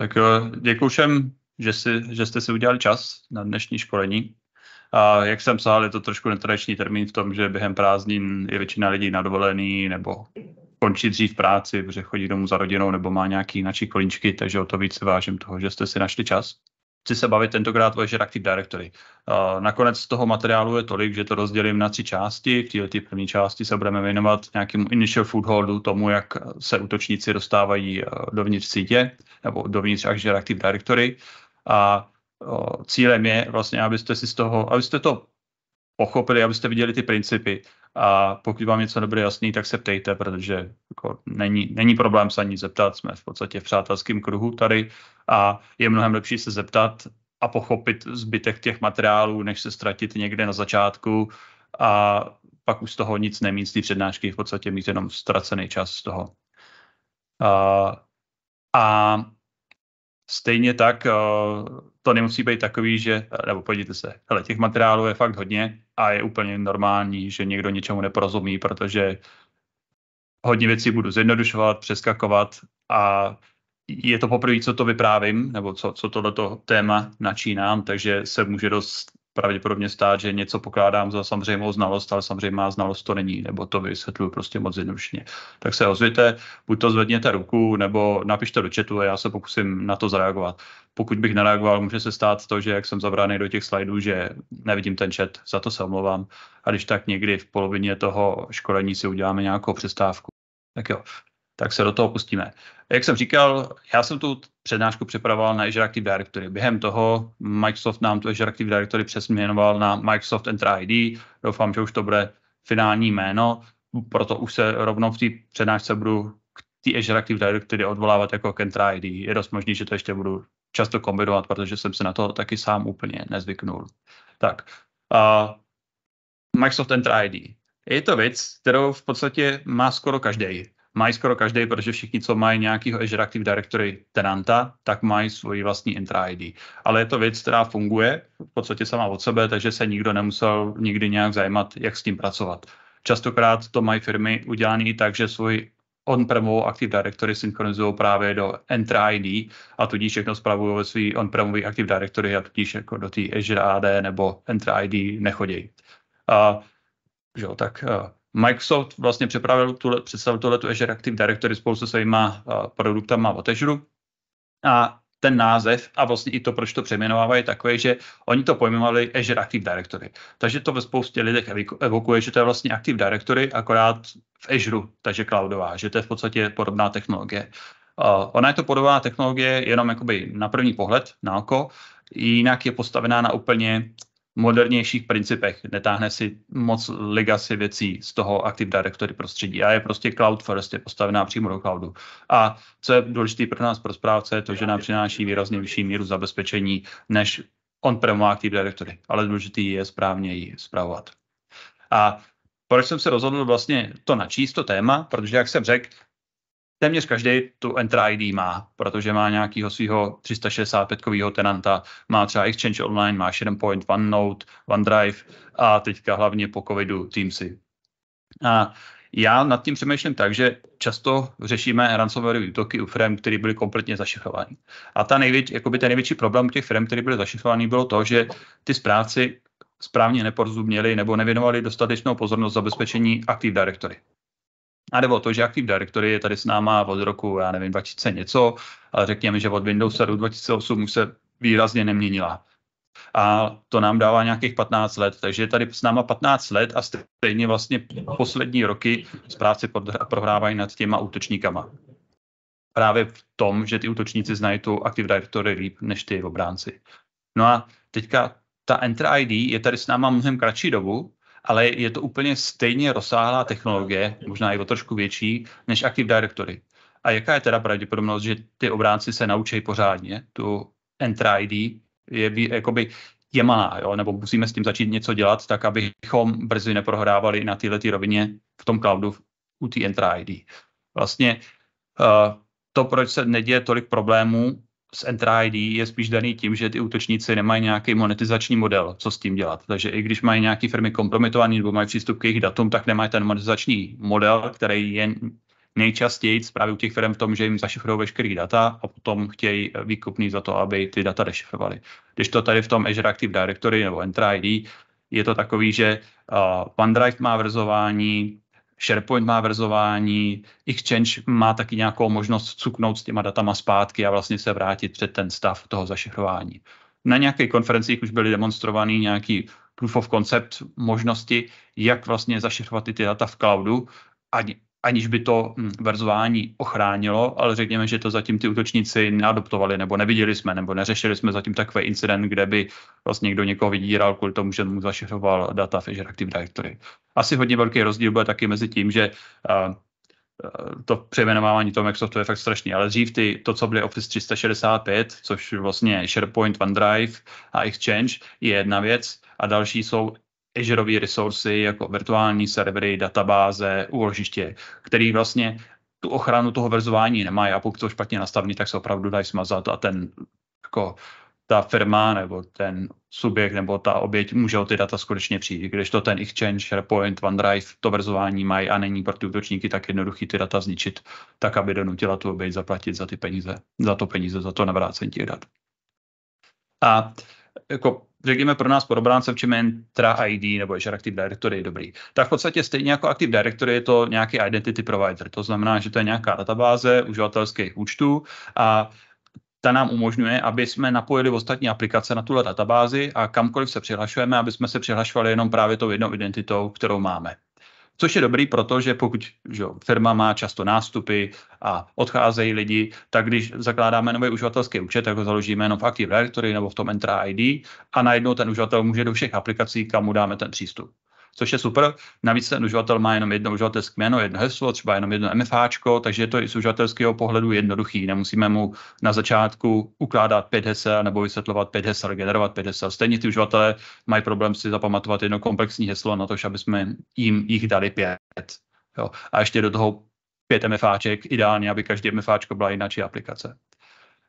Tak eh, děkuji všem, že, si, že jste si udělali čas na dnešní školení. A jak jsem psal, je to trošku netradiční termín v tom, že během prázdnin je většina lidí na dovolený nebo končí dřív práci, protože chodí domů za rodinou nebo má nějaký jináčí kolíčky, takže o to víc vážím toho, že jste si našli čas chci se bavit tentokrát o Azure Active Directory. Nakonec toho materiálu je tolik, že to rozdělím na tři části. V této první části se budeme věnovat nějakému initial footholdu, tomu, jak se útočníci dostávají e, dovnitř sítě nebo dovnitř Azure Active Directory. A cílem je vlastně, abyste si z toho, abyste to pochopili, abyste viděli ty principy. A pokud vám něco nebude jasný, tak se ptejte, protože jako není, není problém se ani zeptat, jsme v podstatě v přátelském kruhu tady a je mnohem lepší se zeptat a pochopit zbytek těch materiálů, než se ztratit někde na začátku a pak už z toho nic nemít z té přednášky, v podstatě mít jenom ztracený čas z toho. A, a stejně tak eh, to nemusí být takový, že, nebo podívejte se, hele, těch materiálů je fakt hodně a je úplně normální, že někdo něčemu neporozumí, protože hodně věcí budu zjednodušovat, přeskakovat a je to poprvé, co to vyprávím, nebo co, co tohleto téma načínám, takže se může dost pravděpodobně stát, že něco pokládám za samozřejmou znalost, ale samozřejmá znalost to není, nebo to vysvětluji prostě moc jednodušně. Tak se ozvěte, buď to zvedněte ruku, nebo napište do chatu a já se pokusím na to zareagovat. Pokud bych nereagoval, může se stát to, že jak jsem zabrány do těch slajdů, že nevidím ten chat, za to se omlouvám. A když tak někdy v polovině toho školení si uděláme nějakou přestávku. Tak jo, tak se do toho pustíme. Jak jsem říkal, já jsem tu přednášku připravoval na Azure Active Directory. Během toho Microsoft nám tu Azure Active Directory přesměnoval na Microsoft Entra ID. Doufám, že už to bude finální jméno, proto už se rovnou v té přednášce budu k té Azure Active Directory odvolávat jako k Entra ID. Je dost možný, že to ještě budu často kombinovat, protože jsem se na to taky sám úplně nezvyknul. Tak, uh, Microsoft Entra ID. Je to věc, kterou v podstatě má skoro každý mají skoro každý, protože všichni, co mají nějakýho Azure Active Directory tenanta, tak mají svoji vlastní intra ID. Ale je to věc, která funguje v podstatě sama od sebe, takže se nikdo nemusel nikdy nějak zajímat, jak s tím pracovat. Častokrát to mají firmy udělané tak, že svoji on-premovou Active Directory synchronizují právě do Entra ID a tudíž všechno spravují ve svý on-premový Active Directory a tudíž jako do té Azure AD nebo Entra ID nechodí. A, že jo, tak a, Microsoft vlastně připravil tuhle, představil tuhletu Azure Active Directory spolu se svýma eh, produktama od Azure a ten název a vlastně i to, proč to přejmenovávají, takové, že oni to pojmenovali Azure Active Directory. Takže to ve spoustě lidech evokuje, že to je vlastně Active Directory, akorát v Azure, takže cloudová, že to je v podstatě podobná technologie. Uh, ona je to podobná technologie jenom jakoby na první pohled, na oko, jinak je postavená na úplně modernějších principech. Netáhne si moc legacy věcí z toho Active Directory prostředí a je prostě cloud first, je postavená přímo do cloudu. A co je důležité pro nás, pro správce, je to, že nám přináší výrazně vyšší míru zabezpečení než on-prem Active Directory, ale důležité je správně ji zpravovat. A proč jsem se rozhodl vlastně to načíst, to téma, protože jak jsem řekl, téměř každý tu Entra ID má, protože má nějakého svého 365-kového tenanta, má třeba Exchange Online, má SharePoint, OneNote, OneDrive a teďka hlavně po covidu Teamsy. A já nad tím přemýšlím tak, že často řešíme ransomware útoky u firm, které byly kompletně zašifrované. A ta největší, jakoby ten největší problém u těch firm, které byly zašifrované, bylo to, že ty správci správně neporozuměli nebo nevěnovali dostatečnou pozornost zabezpečení Active Directory. A nebo to, že Active Directory je tady s náma od roku, já nevím, 2000 něco, ale řekněme, že od Windows 7 2008 už se výrazně neměnila. A to nám dává nějakých 15 let, takže je tady s náma 15 let a stejně vlastně poslední roky zprávci prohrávají nad těma útočníkama. Právě v tom, že ty útočníci znají tu Active Directory líp než ty obránci. No a teďka ta Enter ID je tady s náma mnohem kratší dobu, ale je to úplně stejně rozsáhlá technologie, možná i o trošku větší, než Active Directory. A jaká je teda pravděpodobnost, že ty obránci se naučí pořádně tu Enter ID, je jakoby je malá, jo? nebo musíme s tím začít něco dělat, tak abychom brzy neprohrávali na této tý rovině v tom cloudu u té Enter ID. Vlastně uh, to, proč se neděje tolik problémů, s Entra ID je spíš daný tím, že ty útočníci nemají nějaký monetizační model, co s tím dělat. Takže i když mají nějaké firmy kompromitované nebo mají přístup k jejich datům, tak nemají ten monetizační model, který je nejčastěji právě u těch firm v tom, že jim zašifrují veškerý data a potom chtějí výkupný za to, aby ty data dešifrovali. Když to tady v tom Azure Active Directory nebo Entra ID je to takový, že uh, eh, OneDrive má verzování, SharePoint má verzování, Exchange má taky nějakou možnost cuknout s těma datama zpátky a vlastně se vrátit před ten stav toho zašifrování. Na nějakých konferencích už byly demonstrovaný nějaký proof of concept možnosti, jak vlastně zašifrovat ty data v cloudu, a aniž by to hm, verzování ochránilo, ale řekněme, že to zatím ty útočníci neadoptovali, nebo neviděli jsme, nebo neřešili jsme zatím takový incident, kde by vlastně někdo někoho vydíral kvůli tomu, že mu zašiřoval data v Azure Active Directory. Asi hodně velký rozdíl byl taky mezi tím, že eh, eh, to přejmenovávání toho Microsoftu je fakt strašný, ale dřív ty, to, co byly Office 365, což vlastně SharePoint, OneDrive a Exchange, je jedna věc a další jsou Azureové resursy jako virtuální servery, databáze, úložiště, který vlastně tu ochranu toho verzování nemá, a pokud to špatně nastaví, tak se opravdu dají smazat a ten jako ta firma nebo ten subjekt nebo ta oběť může o ty data skutečně přijít, když to ten Exchange, SharePoint, OneDrive to verzování mají a není pro ty útočníky tak jednoduchý ty data zničit, tak aby donutila tu oběť zaplatit za ty peníze, za to peníze, za to navrácení těch dat. A jako řekněme pro nás, pro obránce, čím je Entra ID nebo Azure Active Directory je dobrý. Tak v podstatě stejně jako Active Directory je to nějaký identity provider. To znamená, že to je nějaká databáze uživatelských účtů a ta nám umožňuje, aby jsme napojili ostatní aplikace na tuhle databázi a kamkoliv se přihlašujeme, aby jsme se přihlašovali jenom právě tou jednou identitou, kterou máme. Což je dobrý protože pokud že firma má často nástupy a odcházejí lidi, tak když zakládáme nový uživatelský účet, tak ho založíme jenom v Active Directory nebo v tom Entra ID a najednou ten uživatel může do všech aplikací, kam mu dáme ten přístup což je super. Navíc ten uživatel má jenom jedno uživatelské jméno, jedno heslo, třeba jenom jedno MFAčko, takže je to i z uživatelského pohledu jednoduchý. Nemusíme mu na začátku ukládat pět hesel nebo vysvětlovat pět hesel, generovat pět hesel. Stejně ty uživatelé mají problém si zapamatovat jedno komplexní heslo na to, aby jsme jim jich dali pět. Jo. A ještě do toho pět MFAček, ideálně, aby každý MFAčko byla jináčí aplikace.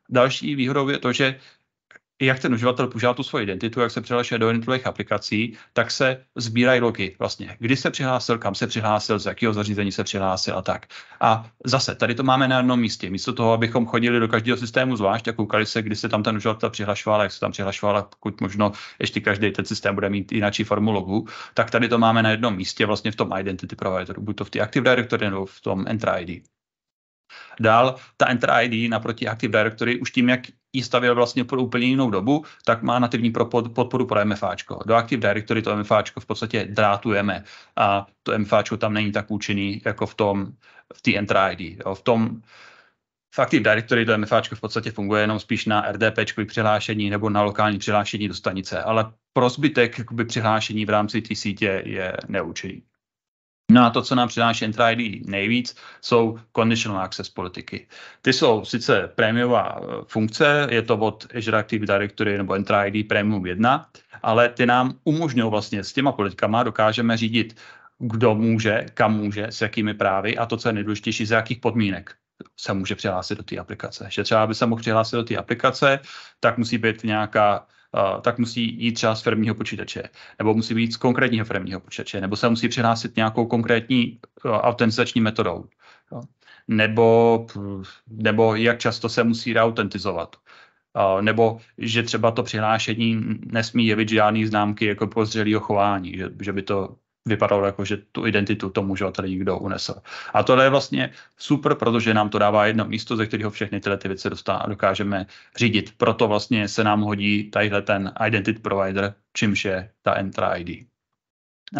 Další výhodou je to, že i jak ten uživatel používá tu svoji identitu, jak se přihlašuje do jednotlivých aplikací, tak se sbírají logy vlastně. Kdy se přihlásil, kam se přihlásil, z jakého zařízení se přihlásil a tak. A zase, tady to máme na jednom místě. Místo toho, abychom chodili do každého systému zvlášť a koukali se, kdy se tam ten uživatel přihlašoval, jak se tam přihlašoval, a pokud možno ještě každý ten systém bude mít jináčí formu logu, tak tady to máme na jednom místě vlastně v tom identity provideru, buď to v té Active Directory nebo v tom Enter ID. Dál ta Enter ID naproti Active Directory už tím, jak ji stavěl vlastně pro úplně jinou dobu, tak má nativní podporu pro MFAčko. Do Active Directory to MFAčko v podstatě drátujeme a to MFAčko tam není tak účinný jako v tom, v té Entra ID. Jo. V tom, v Active Directory to MFAčko v podstatě funguje jenom spíš na RDP přihlášení nebo na lokální přihlášení do stanice, ale pro zbytek jakoby, přihlášení v rámci té sítě je neúčinný. No a to, co nám přináší Entry nejvíc, jsou conditional access politiky. Ty jsou sice prémiová e, funkce, je to od Azure Active Directory nebo Entry Premium 1, ale ty nám umožňují vlastně s těma politikama dokážeme řídit, kdo může, kam může, s jakými právy a to, co je nejdůležitější, z jakých podmínek se může přihlásit do té aplikace. Že třeba aby se mohl přihlásit do té aplikace, tak musí být nějaká Eh, tak musí jít třeba z firmního počítače, nebo musí být z konkrétního firmního počítače, nebo se musí přihlásit nějakou konkrétní eh, autentizační metodou. Nebo, nebo jak často se musí reautentizovat eh, nebo že třeba to přihlášení nesmí jevit žádné známky jako pozřelého chování, že, že by to vypadalo jako, že tu identitu tomu uživateli nikdo unesl. A tohle je vlastně super, protože nám to dává jedno místo, ze kterého všechny tyhle ty věci dostá, dokážeme řídit. Proto vlastně se nám hodí tadyhle ten identity provider, čímž je ta Entra ID.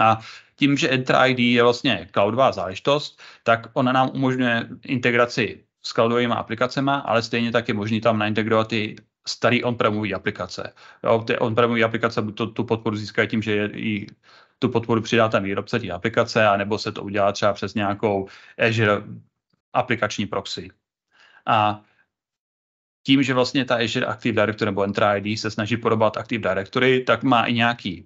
A tím, že Entra ID je vlastně cloudová záležitost, tak ona nám umožňuje integraci s cloudovými aplikacemi, ale stejně tak je možné tam naintegrovat i starý on-premový aplikace. Jo, ty on-premový aplikace to, tu podporu získají tím, že je, i tu podporu přidá ten výrobce té aplikace, anebo se to udělá třeba přes nějakou Azure aplikační proxy. A tím, že vlastně ta Azure Active Directory nebo Entra ID se snaží podobat Active Directory, tak má i nějaký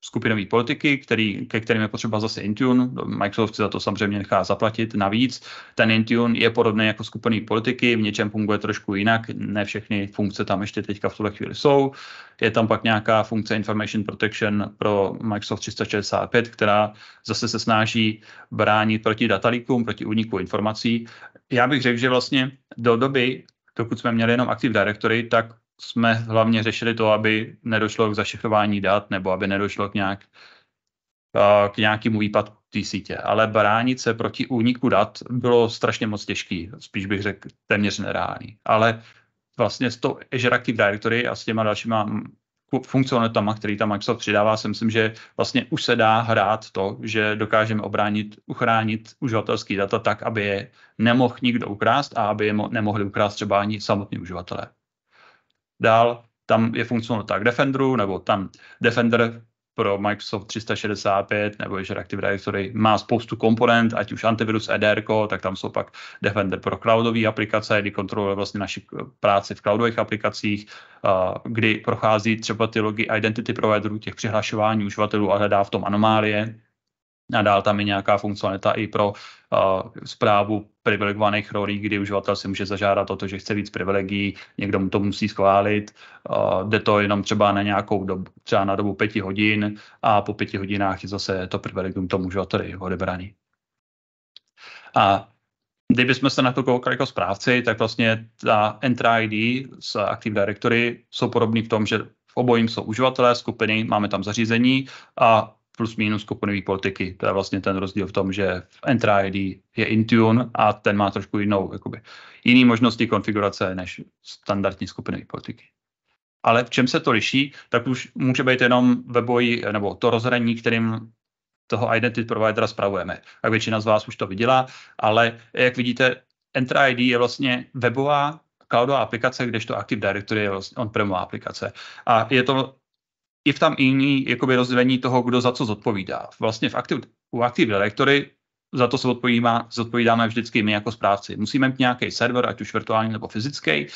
skupinové politiky, který, ke kterým je potřeba zase Intune. Microsoft si za to samozřejmě nechá zaplatit. Navíc ten Intune je podobný jako skupinové politiky, v něčem funguje trošku jinak, ne všechny funkce tam ještě teďka v tuhle chvíli jsou. Je tam pak nějaká funkce Information Protection pro Microsoft 365, která zase se snaží bránit proti datalíkům, proti úniku informací. Já bych řekl, že vlastně do doby, dokud jsme měli jenom Active Directory, tak jsme hlavně řešili to, aby nedošlo k zašifrování dat nebo aby nedošlo k, nějak, k nějakému výpadku té sítě. Ale bránit se proti úniku dat bylo strašně moc těžký, spíš bych řekl téměř nereálný. Ale vlastně s tou Azure Active Directory a s těma dalšíma funkcionalitama, který tam Microsoft přidává, si myslím, že vlastně už se dá hrát to, že dokážeme obránit, uchránit uživatelský data tak, aby je nemohl nikdo ukrást a aby je mo- nemohli ukrást třeba ani samotní uživatelé dál, tam je funkcionalita tak Defenderu, nebo tam Defender pro Microsoft 365 nebo Azure Active Directory má spoustu komponent, ať už antivirus EDR, tak tam jsou pak Defender pro cloudové aplikace, kdy kontroluje vlastně naši práci v cloudových aplikacích, kdy prochází třeba ty logy identity providerů těch přihlašování uživatelů a hledá v tom anomálie, a dál tam je nějaká funkcionalita i pro uh, zprávu privilegovaných rolí, kdy uživatel si může zažádat o to, že chce víc privilegií, někdo mu to musí schválit. Uh, jde to jenom třeba na nějakou dobu, třeba na dobu pěti hodin a po pěti hodinách je zase to privilegium tomu uživateli odebraný. A kdybychom se na to koukali jako správci, tak vlastně ta Entra ID z Active Directory jsou podobný v tom, že v obojím jsou uživatelé skupiny, máme tam zařízení a plus minus skupinové politiky. To je vlastně ten rozdíl v tom, že v Entra ID je Intune a ten má trošku jinou, jakoby, jiný možnosti konfigurace než standardní skupinové politiky. Ale v čem se to liší, tak už může být jenom webový, nebo to rozhraní, kterým toho identity providera spravujeme. A většina z vás už to viděla, ale jak vidíte, Entra ID je vlastně webová cloudová aplikace, kdežto Active Directory je vlastně on-premová aplikace. A je to je v tam jiný jakoby rozdělení toho, kdo za co zodpovídá. Vlastně v aktiv, u Active Directory za to se odpovídáme, zodpovídáme vždycky my jako správci. Musíme mít nějaký server, ať už virtuální nebo fyzický,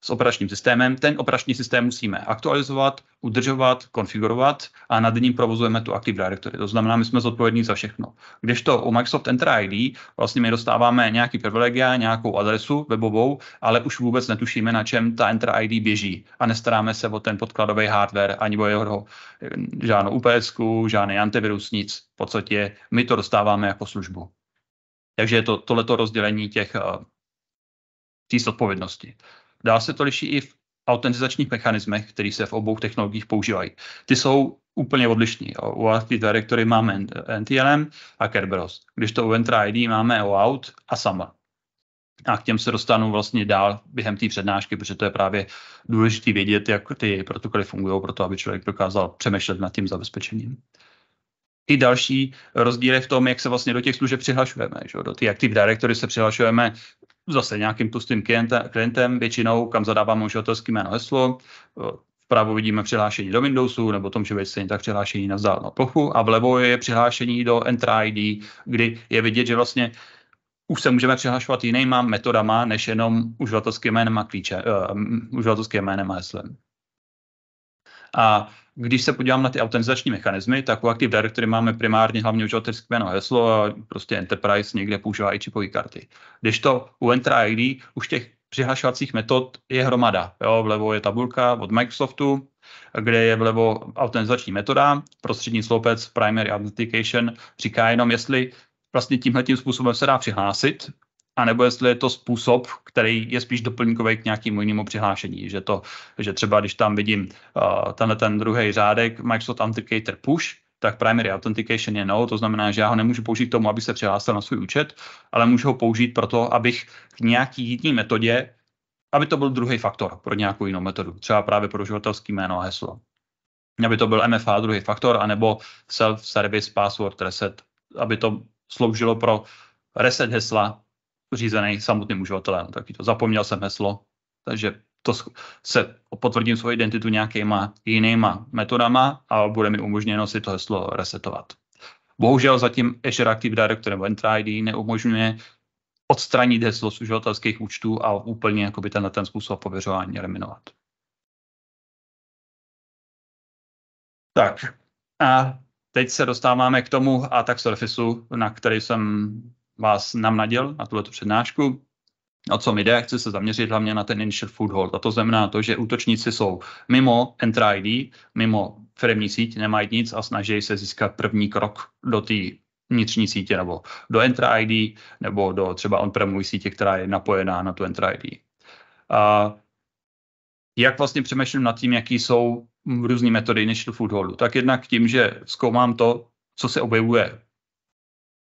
s operačním systémem. Ten operační systém musíme aktualizovat, udržovat, konfigurovat a nad ním provozujeme tu Active Directory. To znamená, my jsme zodpovědní za všechno. Když to u Microsoft Enter ID vlastně my dostáváme nějaký privilegia, nějakou adresu webovou, ale už vůbec netušíme, na čem ta Enter ID běží a nestaráme se o ten podkladový hardware ani o jeho žádnou UPS, žádný antivirus, nic. V podstatě my to dostáváme jako službu. Takže je to, tohleto rozdělení těch těch eh, odpovědnosti. Dá se to liší i v autentizačních mechanismech, které se v obou technologiích používají. Ty jsou úplně odlišný. Jo. U Active Directory máme NTLM a Kerberos. Když to u Entra ID máme OAuth a sama. A k těm se dostanu vlastně dál během té přednášky, protože to je právě důležité vědět, jak ty protokoly fungují, proto aby člověk dokázal přemýšlet nad tím zabezpečením. I další rozdíl je v tom, jak se vlastně do těch služeb přihlašujeme. Že? Do té Active Directory se přihlašujeme zase nějakým tlustým klientem, klientem většinou, kam zadáváme uživatelské jméno heslo. Vpravo vidíme přihlášení do Windowsu, nebo tom, že je stejně tak přihlášení na vzdálenou plochu a vlevo je přihlášení do Entra ID, kdy je vidět, že vlastně už se můžeme přihlašovat jinýma metodama, než jenom uživatelským jménem a klíče, uh, eh, uživatelským jménem a heslem. A když se podívám na ty autentizační mechanismy, tak u Active Directory máme primárně hlavně uživatelské jméno heslo a prostě Enterprise někde používá i čipové karty. Když to u Enter ID už těch přihlašovacích metod je hromada. Jo, vlevo je tabulka od Microsoftu, kde je vlevo autentizační metoda, prostřední sloupec primary authentication říká jenom, jestli vlastně tímhle tím způsobem se dá přihlásit anebo jestli je to způsob, který je spíš doplňkový k nějakému jinému přihlášení. Že, to, že třeba když tam vidím uh, tenhle ten druhý řádek Microsoft Authenticator Push, tak primary authentication je no, to znamená, že já ho nemůžu použít k tomu, aby se přihlásil na svůj účet, ale můžu ho použít proto, abych k nějaký jiný metodě, aby to byl druhý faktor pro nějakou jinou metodu, třeba právě pro uživatelský jméno a heslo. Aby to byl MFA druhý faktor, anebo self-service password reset, aby to sloužilo pro reset hesla řízený samotným uživatelem. Taky to zapomněl jsem heslo, takže to se potvrdím svou identitu nějakýma jinýma metodama a bude mi umožněno si to heslo resetovat. Bohužel zatím Azure Active Directory nebo Entra ID neumožňuje odstranit heslo z uživatelských účtů a úplně jakoby tenhle ten způsob pověřování eliminovat. Tak a teď se dostáváme k tomu a tak surfisu, na který jsem vás nám naděl na tuto přednášku. O co mi jde, chci se zaměřit hlavně na ten initial hold. A to znamená to, že útočníci jsou mimo entry ID, mimo firmní síť, nemají nic a snaží se získat první krok do té vnitřní sítě nebo do Entra ID nebo do třeba on-premový sítě, která je napojená na tu Entra ID. A jak vlastně přemýšlím nad tím, jaký jsou různé metody initial holdu? Tak jednak tím, že zkoumám to, co se objevuje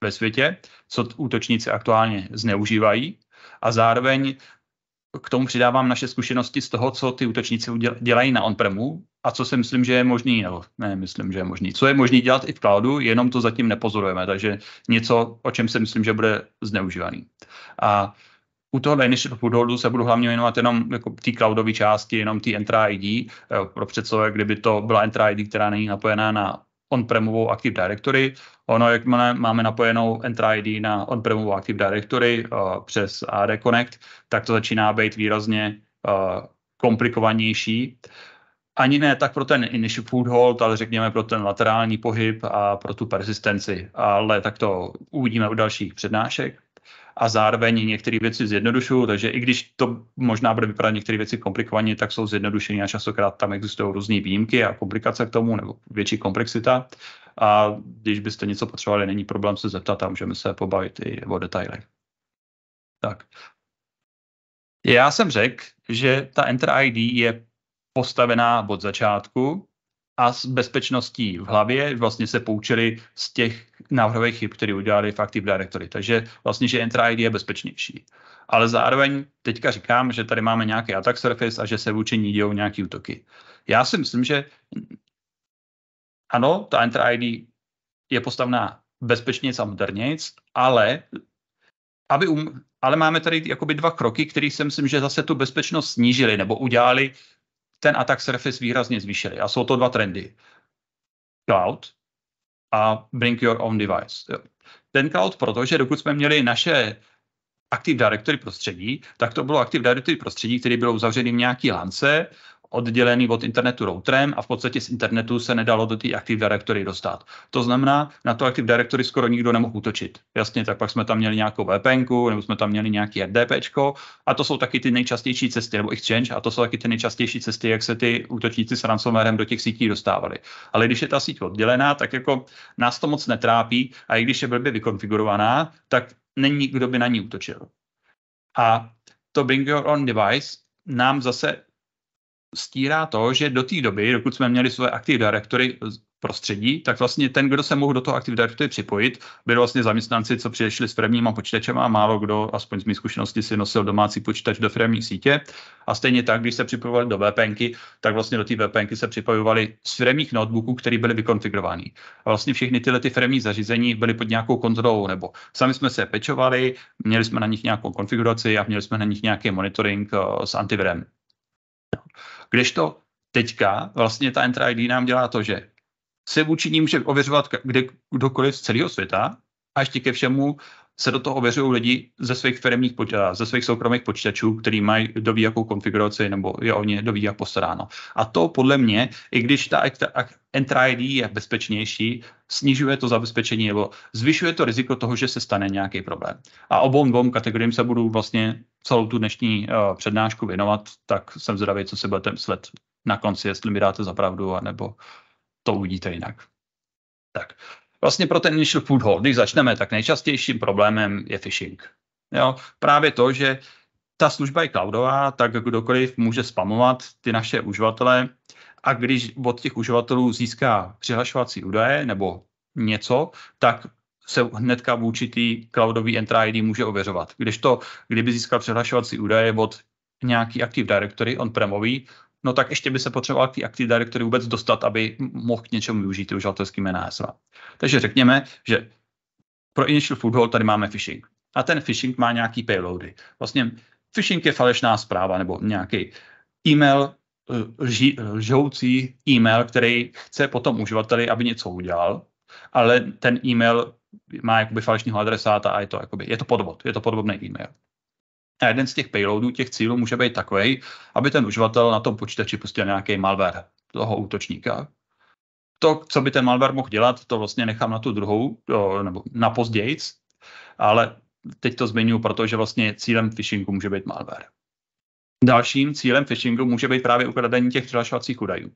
ve světě, co útočníci aktuálně zneužívají. A zároveň k tomu přidávám naše zkušenosti z toho, co ty útočníci dělají na on-premu a co si myslím, že je možný, nebo ne, myslím, že je možný, co je možný dělat i v cloudu, jenom to zatím nepozorujeme, takže něco, o čem si myslím, že bude zneužívaný. A u toho initial footholdu se budu hlavně věnovat jenom jako té cloudové části, jenom té Entra ID. Eh, pro představu, kdyby to byla Entra ID, která není napojená na on-premovou Active Directory. Ono, jak máme napojenou Enter ID na on-premovou Active Directory uh, přes AD Connect, tak to začíná být výrazně uh, komplikovanější. Ani ne tak pro ten initial hold, ale řekněme pro ten laterální pohyb a pro tu persistenci. Ale tak to uvidíme u dalších přednášek a zároveň některé věci zjednodušují, takže i když to možná bude vypadat některé věci komplikovaně, tak jsou zjednodušení a častokrát tam existují různé výjimky a komplikace k tomu nebo větší komplexita. A když byste něco potřebovali, není problém se zeptat a můžeme se pobavit i o detailech. Tak. Já jsem řekl, že ta Enter ID je postavená od začátku a s bezpečností v hlavě vlastně se poučili z těch návrhových chyb, které udělali v Active Directory. Takže vlastně, že Entra ID je bezpečnější. Ale zároveň teďka říkám, že tady máme nějaký attack surface a že se vůči ní dějou nějaké útoky. Já si myslím, že ano, ta Entra ID je postavená bezpečně a modernějc, ale aby um, ale máme tady jakoby dva kroky, které si myslím, že zase tu bezpečnost snížili nebo udělali ten attack surface výrazně zvýšili. A jsou to dva trendy. Cloud a bring your own device. Ten cloud, protože dokud jsme měli naše Active Directory prostředí, tak to bylo Active Directory prostředí, které bylo uzavřené v nějaké lance oddělený od internetu routerem a v podstatě z internetu se nedalo do té Active Directory dostat. To znamená, na to Active Directory skoro nikdo nemohl útočit. Jasně, tak pak jsme tam měli nějakou VPN, nebo jsme tam měli nějaký RDP, a to jsou taky ty nejčastější cesty, nebo Exchange, a to jsou taky ty nejčastější cesty, jak se ty útočníci s ransomwarem do těch sítí dostávali. Ale když je ta síť oddělená, tak jako nás to moc netrápí a i když je blbě vykonfigurovaná, tak není, kdo by na ní útočil. A to Bring Your Own Device nám zase stírá to, že do té doby, dokud jsme měli svoje Active Directory prostředí, tak vlastně ten, kdo se mohl do toho Active Directory připojit, byl vlastně zaměstnanci, co přišli s firmníma počítačem a málo kdo, aspoň z mých zkušeností, si nosil domácí počítač do firmní sítě. A stejně tak, když se připojovali do VPNky, tak vlastně do té VPNky se připojovali z firmních notebooků, které byly vykonfigurované. A vlastně všechny tyhle ty firmní zařízení byly pod nějakou kontrolou, nebo sami jsme se pečovali, měli jsme na nich nějakou konfiguraci a měli jsme na nich nějaký monitoring uh, s antivirem. Kdežto teďka vlastně ta Entra ID nám dělá to, že se vůči ní může ověřovat kde, kdokoliv z celého světa a ještě ke všemu se do toho ověřují lidi ze svých firmních, eh, ze svých soukromých počítačů, který mají doví jakou konfiguraci nebo je o ně doví jak postaráno. A to podle mě, i když ta Entra ID je bezpečnější, snižuje to zabezpečení nebo zvyšuje to riziko toho, že se stane nějaký problém. A obou dvou kategoriím se budu vlastně celou tu dnešní uh, přednášku věnovat, tak jsem zvědavý, co si budete myslet na konci, jestli mi dáte za pravdu, anebo to uvidíte jinak. Tak, vlastně pro ten initial food hold, když začneme, tak nejčastějším problémem je phishing. Jo, právě to, že ta služba je cloudová, tak kdokoliv může spamovat ty naše uživatele a když od těch uživatelů získá přihlašovací údaje nebo něco, tak se hnedka vůči té cloudové entry může ověřovat. Když to, kdyby získal přihlašovací údaje od nějaký Active Directory on-premový, no tak ještě by se potřeboval k Active Directory vůbec dostat, aby mohl k něčemu využít ty uživatelské jména hesla. Takže řekněme, že pro initial foothold tady máme phishing. A ten phishing má nějaký payloady. Vlastně phishing je falešná zpráva nebo nějaký e-mail, eh, lži, lžoucí e-mail, který chce potom uživateli, aby něco udělal, ale ten e-mail má jakoby falešního adresáta a je to, jakoby, je to podvod, je to podvodný e-mail. A jeden z těch payloadů, těch cílů může být takový, aby ten uživatel na tom počítači pustil nějaký malware toho útočníka. To, co by ten malware mohl dělat, to vlastně nechám na tu druhou, nebo na pozdějc, ale teď to zmiňuji, protože vlastně cílem phishingu může být malware. Dalším cílem phishingu může být právě ukradení těch přihlašovacích údajů.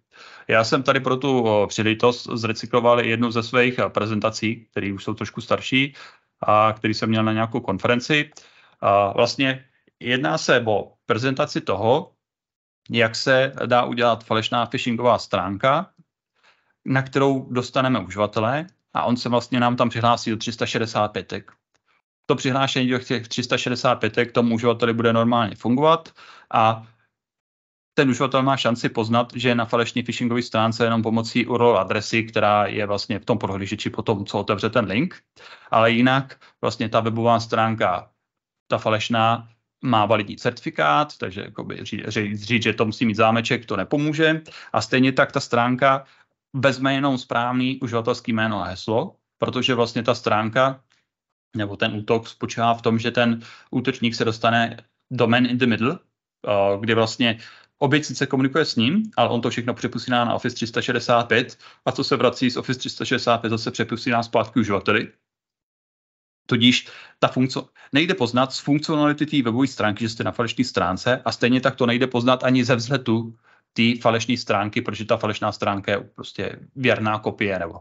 Já jsem tady pro tu příležitost zrecykloval jednu ze svých prezentací, které už jsou trošku starší, a který jsem měl na nějakou konferenci. A vlastně jedná se o prezentaci toho, jak se dá udělat falešná phishingová stránka, na kterou dostaneme uživatele a on se vlastně nám tam přihlásí do 365 to přihlášení do těch 365 k tomu uživateli bude normálně fungovat a ten uživatel má šanci poznat, že je na falešní phishingové stránce jenom pomocí URL adresy, která je vlastně v tom prohlížeči po tom, co otevře ten link. Ale jinak vlastně ta webová stránka, ta falešná, má validní certifikát, takže říct, říct, ří, že to musí mít zámeček, to nepomůže. A stejně tak ta stránka vezme jenom správný uživatelský jméno a heslo, protože vlastně ta stránka nebo ten útok spočívá v tom, že ten útočník se dostane do man in the middle, eh, kdy vlastně oběť sice komunikuje s ním, ale on to všechno přepusíná na Office 365 a co se vrací z Office 365 zase přepusíná zpátky uživateli. Tudíž ta funkce nejde poznat z funkcionality té webové stránky, že jste na falešné stránce a stejně tak to nejde poznat ani ze vzhledu té falešné stránky, protože ta falešná stránka je prostě věrná kopie nebo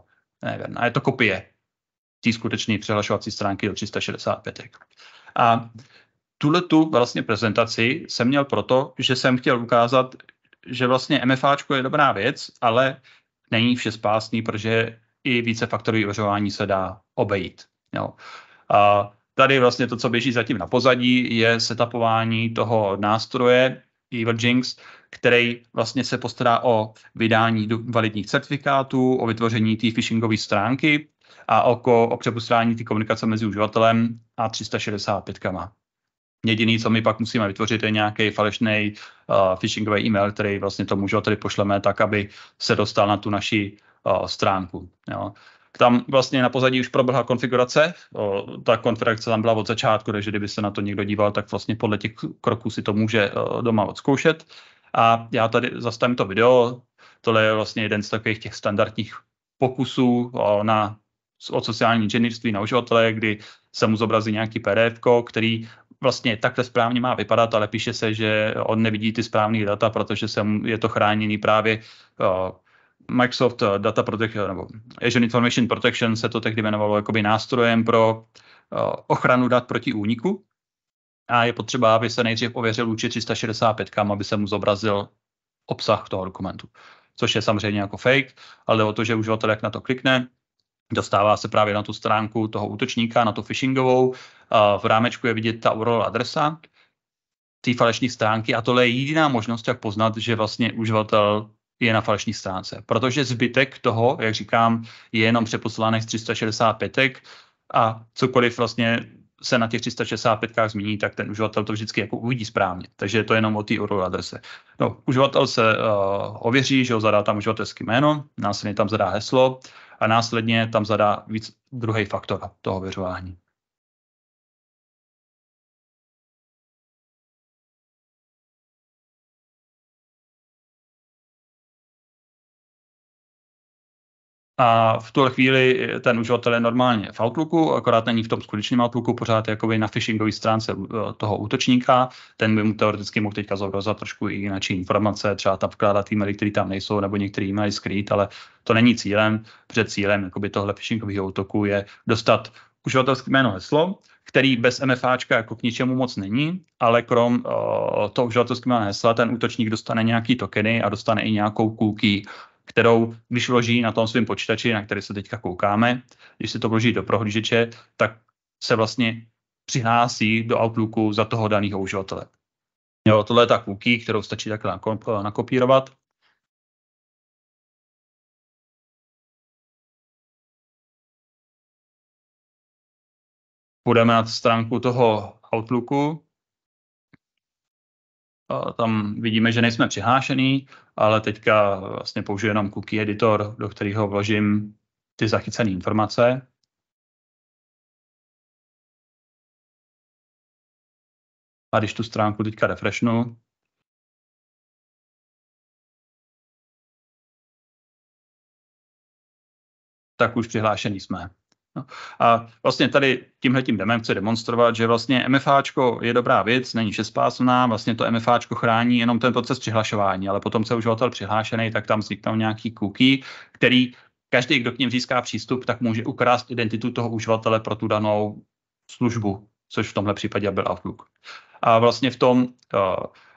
ne věrná, je to kopie té skutečné přihlašovací stránky do 365. A tuhle tu vlastně prezentaci jsem měl proto, že jsem chtěl ukázat, že vlastně MFAčko je dobrá věc, ale není vše spásný, protože i více faktorů ověřování se dá obejít. Jo. A tady vlastně to, co běží zatím na pozadí, je setupování toho nástroje EvilJinx, který vlastně se postará o vydání validních certifikátů, o vytvoření té phishingové stránky, a oko o přepustání ty komunikace mezi uživatelem a 365 kama. Jediný, co my pak musíme vytvořit, je nějaký falešný uh, phishingový e-mail, který vlastně tomu uživateli pošleme tak, aby se dostal na tu naši uh, stránku. Jo. Tam vlastně na pozadí už proběhla konfigurace, o, ta konfigurace tam byla od začátku, takže kdyby se na to někdo díval, tak vlastně podle těch kroků si to může o, eh, doma odzkoušet. A já tady zastavím to video, tohle je vlastně jeden z takových těch standardních pokusů o, na od sociální inženýrství na uživatele, kdy se mu zobrazí nějaký PDF, který vlastně takhle správně má vypadat, ale píše se, že on nevidí ty správné data, protože se, je to chráněný právě uh, Microsoft Data Protection, nebo Azure Information Protection se to tehdy jmenovalo jakoby nástrojem pro uh, ochranu dat proti úniku. A je potřeba, aby se nejdřív ověřil účet 365, kam, aby se mu zobrazil obsah toho dokumentu. Což je samozřejmě jako fake, ale o to, že uživatel jak na to klikne, dostává se právě na tu stránku toho útočníka, na tu phishingovou. V rámečku je vidět ta URL adresa té falešné stránky a tohle je jediná možnost, jak poznat, že vlastně uživatel je na falešní stránce, protože zbytek toho, jak říkám, je jenom přeposlaný z 365 a cokoliv vlastně se na těch 365 změní, tak ten uživatel to vždycky jako uvidí správně. Takže je to jenom o té URL adrese. No, uživatel se uh, ověří, že ho zadá tam uživatelské jméno, následně tam zadá heslo a následně tam zadá víc druhý faktor toho ověřování. a v tuhle chvíli eh, ten uživatel je normálně v Outlooku, akorát není v tom skutečném Outlooku, pořád jakoby na phishingové stránce eh, toho útočníka, ten by mu teoreticky mohl teďka zobrazovat trošku i jináčí informace, třeba tam vkládat e-maily, které tam nejsou, nebo některé e-maily skrýt, ale to není cílem, Před cílem jakoby tohle phishingového útoku je dostat uživatelské jméno heslo, který bez MFAčka jako k ničemu moc není, ale krom uh, toho uživatelského jména hesla ten útočník dostane nějaký tokeny a dostane i nějakou cookie, kterou, když vloží na tom svém počítači, na který se teďka koukáme, když se to vloží do prohlížeče, tak se vlastně přihlásí do Outlooku za toho daného uživatele. Jo, tohle je ta kůky, kterou stačí takhle nakopírovat. Půjdeme na stránku toho Outlooku tam vidíme, že nejsme přihlášený, ale teďka vlastně použiju jenom cookie editor, do kterého vložím ty zachycené informace. A když tu stránku teďka refreshnu, tak už přihlášený jsme. No. A vlastně tady tímhle tím demem chce demonstrovat, že vlastně MFAčko je dobrá věc, není šestpásná, vlastně to MFAčko chrání jenom ten proces přihlašování, ale potom se uživatel přihlášený, tak tam vzniknou nějaký cookie, který každý, kdo k něm získá přístup, tak může ukrást identitu toho uživatele pro tu danou službu, což v tomhle případě byl Outlook. A vlastně v tom uh,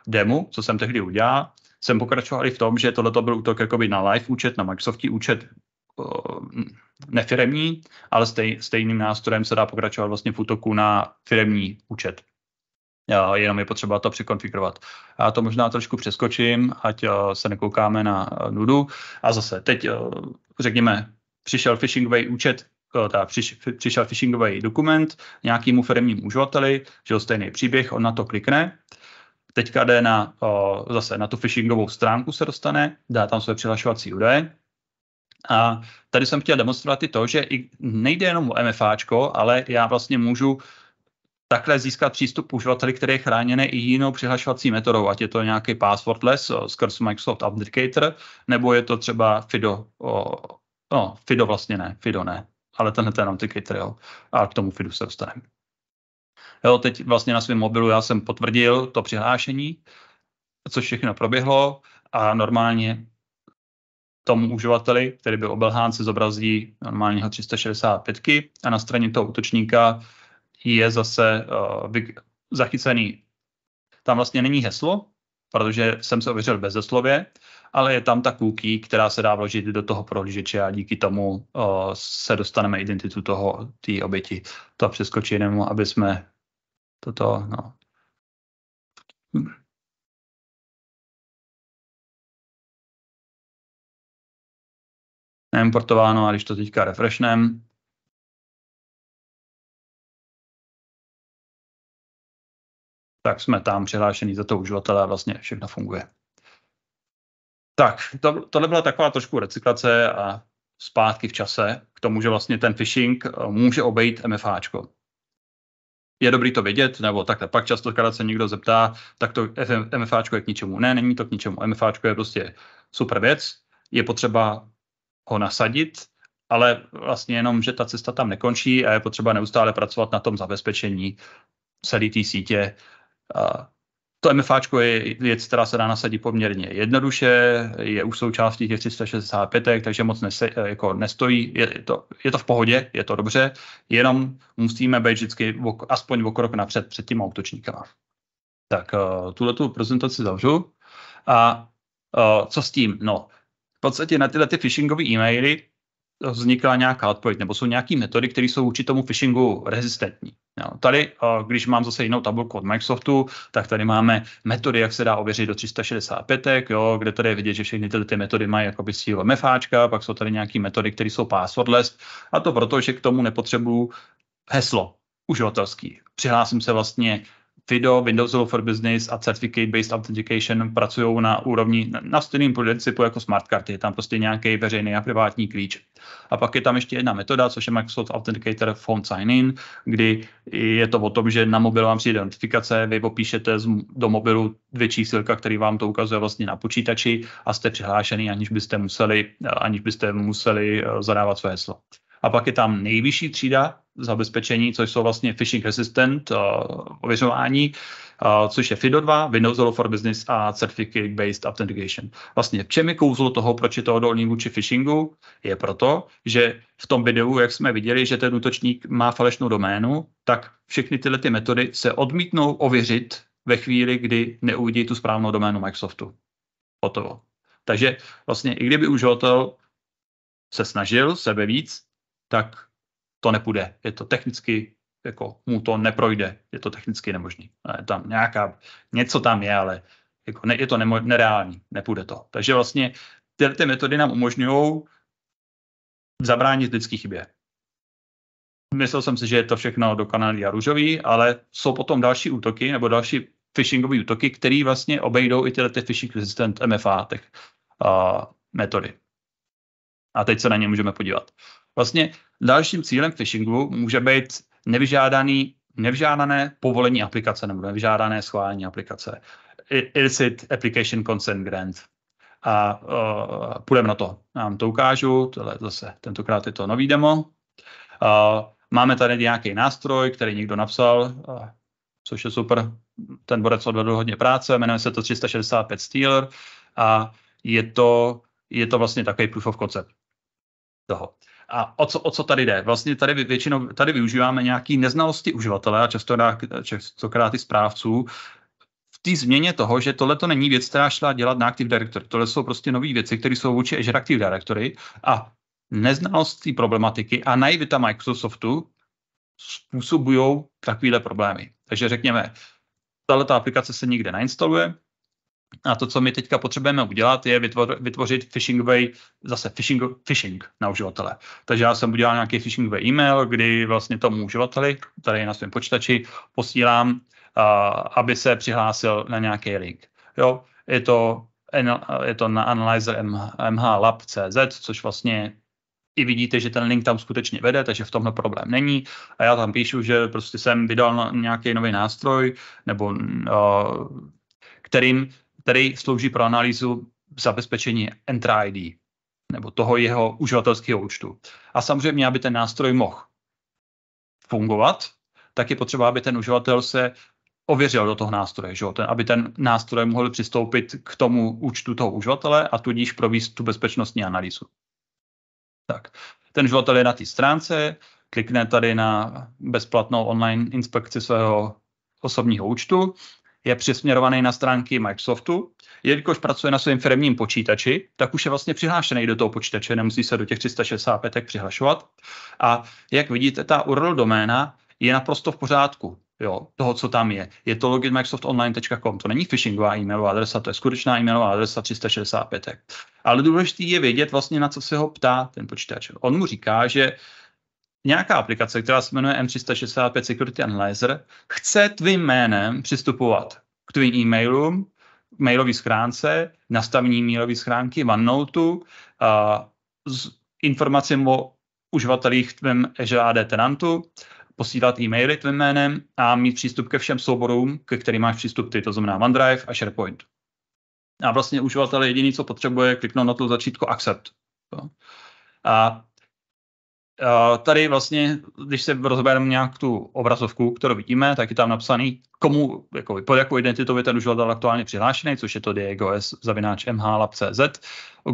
demu, co jsem tehdy udělal, jsem pokračoval i v tom, že tohle byl útok jakoby na live účet, na Microsoftí účet Eh, nefiremní, ale stej, stejným nástrojem se dá pokračovat vlastně v útoku na firemní účet. Jo, jenom je potřeba to překonfigurovat. Já to možná trošku přeskočím, ať jo, eh, se nekoukáme na eh, nudu. A zase, teď jo, řekněme, přišel phishingový účet, teda přiš, přišel phishingový dokument nějakému firmnímu uživateli, že jo, stejný příběh, on na to klikne, teďka jde na, o, zase na tu phishingovou stránku se dostane, dá tam své přihlašovací údaje, a tady jsem chtěl demonstrovat i to, že i nejde jenom o MFAčko, ale já vlastně můžu takhle získat přístup uživateli, který je chráněný i jinou přihlašovací metodou, ať je to nějaký passwordless skrz Microsoft Authenticator, nebo je to třeba FIDO, o, no, FIDO vlastně ne, FIDO ne, ale tenhle ten Authenticator, jo, a k tomu FIDu se dostaneme. Jo, teď vlastně na svém mobilu já jsem potvrdil to přihlášení, co všechno proběhlo a normálně tomu uživateli, který byl obelhán, se zobrazí normálního 365 a na straně toho útočníka je zase uh, zachycený. Tam vlastně není heslo, protože jsem se ověřil bez heslově, ale je tam ta cookie, která se dá vložit do toho prohlížeče a díky tomu uh, se dostaneme identitu toho, té oběti. To přeskočí jenom, aby jsme toto, no. importováno a když to teďka refreshnem, tak jsme tam přihlášený za toho uživatele a vlastně všechno funguje. Tak, to, tohle byla taková trošku recyklace a zpátky v čase k tomu, že vlastně ten phishing eh, může obejít MFAčko. Je dobrý to vědět, nebo takhle pak často když se někdo zeptá, tak to MFAčko je k ničemu. Ne, není to k ničemu. MFAčko je prostě super věc. Je potřeba ho nasadit, ale vlastně jenom, že ta cesta tam nekončí a je potřeba neustále pracovat na tom zabezpečení celé té sítě. A to MFAčko je věc, která se dá nasadit poměrně jednoduše, je už součástí těch 365, takže moc nese, eh, jako nestojí, je to, je to v pohodě, je to dobře, jenom musíme být vždycky aspoň o krok napřed před těma útočníkama. Tak eh, tuhle tu prezentaci zavřu. A eh, co s tím? No, v podstatě na tyhle ty phishingové e-maily vznikla nějaká odpověď, nebo jsou nějaké metody, které jsou vůči tomu phishingu rezistentní. Jo, tady, eh, když mám zase jinou tabulku od Microsoftu, tak tady máme metody, jak se dá ověřit do 365, jo, kde tady je vidět, že všechny tyhle ty metody mají jakoby sílu MFAčka, pak jsou tady nějaké metody, které jsou passwordless, a to proto, že k tomu nepotřebuju heslo uživatelský. Přihlásím se vlastně FIDO, Windows for Business a Certificate-Based Authentication pracují na úrovni, na stejném principu jako smart karty. Je tam prostě nějaký veřejný a privátní klíč. A pak je tam ještě jedna metoda, což je Microsoft Authenticator Phone Sign-in, kdy je to o tom, že na mobil vám přijde notifikace, vy popíšete do mobilu dvě čísilka, který vám to ukazuje vlastně na počítači a jste přihlášený, aniž byste museli, aniž byste museli eh, zadávat své heslo. A pak je tam nejvyšší třída zabezpečení, což jsou vlastně phishing resistant uh, ověřování, uh, což je FIDO 2, Windows Hello for Business a Certificate Based Authentication. Vlastně v čem je kouzlo toho, proč je to odolný vůči phishingu, je proto, že v tom videu, jak jsme viděli, že ten útočník má falešnou doménu, tak všechny tyhle ty metody se odmítnou ověřit ve chvíli, kdy neuvidí tu správnou doménu Microsoftu. Hotovo. Takže vlastně i kdyby uživatel se snažil sebe víc, tak to nepůjde. Je to technicky, jako mu to neprojde, je to technicky nemožný. Je tam nějaká, něco tam je, ale jako ne, je to nemo, nereální, nepůjde to. Takže vlastně tyhle ty metody nám umožňují zabránit lidský chybě. Myslel jsem si, že je to všechno dokonalý a růžový, ale jsou potom další útoky nebo další phishingové útoky, které vlastně obejdou i tyhle ty phishing resistant MFA tak, uh, metody. A teď se na ně můžeme podívat. Vlastně dalším cílem phishingu může být nevyžádaný, nevyžádané povolení aplikace nebo nevyžádané schválení aplikace. Illicit Application Consent Grant. A uh, půjdeme na to. Já vám to ukážu, tohle zase tentokrát je to nový demo. Uh, máme tady nějaký nástroj, který někdo napsal, uh, což je super. Ten borec odvedl hodně práce, jmenuje se to 365 Steeler a je to, je to vlastně takový proof of concept toho. Uh, a o co, o co tady jde? Vlastně tady většinou tady využíváme nějaký neznalosti uživatele a často, častokrát i správců, v té změně toho, že tohle to není věc, která šla dělat na Active Directory. Tohle jsou prostě nové věci, které jsou vůči Azure Active Directory a neznalost té problematiky a naivita Microsoftu způsobují takovéhle problémy. Takže řekněme, tahle aplikace se nikde nainstaluje, a to, co my teďka potřebujeme udělat, je vytvořit, vytvořit phishing way, zase phishing, phishing na uživatele. Takže já jsem udělal nějaký phishing way e-mail, kdy vlastně tomu uživateli, tady na svém počítači, posílám, a, aby se přihlásil na nějaký link. Jo, je to, je to na analyzer mhlab.cz, což vlastně i vidíte, že ten link tam skutečně vede, takže v tomhle problém není. A já tam píšu, že prostě jsem vydal nějaký nový nástroj, nebo a, kterým který slouží pro analýzu zabezpečení Entra ID, nebo toho jeho uživatelského účtu. A samozřejmě, aby ten nástroj mohl fungovat, tak je potřeba, aby ten uživatel se ověřil do toho nástroje, že Ten, aby ten nástroj mohl přistoupit k tomu účtu toho uživatele a tudíž províst tu bezpečnostní analýzu. Tak. Ten uživatel je na té stránce, klikne tady na bezplatnou online inspekci svého osobního účtu je přesměrovaný na stránky Microsoftu. Jelikož pracuje na svém firmním počítači, tak už je vlastně přihlášený do toho počítače, nemusí se do těch 365 přihlašovat. A jak vidíte, ta URL doména je naprosto v pořádku jo, toho, co tam je. Je to login microsoftonline.com, to není phishingová e-mailová adresa, to je skutečná e-mailová adresa 365. Ale důležité je vědět vlastně, na co se ho ptá ten počítač. On mu říká, že nějaká aplikace, která se jmenuje M365 Security Analyzer, chce tvým jménem přistupovat k tvým e-mailům, mailové schránce, nastavení mailové schránky, OneNote, s informacím o uživatelích tvém Azure AD tenantu, posílat e-maily tvým jménem a mít přístup ke všem souborům, ke kterým máš přístup ty, to znamená OneDrive a SharePoint. A vlastně uživatel jediný, co potřebuje, kliknout na to začítko Accept. A Eh, tady vlastně, když se rozbereme nějak tu obrazovku, kterou vidíme, tak je tam napsaný, komu, jako, pod jakou identitou je ten uživatel aktuálně přihlášený, což je to Diego S. zavináč mhlab.cz,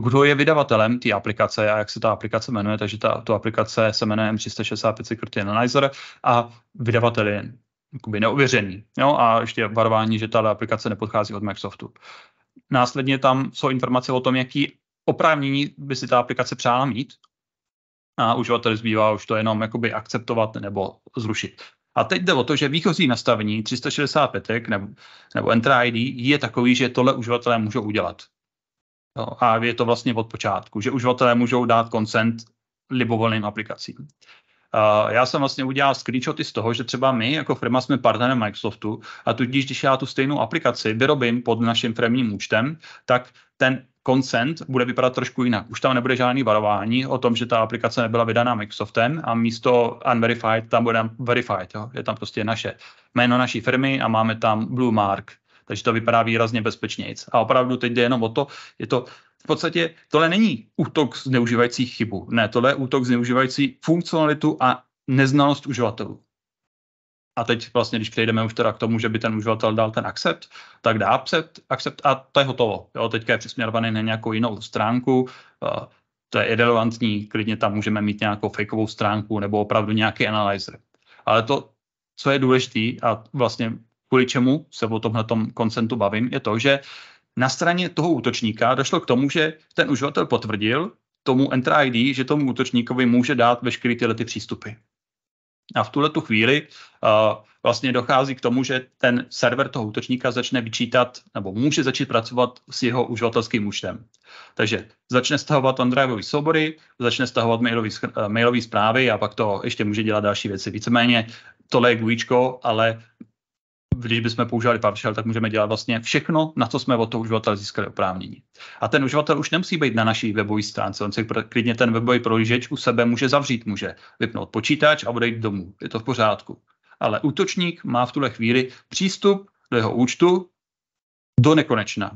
kdo je vydavatelem té aplikace a jak se ta aplikace jmenuje, takže ta, tu aplikace se jmenuje M365 Security Analyzer a vydavatel je jakoby neuvěřený. Jo? A ještě varování, že ta aplikace nepodchází od Microsoftu. Následně tam jsou informace o tom, jaký oprávnění by si ta aplikace přála mít a uživatel zbývá už to jenom jakoby akceptovat nebo zrušit. A teď jde o to, že výchozí nastavení 365 nebo, nebo Enter ID je takový, že tohle uživatelé můžou udělat. Jo, a je to vlastně od počátku, že uživatelé můžou dát koncent libovolným aplikacím. Uh, já jsem vlastně udělal screenshoty z toho, že třeba my jako firma jsme partnerem Microsoftu a tudíž, když já tu stejnou aplikaci vyrobím pod naším firmním účtem, tak ten consent bude vypadat trošku jinak. Už tam nebude žádný varování o tom, že ta aplikace nebyla vydaná Microsoftem a místo unverified tam bude verified. Jo? Je tam prostě naše jméno naší firmy a máme tam Blue Mark. Takže to vypadá výrazně bezpečnějíc. A opravdu teď jde jenom o to, je to v podstatě tohle není útok zneužívající chybu. Ne, tohle je útok zneužívající funkcionalitu a neznalost uživatelů a teď vlastně, když přejdeme už teda k tomu, že by ten uživatel dal ten accept, tak dá accept, accept a to je hotovo. Jo, teďka je přesměrovaný na nějakou jinou stránku, eh, to je irrelevantní, klidně tam můžeme mít nějakou fakeovou stránku nebo opravdu nějaký analyzer. Ale to, co je důležité a vlastně kvůli čemu se o tomhle koncentu bavím, je to, že na straně toho útočníka došlo k tomu, že ten uživatel potvrdil tomu Enter ID, že tomu útočníkovi může dát veškeré tyhle ty přístupy. A v tuhle tu chvíli uh, vlastně dochází k tomu, že ten server toho útočníka začne vyčítat, nebo může začít pracovat s jeho uživatelským účtem. Takže začne stahovat OneDriveové soubory, začne stahovat mailové eh, mailové zprávy a pak to ještě může dělat další věci. Víceméně tohle je GUIčko, ale když bychom používali PowerShell, tak můžeme dělat vlastně všechno, na co jsme od toho uživatele získali oprávnění. A ten uživatel už nemusí být na naší webové stránce, on si klidně ten webový prohlížeč u sebe může zavřít, může vypnout počítač a odejít domů. Je to v pořádku. Ale útočník má v tuhle chvíli přístup do jeho účtu do nekonečna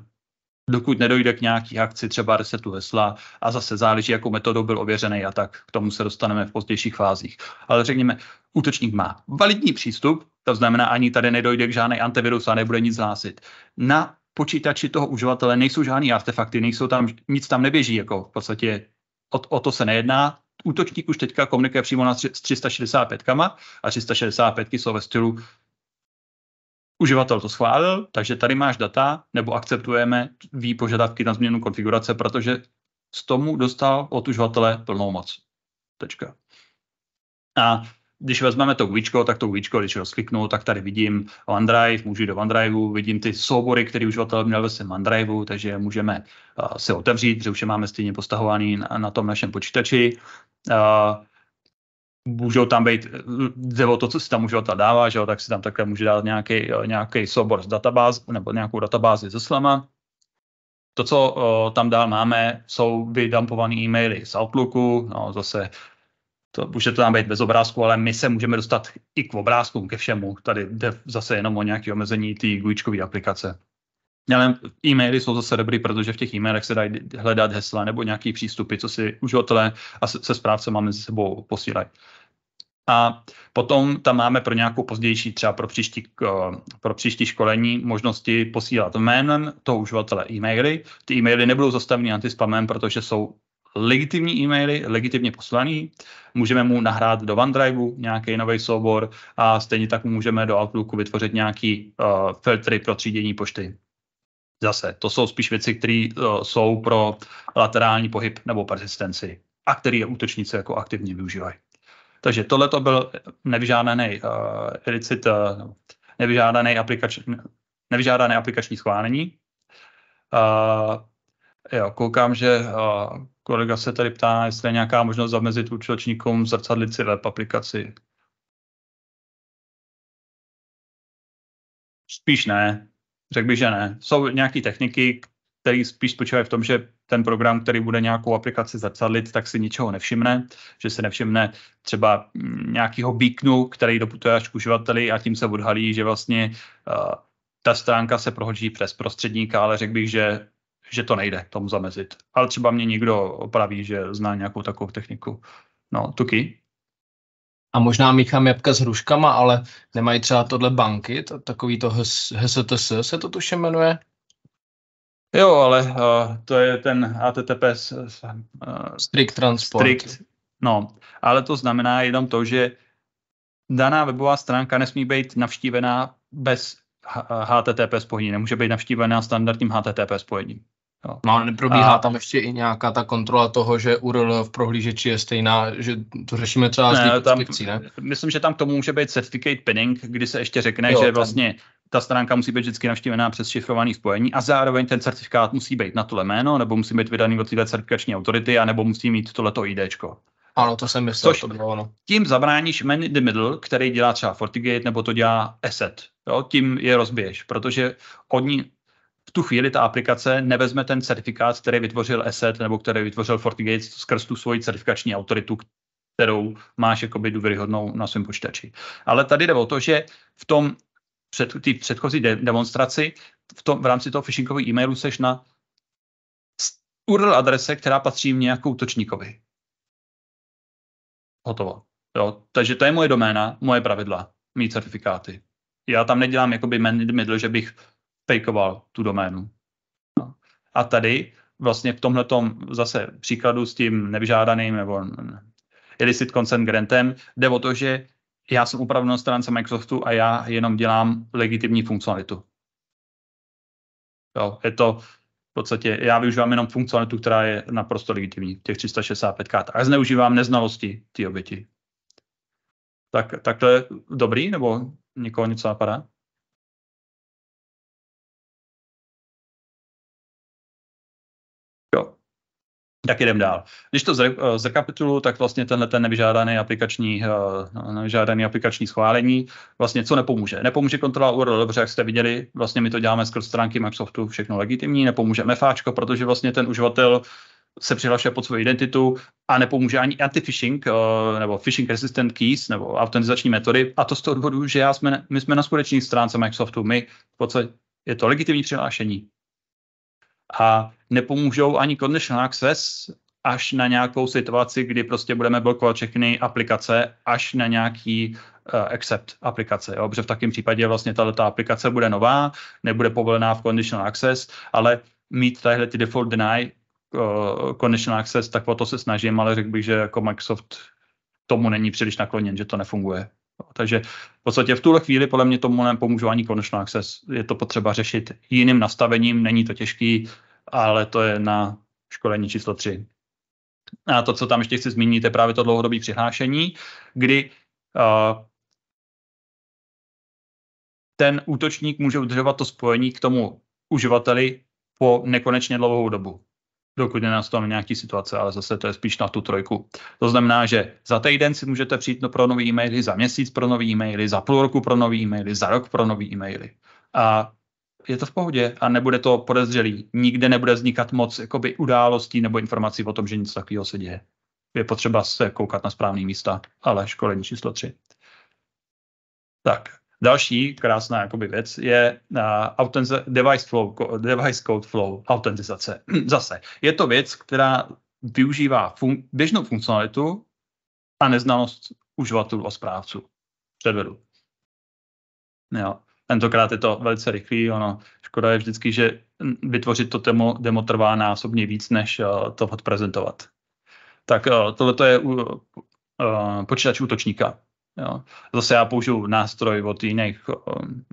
dokud nedojde k nějaký akci, třeba resetu hesla a zase záleží, jakou metodou byl ověřený a tak k tomu se dostaneme v pozdějších fázích. Ale řekněme, útočník má validní přístup to znamená, ani tady nedojde k žádné antivirus a nebude nic hlásit. Na počítači toho uživatele nejsou žádný artefakty, nejsou tam, nic tam neběží, jako v podstatě o, o to se nejedná. Útočník už teďka komunikuje přímo na tři, s 365 kama a 365 jsou ve stylu uživatel to schválil, takže tady máš data, nebo akceptujeme výpožadavky požadavky na změnu konfigurace, protože z tomu dostal od uživatele plnou moc. Tečka. A když vezmeme to guíčko, tak to guíčko, když rozkliknu, tak tady vidím OneDrive, můžu jít do OneDriveu, vidím ty soubory, které uživatel měl ve svém OneDriveu, takže můžeme uh, si otevřít, protože už je máme stejně postahovaný na, na tom našem počítači. Uh, můžou tam být, jde o to, co si tam uživatel dává, že jo, tak si tam také může dát nějaký, eh, nějaký soubor z databáz, nebo nějakou databázi ze slama. To, co uh, tam dál máme, jsou vydampované e-maily z Outlooku, no, zase to, může to tam být bez obrázku, ale my se můžeme dostat i k obrázkům, ke všemu. Tady jde zase jenom o nějaké omezení té GUIčkové aplikace. Ale e-maily jsou zase dobrý, protože v těch e-mailech se dají hledat hesla nebo nějaký přístupy, co si uživatelé a se, se máme se sebou posílají. A potom tam máme pro nějakou pozdější, třeba pro příští, pro příští školení, možnosti posílat jménem toho uživatele e-maily. Ty e-maily nebudou zastaveny antispamem, protože jsou legitimní e-maily, legitimně poslaný, můžeme mu nahrát do OneDrive nějaký nový soubor a stejně tak můžeme do Outlooku vytvořit nějaký uh, filtry pro třídění pošty. Zase, to jsou spíš věci, které uh, jsou pro laterální pohyb nebo persistenci a které je útočníci jako aktivně využívají. Takže tohle to byl nevyžádaný uh, eh, ilicit, uh, nevyžádaný, aplikač, nevyžádané aplikační schválení. Uh, jo, koukám, že uh, Kolega se tady ptá, jestli je nějaká možnost zamezit účelečníkům zrcadlit si web aplikaci. Spíš ne. Řekl bych, že ne. Jsou nějaké techniky, které spíš spočívají v tom, že ten program, který bude nějakou aplikaci zrcadlit, tak si ničeho nevšimne, že se nevšimne třeba mm, nějakého bíknu, který doputuje až k uživateli a tím se odhalí, že vlastně uh, ta stránka se prohodí přes prostředníka, ale řekl bych, že že to nejde tomu zamezit. Ale třeba mě někdo opraví, že zná nějakou takovou techniku. No, tuky. A možná míchám jabka s hruškama, ale nemají třeba tohle banky, to, takový to HSTS se to tuším jmenuje? Jo, ale uh, to je ten ATTP s, uh, Strict Transport. Strict, no, ale to znamená jenom to, že daná webová stránka nesmí být navštívená bez HTTP spojení, nemůže být navštívená standardním HTTP spojením. No No, neprobíhá a... tam ještě i nějaká ta kontrola toho, že URL v prohlížeči je stejná, že to řešíme třeba ne, s tam, ne? Myslím, že tam k tomu může být certificate pinning, kdy se ještě řekne, jo, že ten... vlastně ta stránka musí být vždycky navštívená přes šifrovaný spojení a zároveň ten certifikát musí být na tohle jméno, nebo musí být vydaný od této certifikační autority, anebo musí mít tohleto IDčko. Ano, to jsem myslel, Což to bylo ono. Tím zabráníš man in the middle, který dělá třeba FortiGate, nebo to dělá Asset. Jo? Tím je rozběž, protože oni v tu chvíli ta aplikace nevezme ten certifikát, který vytvořil ESET nebo který vytvořil FortiGate skrz tu svoji certifikační autoritu, kterou máš jakoby důvěryhodnou na svém počítači. Ale tady jde o to, že v tom před, tý předchozí de- demonstraci v, tom, v rámci toho phishingového e-mailu seš na URL adrese, která patří nějakou útočníkovi. Hotovo. Jo? Takže to je moje doména, moje pravidla, mý certifikáty. Já tam nedělám jakoby middle, že bych fejkoval tu doménu. No. A tady vlastně v tomhle zase příkladu s tím nevyžádaným nebo illicit consent grantem jde o to, že já jsem upravenou stránce Microsoftu a já jenom dělám legitimní funkcionalitu. Jo, je to v podstatě, já využívám jenom funkcionalitu, která je naprosto legitimní těch 365 kartách. A zneužívám neznalosti ty oběti. Tak, tak to je dobrý, nebo někoho něco napadá? tak jdem dál. Když to eh, zrekapitulu, tak vlastně tenhle ten nevyžádaný aplikační, eh, nevyžádaný aplikační schválení vlastně co nepomůže. Nepomůže kontrola URL, dobře, jak jste viděli, vlastně my to děláme skrz stránky Microsoftu, všechno legitimní, nepomůže MFAčko, protože vlastně ten uživatel se přihlašuje pod svou identitu a nepomůže ani anti-phishing eh, nebo phishing resistant keys nebo autentizační metody a to z toho důvodu, že já jsme, my jsme na skutečných stránce Microsoftu, my v podstatě je to legitimní přihlášení, a nepomůžou ani conditional access až na nějakou situaci, kdy prostě budeme blokovat všechny aplikace až na nějaký uh, accept aplikace, jo? protože v takém případě vlastně tato aplikace bude nová, nebude povolená v conditional access, ale mít tadyhle ty default deny uh, eh, conditional access, tak o to se snažím, ale řekl bych, že jako Microsoft tomu není příliš nakloněn, že to nefunguje. Takže v podstatě v tuhle chvíli podle mě tomu ani konečná Access je to potřeba řešit jiným nastavením, není to těžký, ale to je na školení číslo 3. A to, co tam ještě chci zmínit, je právě to dlouhodobé přihlášení, kdy uh, ten útočník může udržovat to spojení k tomu uživateli po nekonečně dlouhou dobu dokud nenastane nějaký situace, ale zase to je spíš na tu trojku. To znamená, že za týden si můžete přijít pro nový e-maily, za měsíc pro nový e-maily, za půl roku pro nový e-maily, za rok pro nový e-maily. A je to v pohodě a nebude to podezřelý. Nikde nebude vznikat moc jakoby, událostí nebo informací o tom, že nic takového se děje. Je potřeba se koukat na správné místa, ale školení číslo tři. Tak, Další krásná jakoby věc je uh, device, flow, device code flow, autentizace. Zase, je to věc, která využívá fun- běžnou funkcionalitu a neznalost uživatelů a správců. Předvedu. Jo. Tentokrát je to velice rychlý, ono, škoda je vždycky, že mm, vytvořit to demo, demo trvá násobně víc, než uh, to odprezentovat. Tak uh, eh, tohle je uh, uh, počítač útočníka. Jo. Zase já použiju nástroj od jiných um,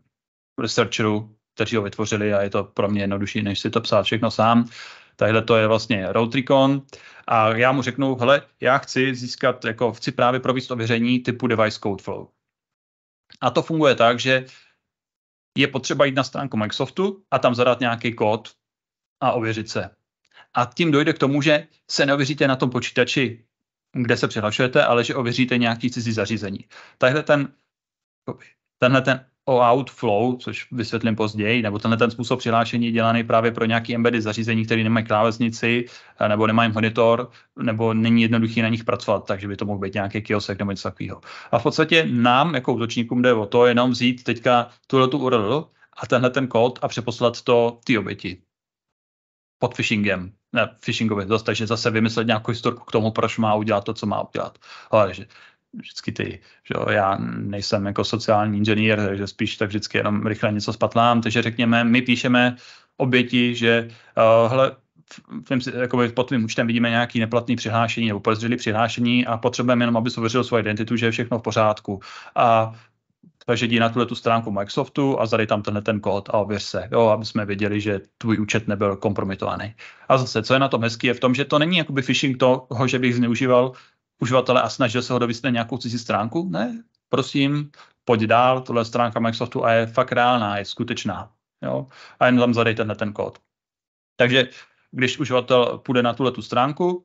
researcherů, kteří ho vytvořili a je to pro mě jednodušší, než si to psát všechno sám. Takhle to je vlastně Routricon. a já mu řeknu, hele, já chci získat, jako chci právě provést ověření typu device code flow. A to funguje tak, že je potřeba jít na stránku Microsoftu a tam zadat nějaký kód a ověřit se. A tím dojde k tomu, že se neověříte na tom počítači kde se přihlašujete, ale že ověříte nějaký cizí zařízení. Takhle ten, tenhle ten outflow, což vysvětlím později, nebo tenhle ten způsob přihlášení je dělaný právě pro nějaký embedded zařízení, který nemají klávesnici, nebo nemají monitor, nebo není jednoduchý na nich pracovat, takže by to mohl být nějaký kiosek nebo něco takového. A v podstatě nám, jako útočníkům, jde o to jenom vzít teďka tuhle tu URL a tenhle ten kód a přeposlat to ty oběti pod phishingem, ne, phishingově zase, takže zase vymyslet nějakou historku k tomu, proč má udělat to, co má udělat. Ale že vždycky ty, že jo, já nejsem jako sociální inženýr, takže spíš tak vždycky jenom rychle něco spatlám, takže řekněme, my píšeme oběti, že uh, hele, tím, jakoby pod tvým účtem vidíme nějaký neplatný přihlášení nebo podezřelý přihlášení a potřebujeme jenom, aby se svou identitu, že je všechno v pořádku. A takže jdi na tuhle tu stránku Microsoftu a zadej tam tenhle ten kód a ověř se, jo, aby jsme věděli, že tvůj účet nebyl kompromitovaný. A zase, co je na tom hezký, je v tom, že to není jakoby phishing toho, že bych zneužíval uživatele a snažil se ho dovést na nějakou cizí stránku, ne, prosím, pojď dál, tohle stránka Microsoftu a je fakt reálná, je skutečná, jo, a jen tam zadej tenhle ten kód. Takže když uživatel půjde na tuhle tu stránku, uh,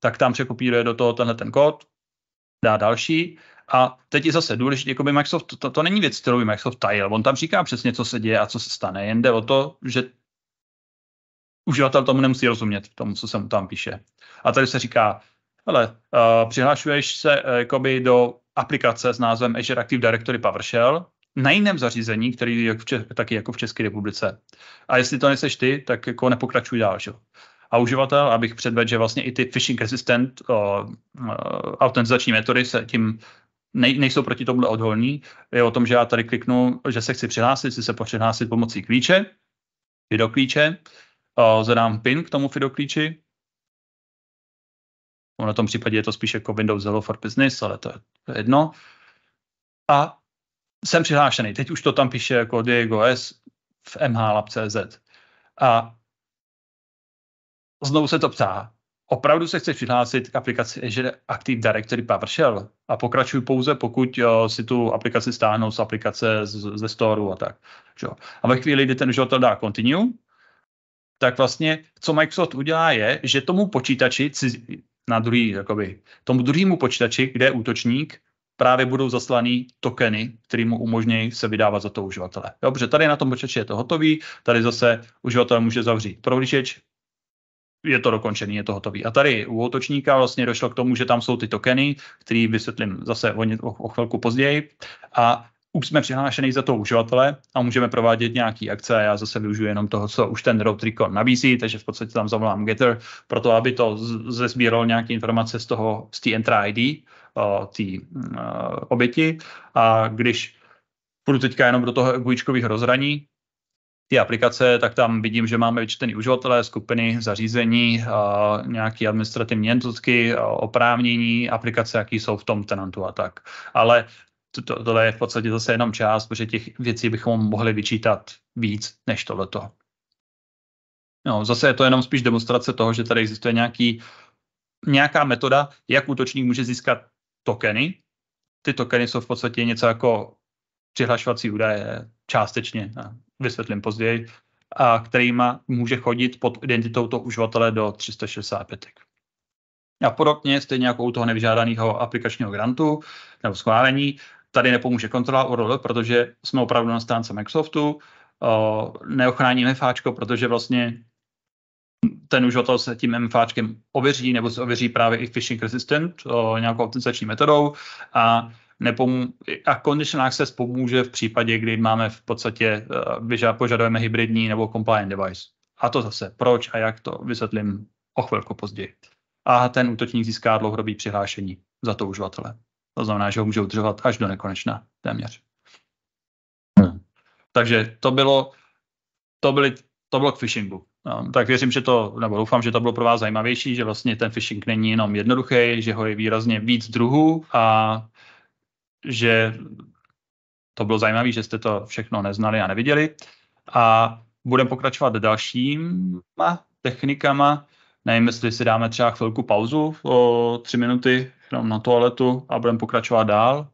tak tam překopíruje do toho tenhle ten kód, dá další a teď je zase důležité, jako by Microsoft, to, to není věc, kterou by Microsoft tajil. On tam říká přesně, co se děje a co se stane. Jen jde o to, že uživatel tomu nemusí rozumět, tomu, co se mu tam píše. A tady se říká, ale uh, eh, přihlášuješ se uh, jakoby do aplikace s názvem Azure Active Directory PowerShell na jiném zařízení, který je v Čes- taky jako v České republice. A jestli to neseš ty, tak jako nepokračuj dál. Že? A uživatel, abych předvedl, že vlastně i ty phishing resistant uh, eh, uh, autentizační metody se tím nej, nejsou proti tomu odolní, je o tom, že já tady kliknu, že se chci přihlásit, chci se přihlásit pomocí klíče, FIDO klíče, o, zadám PIN k tomu FIDO klíči, na tom případě je to spíš jako Windows Hello for Business, ale to je jedno. A jsem přihlášený. Teď už to tam píše jako Diego S v mhlab.cz. A znovu se to ptá, opravdu se chceš přihlásit k aplikaci Azure Active Directory PowerShell a pokračuj pouze, pokud jo, si tu aplikaci stáhnou z aplikace z, ze storu a tak. Jo. A ve chvíli, kdy ten uživatel dá continue, tak vlastně, co Microsoft udělá je, že tomu počítači, na druhý, jakoby, tomu druhému počítači, kde je útočník, právě budou zaslaný tokeny, které mu umožňují se vydávat za to uživatele. Dobře, tady na tom počítači je to hotový, tady zase uživatel může zavřít prohlížeč, je to dokončený, je to hotový. A tady u útočníka vlastně došlo k tomu, že tam jsou ty tokeny, který vysvětlím zase o, o, o chvilku později. A už jsme přihlášeni za to uživatele a můžeme provádět nějaký akce a já zase využiju jenom toho, co už ten road recon nabízí, takže v podstatě tam zavolám getter, proto aby to zesbíral nějaké informace z toho, z té entra ID, té mm, oběti a když půjdu teďka jenom do toho egoičkových rozhraní, ty aplikace, tak tam vidím, že máme vyčtený uživatelé, skupiny, zařízení, nějaký administrativní jednotky, oprávnění, aplikace, jaký jsou v tom tenantu a tak. Ale to, to, tohle je v podstatě zase jenom část, protože těch věcí bychom mohli vyčítat víc než tohleto. No, zase je to jenom spíš demonstrace toho, že tady existuje nějaký, nějaká metoda, jak útočník může získat tokeny. Ty tokeny jsou v podstatě něco jako přihlašovací údaje částečně vysvětlím později, a kterýma může chodit pod identitou toho uživatele do 365. A podobně, stejně jako u toho nevyžádaného aplikačního grantu nebo schválení, tady nepomůže kontrola URL, protože jsme opravdu na stránce Microsoftu, neochráníme fáčko, protože vlastně ten uživatel se tím MFAčkem ověří, nebo se ověří právě i phishing resistant, nějakou autentizační metodou a nepom- a conditional access pomůže v případě, kdy máme v podstatě, vyža- eh, požadujeme hybridní nebo compliant device. A to zase, proč a jak to vysvětlím o chvilku později. A ten útočník získá dlouhodobý přihlášení za to uživatele. To znamená, že ho může udržovat až do nekonečna, téměř. Hmm. Takže to bylo, to, byly, to bylo k phishingu. Um, tak věřím, že to, nebo doufám, že to bylo pro vás zajímavější, že vlastně ten phishing není jenom jednoduchý, že ho je výrazně víc druhů a že to bylo zajímavé, že jste to všechno neznali a neviděli. A budeme pokračovat dalšíma technikama. Nevím, jestli si dáme třeba chvilku pauzu o tři minuty jenom na toaletu a budeme pokračovat dál,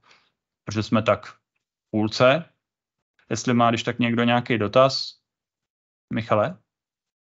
protože jsme tak v půlce. Jestli má když tak někdo nějaký dotaz. Michale?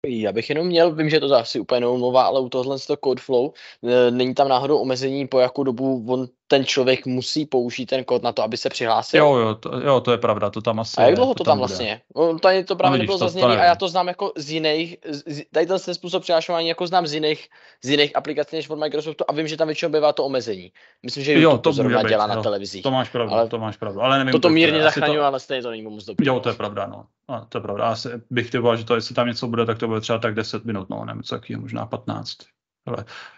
Já bych jenom měl, vím, že to zase úplně nová, ale u tohle z code Codeflow e, není tam náhodou omezení, po jakou dobu on ten člověk musí použít ten kód na to, aby se přihlásil. Jo, jo, to, jo, to je pravda, to tam asi A jak dlouho to, to tam, tam vlastně je? No, tady to právě no, nebylo zazněné a já to znám jako z jiných, z, tady ten způsob přihlášování jako znám z jiných, z jiných aplikací než od Microsoftu a vím, že tam většinou bývá to omezení. Myslím, že jo, to, to zrovna být, dělá jo, na televizích. To máš pravdu, ale to máš pravdu. Ale nevím, to mírně zachraňuje, to... ale stejně to není moc dobrý. Jo, to je pravda, no. A, to je pravda. Asi bych chtěl, že to, jestli tam něco bude, tak to bude třeba tak 10 minut, no, nevím, co, možná 15.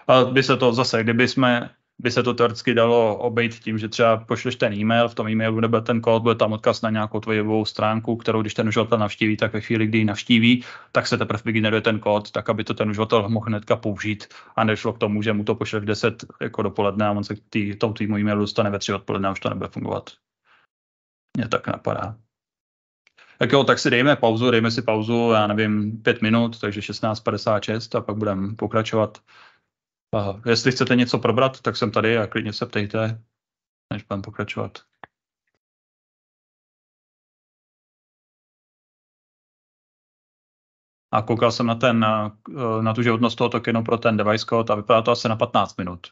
ale by se to zase, kdyby jsme by se to teoreticky dalo obejít tím, že třeba pošleš ten e-mail, v tom e-mailu nebo ten kód, bude tam odkaz na nějakou tvoji webovou stránku, kterou když ten uživatel navštíví, tak ve chvíli, kdy ji navštíví, tak se teprve vygeneruje ten kód, tak aby to ten uživatel mohl hnedka použít a nešlo k tomu, že mu to pošle v 10 jako dopoledne a on se k tý, tomu týmu e-mailu dostane ve 3 odpoledne a už to nebude fungovat. Mě tak napadá. Tak jo, tak si dejme pauzu, dejme si pauzu, já nevím, pět minut, takže 16.56 a pak budeme pokračovat. Uh, jestli chcete něco probrat, tak jsem tady a klidně se ptejte, než budeme pokračovat. A koukal jsem na, ten, na tu životnost toho tokenu pro ten device code a vypadá to asi na 15 minut.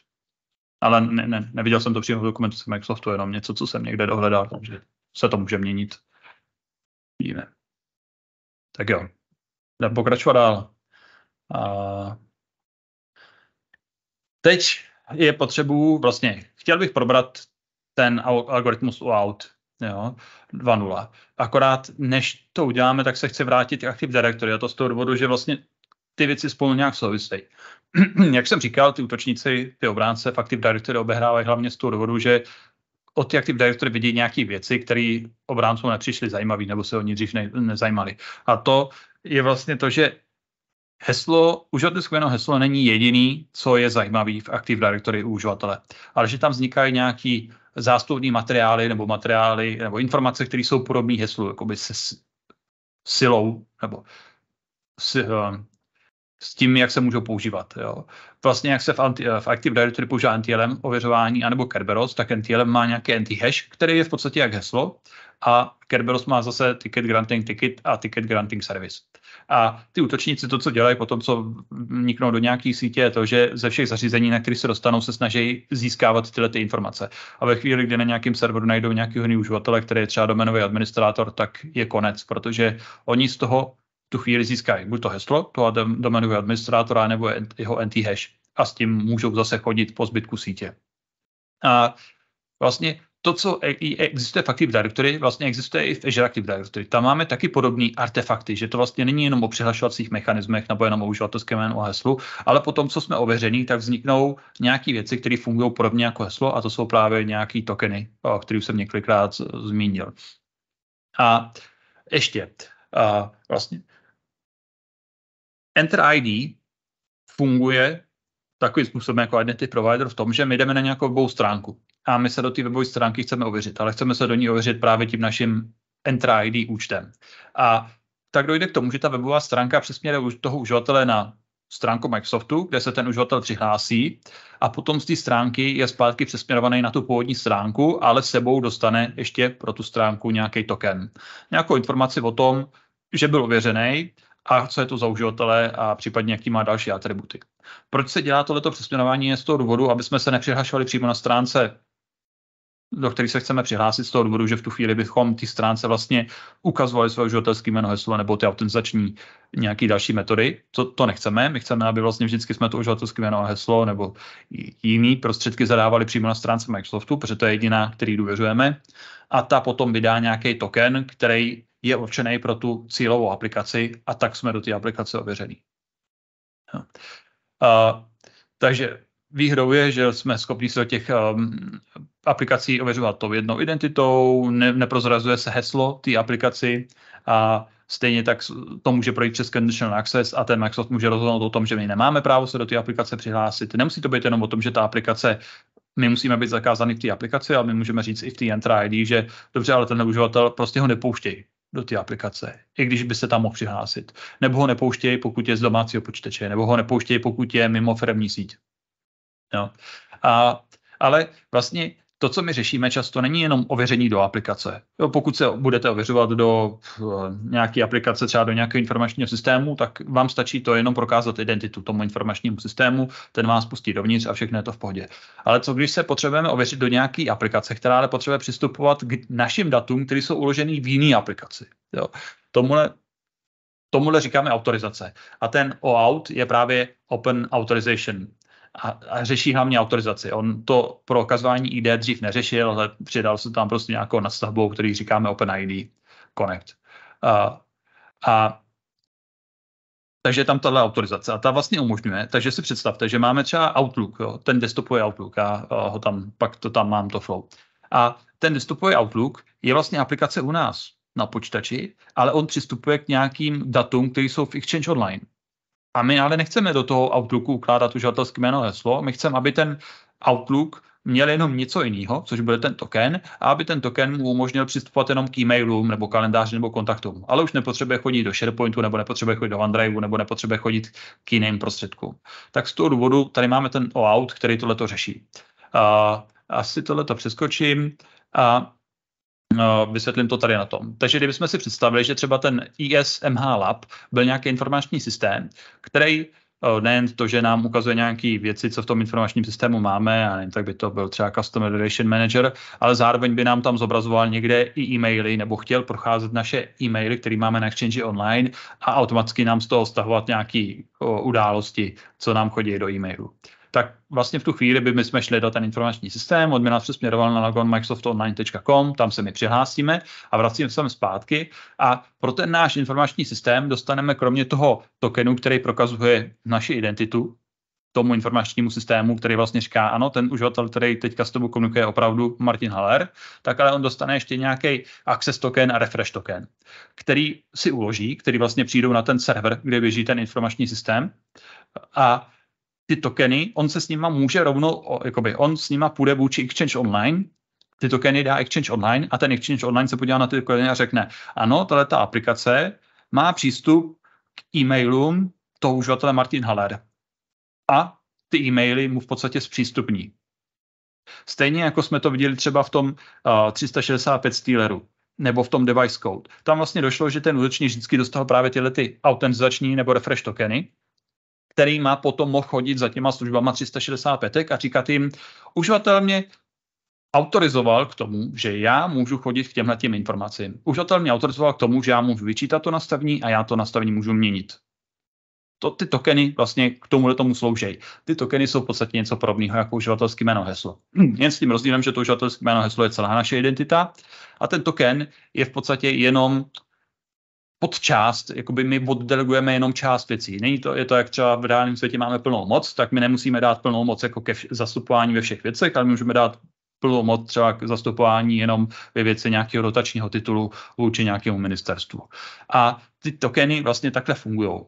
Ale ne, ne, neviděl jsem to přímo v dokumentu z Microsoftu, jenom něco, co jsem někde dohledal, takže se to může měnit. Víme. Tak jo, jdeme pokračovat dál. A Teď je potřebu, vlastně chtěl bych probrat ten algoritmus u aut, jo, 2.0. Akorát než to uděláme, tak se chci vrátit k Active Directory a to z toho důvodu, že vlastně ty věci spolu nějak souvisejí. Jak jsem říkal, ty útočníci, ty obránce v Active Directory obehrávají hlavně z toho důvodu, že od ty Active Directory vidí nějaké věci, které obráncům nepřišly zajímavé nebo se o ní dřív ne, nezajímaly. A to je vlastně to, že Heslo, uživatelské skupeno heslo není jediný, co je zajímavý v Active Directory u uživatele, ale že tam vznikají nějaký zástupní materiály nebo materiály nebo informace, které jsou podobné heslu, jakoby se silou nebo s, uh, s tím, jak se můžou používat. Jo. Vlastně jak se v, anti, v Active Directory používá NTLM ověřování anebo Kerberos, tak NTLM má nějaký anti-hash, který je v podstatě jak heslo a Kerberos má zase ticket granting ticket a ticket granting service. Uh, a ty útočníci to, co dělají potom, co vniknou do nějaké sítě, je to, že ze všech zařízení, na které se dostanou, se snaží získávat tyhle ty informace. A ve chvíli, kdy na nějakém serveru najdou nějakého jiného uživatele, který je třeba domenový administrátor, tak je konec, protože oni z toho tu chvíli získají buď to heslo toho domenového administrátora, nebo jeho NT hash a s tím můžou zase chodit po zbytku sítě. A vlastně to, co e, existuje v Active Directory, vlastně existuje i v Azure Active Directory. Tam máme taky podobné artefakty, že to vlastně není jenom o přihlašovacích mechanismech nebo jenom o uživatelském jménu a heslu, ale potom, co jsme ověření, tak vzniknou nějaké věci, které fungují podobně jako heslo a to jsou právě nějaké tokeny, o kterých jsem několikrát zmínil. A ještě, a vlastně, Enter ID funguje takovým způsobem jako identity provider v tom, že my jdeme na nějakou stránku a my se do té webové stránky chceme ověřit, ale chceme se do ní ověřit právě tím naším Entra ID účtem. A tak dojde k tomu, že ta webová stránka přesměruje toho uživatele na stránku Microsoftu, kde se ten uživatel přihlásí a potom z té stránky je zpátky přesměrovaný na tu původní stránku, ale sebou dostane ještě pro tu stránku nějaký token. Nějakou informaci o tom, že byl ověřený a co je to za uživatele a případně jaký má další atributy. Proč se dělá tohleto přesměrování je z toho důvodu, aby jsme se nepřihlašovali přímo na stránce do kterých se chceme přihlásit z toho důvodu, že v tu chvíli bychom ty stránce vlastně ukazovali svoje uživatelské jméno, heslo nebo ty autentizační nějaké další metody. To, to nechceme. My chceme, aby vlastně vždycky jsme to uživatelské jméno a heslo nebo jiný prostředky zadávali přímo na stránce Microsoftu, protože to je jediná, který důvěřujeme. A ta potom vydá nějaký token, který je určený pro tu cílovou aplikaci a tak jsme do té aplikace ověřený. Uh, takže výhrou je, že jsme schopni se do těch um, aplikací ověřovat tou jednou identitou, ne, neprozrazuje se heslo té aplikaci a stejně tak to může projít přes conditional access a ten Microsoft může rozhodnout o tom, že my nemáme právo se do té aplikace přihlásit. Nemusí to být jenom o tom, že ta aplikace my musíme být zakázány v té aplikaci, ale my můžeme říct i v té Entra ID, že dobře, ale ten uživatel prostě ho nepouštějí do té aplikace, i když by se tam mohl přihlásit. Nebo ho nepouštějí, pokud je z domácího počítače, nebo ho nepouštějí, pokud je mimo firmní síť. Jo. A, ale vlastně to, co my řešíme často, není jenom ověření do aplikace. Jo, pokud se budete ověřovat do eh, nějaké aplikace, třeba do nějakého informačního systému, tak vám stačí to jenom prokázat identitu tomu informačnímu systému, ten vás pustí dovnitř a všechno je to v pohodě. Ale co když se potřebujeme ověřit do nějaké aplikace, která ale potřebuje přistupovat k našim datům, které jsou uložené v jiné aplikaci. Jo. Tomuhle Tomuhle říkáme autorizace. A ten OAuth je právě Open Authorization a, a řeší hlavně autorizaci. On to pro okazování ID dřív neřešil, ale přidal se tam prostě nějakou nadstavbou, který říkáme OpenID Connect. A, a takže je tam tahle autorizace a ta vlastně umožňuje, takže si představte, že máme třeba Outlook, jo, ten desktopový Outlook a, a eh, ho tam, pak to tam mám to flow. A ten desktopový Outlook je vlastně aplikace u nás na počítači, ale on přistupuje k nějakým datům, které jsou v Exchange Online. A my ale nechceme do toho Outlooku ukládat uživatelské jméno heslo, my chceme, aby ten Outlook měl jenom něco jiného, což byl ten token, a aby ten token mu umožnil přistupovat jenom k e-mailům nebo kalendáři nebo kontaktům. Ale už nepotřebuje chodit do SharePointu, nebo nepotřebuje chodit do OneDriveu, nebo nepotřebuje chodit k jiným prostředkům. Tak z toho důvodu tady máme ten OAuth, který tohle to řeší. Uh, asi tohle to přeskočím. A No, vysvětlím to tady na tom. Takže kdybychom si představili, že třeba ten ISMH Lab byl nějaký informační systém, který eh, nejen to, že nám ukazuje nějaké věci, co v tom informačním systému máme, a nevím, tak by to byl třeba Customer Relation Manager, ale zároveň by nám tam zobrazoval někde i e-maily, nebo chtěl procházet naše e-maily, které máme na Exchange online a automaticky nám z toho stahovat nějaké eh, události, co nám chodí do e-mailu tak vlastně v tu chvíli by my jsme šli do ten informační systém, on by nás přesměroval na logon microsoftonline.com, tam se my přihlásíme a vracíme se zpátky a pro ten náš informační systém dostaneme kromě toho tokenu, který prokazuje naši identitu, tomu informačnímu systému, který vlastně říká, ano, ten uživatel, který teďka s tobou komunikuje opravdu Martin Haller, tak ale on dostane ještě nějaký access token a refresh token, který si uloží, který vlastně přijdou na ten server, kde běží ten informační systém a ty tokeny, on se s nima může rovnou, jakoby on s nima půjde vůči Exchange Online, ty tokeny dá Exchange Online a ten Exchange Online se podívá na ty tokeny a řekne, ano, tahle ta aplikace má přístup k e-mailům toho uživatele Martin Haller. A ty e-maily mu v podstatě zpřístupní. Stejně jako jsme to viděli třeba v tom uh, eh, 365 Steeleru nebo v tom device code. Tam vlastně došlo, že ten útočník vždycky dostal právě tyhle ty autentizační nebo refresh tokeny který má potom mohl chodit za těma službama 365 a říkat jim, uživatel mě autorizoval k tomu, že já můžu chodit k těmhle těm informacím. Uživatel mě autorizoval k tomu, že já můžu vyčítat to nastavení a já to nastavení můžu měnit. To, ty tokeny vlastně k tomuhle tomu slouží. Ty tokeny jsou v podstatě něco podobného jako uživatelský jméno heslo. Jen s tím rozdílem, že to uživatelské jméno heslo je celá naše identita a ten token je v podstatě jenom pod jako jakoby my oddelegujeme jenom část věcí. Není to, je to, jak třeba v reálném světě máme plnou moc, tak my nemusíme dát plnou moc jako ke zastupování ve všech věcech, ale my můžeme dát plnou moc třeba k zastupování jenom ve věci nějakého dotačního titulu vůči nějakému ministerstvu. A ty tokeny vlastně takhle fungují.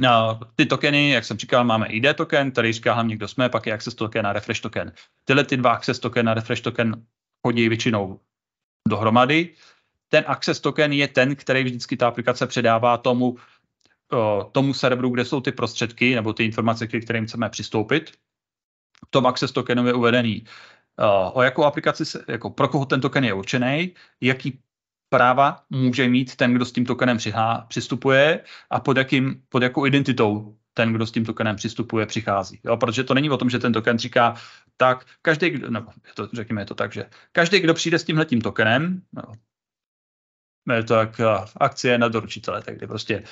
No, ty tokeny, jak jsem říkal, máme ID token, který říká hlavně, kdo jsme, pak je access token a refresh token. Tyhle ty dva access token a refresh token chodí většinou dohromady ten access token je ten, který vždycky ta aplikace předává tomu, tomu serveru, kde jsou ty prostředky nebo ty informace, ke kterým chceme přistoupit. V tom access tokenu je uvedený, o jakou aplikaci, se, jako pro koho ten token je určený, jaký práva může mít ten, kdo s tím tokenem přihá, přistupuje a pod, jakým, pod jakou identitou ten, kdo s tím tokenem přistupuje, přichází. Jo, protože to není o tom, že ten token říká, tak každý, nebo to, řekněme to tak, že každý, kdo přijde s tímhletím tokenem, no, je to jak eh, akcie na doručitele, tak kdy prostě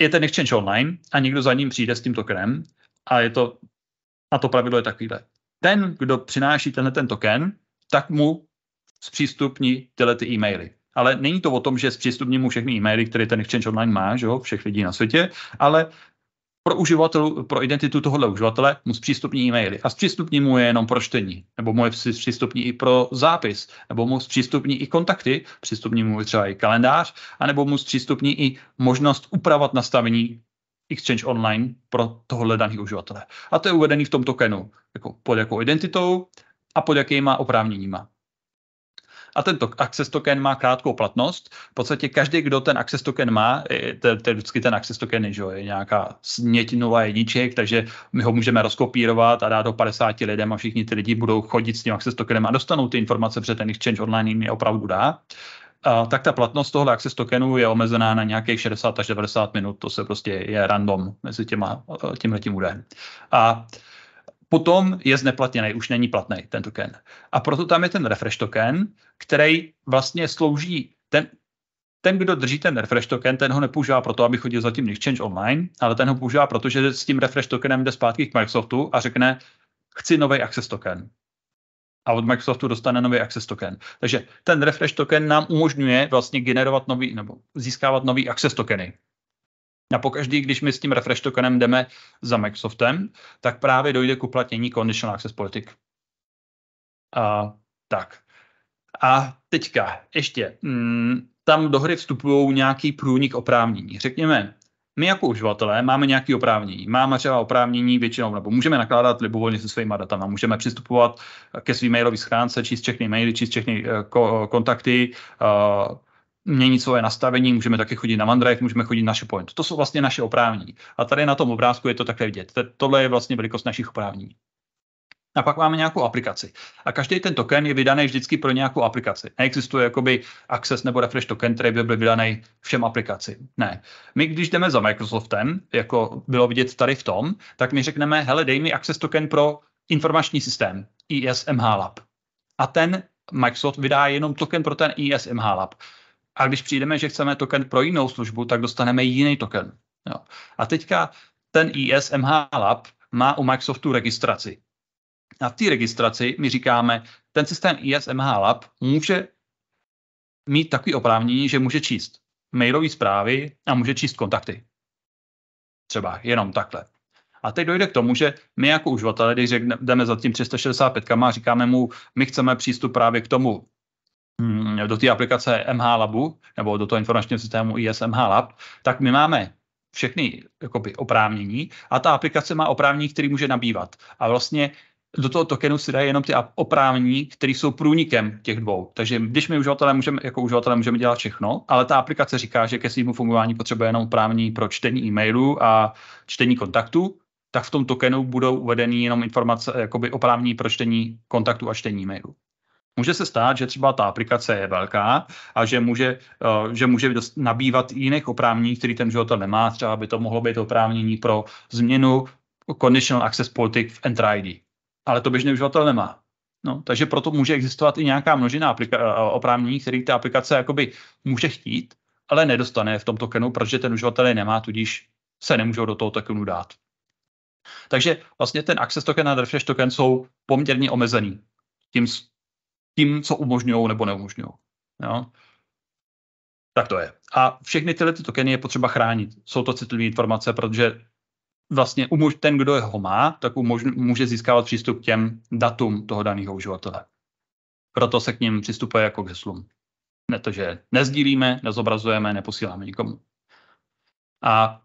je ten exchange online a někdo za ním přijde s tím tokenem a je to, a to pravidlo je takovýhle. Ten, kdo přináší tenhle ten token, tak mu zpřístupní tyhle ty e-maily. Ale není to o tom, že zpřístupní mu všechny e-maily, které ten Exchange Online má, že jo, všech lidí na světě, ale pro uživatel, pro identitu tohohle uživatele mu zpřístupní e-maily a zpřístupní mu je jenom pro čtení, nebo mu je zpřístupní i pro zápis, nebo mu zpřístupní i kontakty, přístupní mu třeba i kalendář, anebo mu zpřístupní i možnost upravovat nastavení Exchange Online pro tohohle daného uživatele. A to je uvedený v tom tokenu, jako pod jakou identitou a pod jakýma oprávněníma a tento access token má krátkou platnost. V podstatě každý, kdo ten access token má, to, je vždycky ten access token že je nějaká smětinová jedniček, takže my ho můžeme rozkopírovat a dát ho 50 lidem a všichni ty lidi budou chodit s tím access tokenem a dostanou ty informace, protože ten exchange online jim je opravdu dá. A tak ta platnost tohle access tokenu je omezená na nějakých 60 až 90 minut, to se prostě je random mezi těma, tímhletím údajem. A potom je zneplatněný, už není platný ten token. A proto tam je ten refresh token, který vlastně slouží, ten, ten, kdo drží ten refresh token, ten ho nepoužívá proto, aby chodil za tím exchange online, ale ten ho používá proto, že s tím refresh tokenem jde zpátky k Microsoftu a řekne, chci nový access token. A od Microsoftu dostane nový access token. Takže ten refresh token nám umožňuje vlastně generovat nový nebo získávat nový access tokeny. A pokaždý, když my s tím refresh tokenem jdeme za Microsoftem, tak právě dojde k uplatnění Conditional Access politik. A, tak. A teďka ještě. Mm, tam do hry vstupují nějaký průnik oprávnění. Řekněme, my jako uživatelé máme nějaké oprávnění. Máme třeba oprávnění většinou, nebo můžeme nakládat libovolně se svými datama, můžeme přistupovat ke svým mailové schránce, číst všechny maily, číst všechny eh, kontakty, eh, měnit svoje nastavení, můžeme taky chodit na OneDrive, můžeme chodit na SharePoint. To jsou vlastně naše oprávnění. A tady na tom obrázku je to takhle vidět. Tohle je vlastně velikost našich oprávnění. A pak máme nějakou aplikaci. A každý ten token je vydaný vždycky pro nějakou aplikaci. Neexistuje jakoby access nebo refresh token, který by byl vydaný všem aplikaci. Ne. My, když jdeme za Microsoftem, jako bylo vidět tady v tom, tak my řekneme, hele, dej mi access token pro informační systém ISMH Lab. A ten Microsoft vydá jenom token pro ten ISMH Lab. A když přijdeme, že chceme token pro jinou službu, tak dostaneme jiný token. Jo. A teďka ten ISMH Lab má u Microsoftu registraci. A v té registraci my říkáme, ten systém ISMH Lab může mít takový oprávnění, že může číst mailové zprávy a může číst kontakty. Třeba jenom takhle. A teď dojde k tomu, že my jako uživatelé, když jdeme za tím 365 a říkáme mu, my chceme přístup právě k tomu Mm, do té aplikace MH Labu nebo do toho informačního systému ISMH Lab, tak my máme všechny jakoby, oprávnění a ta aplikace má oprávnění, který může nabývat. A vlastně do toho tokenu si dají jenom ty oprávnění, které jsou průnikem těch dvou. Takže když my uživatelé můžeme, jako uživatelé můžeme dělat všechno, ale ta aplikace říká, že ke svým fungování potřebuje jenom oprávnění pro čtení e-mailu a čtení kontaktu, tak v tom tokenu budou uvedeny jenom informace, jakoby oprávnění pro čtení kontaktu a čtení e-mailu. Může se stát, že třeba ta aplikace je velká a že může, eh, že může nabývat jiných oprávnění, který ten žadatel nemá. Třeba by to mohlo být oprávnění pro změnu Conditional Access politik v Entry ID. Ale to běžný uživatel nemá. No, takže proto může existovat i nějaká množina aplika- eh, oprávnění, který ta aplikace jakoby může chtít, ale nedostane v tom tokenu, protože ten uživatel je nemá, tudíž se nemůžou do toho tokenu dát. Takže vlastně ten access token a refresh token jsou poměrně omezený. Tím tím, co umožňují nebo neumožňují. Jo? Tak to je. A všechny tyhle ty tokeny je potřeba chránit. Jsou to citlivé informace, protože vlastně ten, kdo ho má, tak může získávat přístup k těm datům toho daného uživatele. Proto se k ním přistupuje jako k heslům. Ne to, že nezdílíme, nezobrazujeme, neposíláme nikomu. A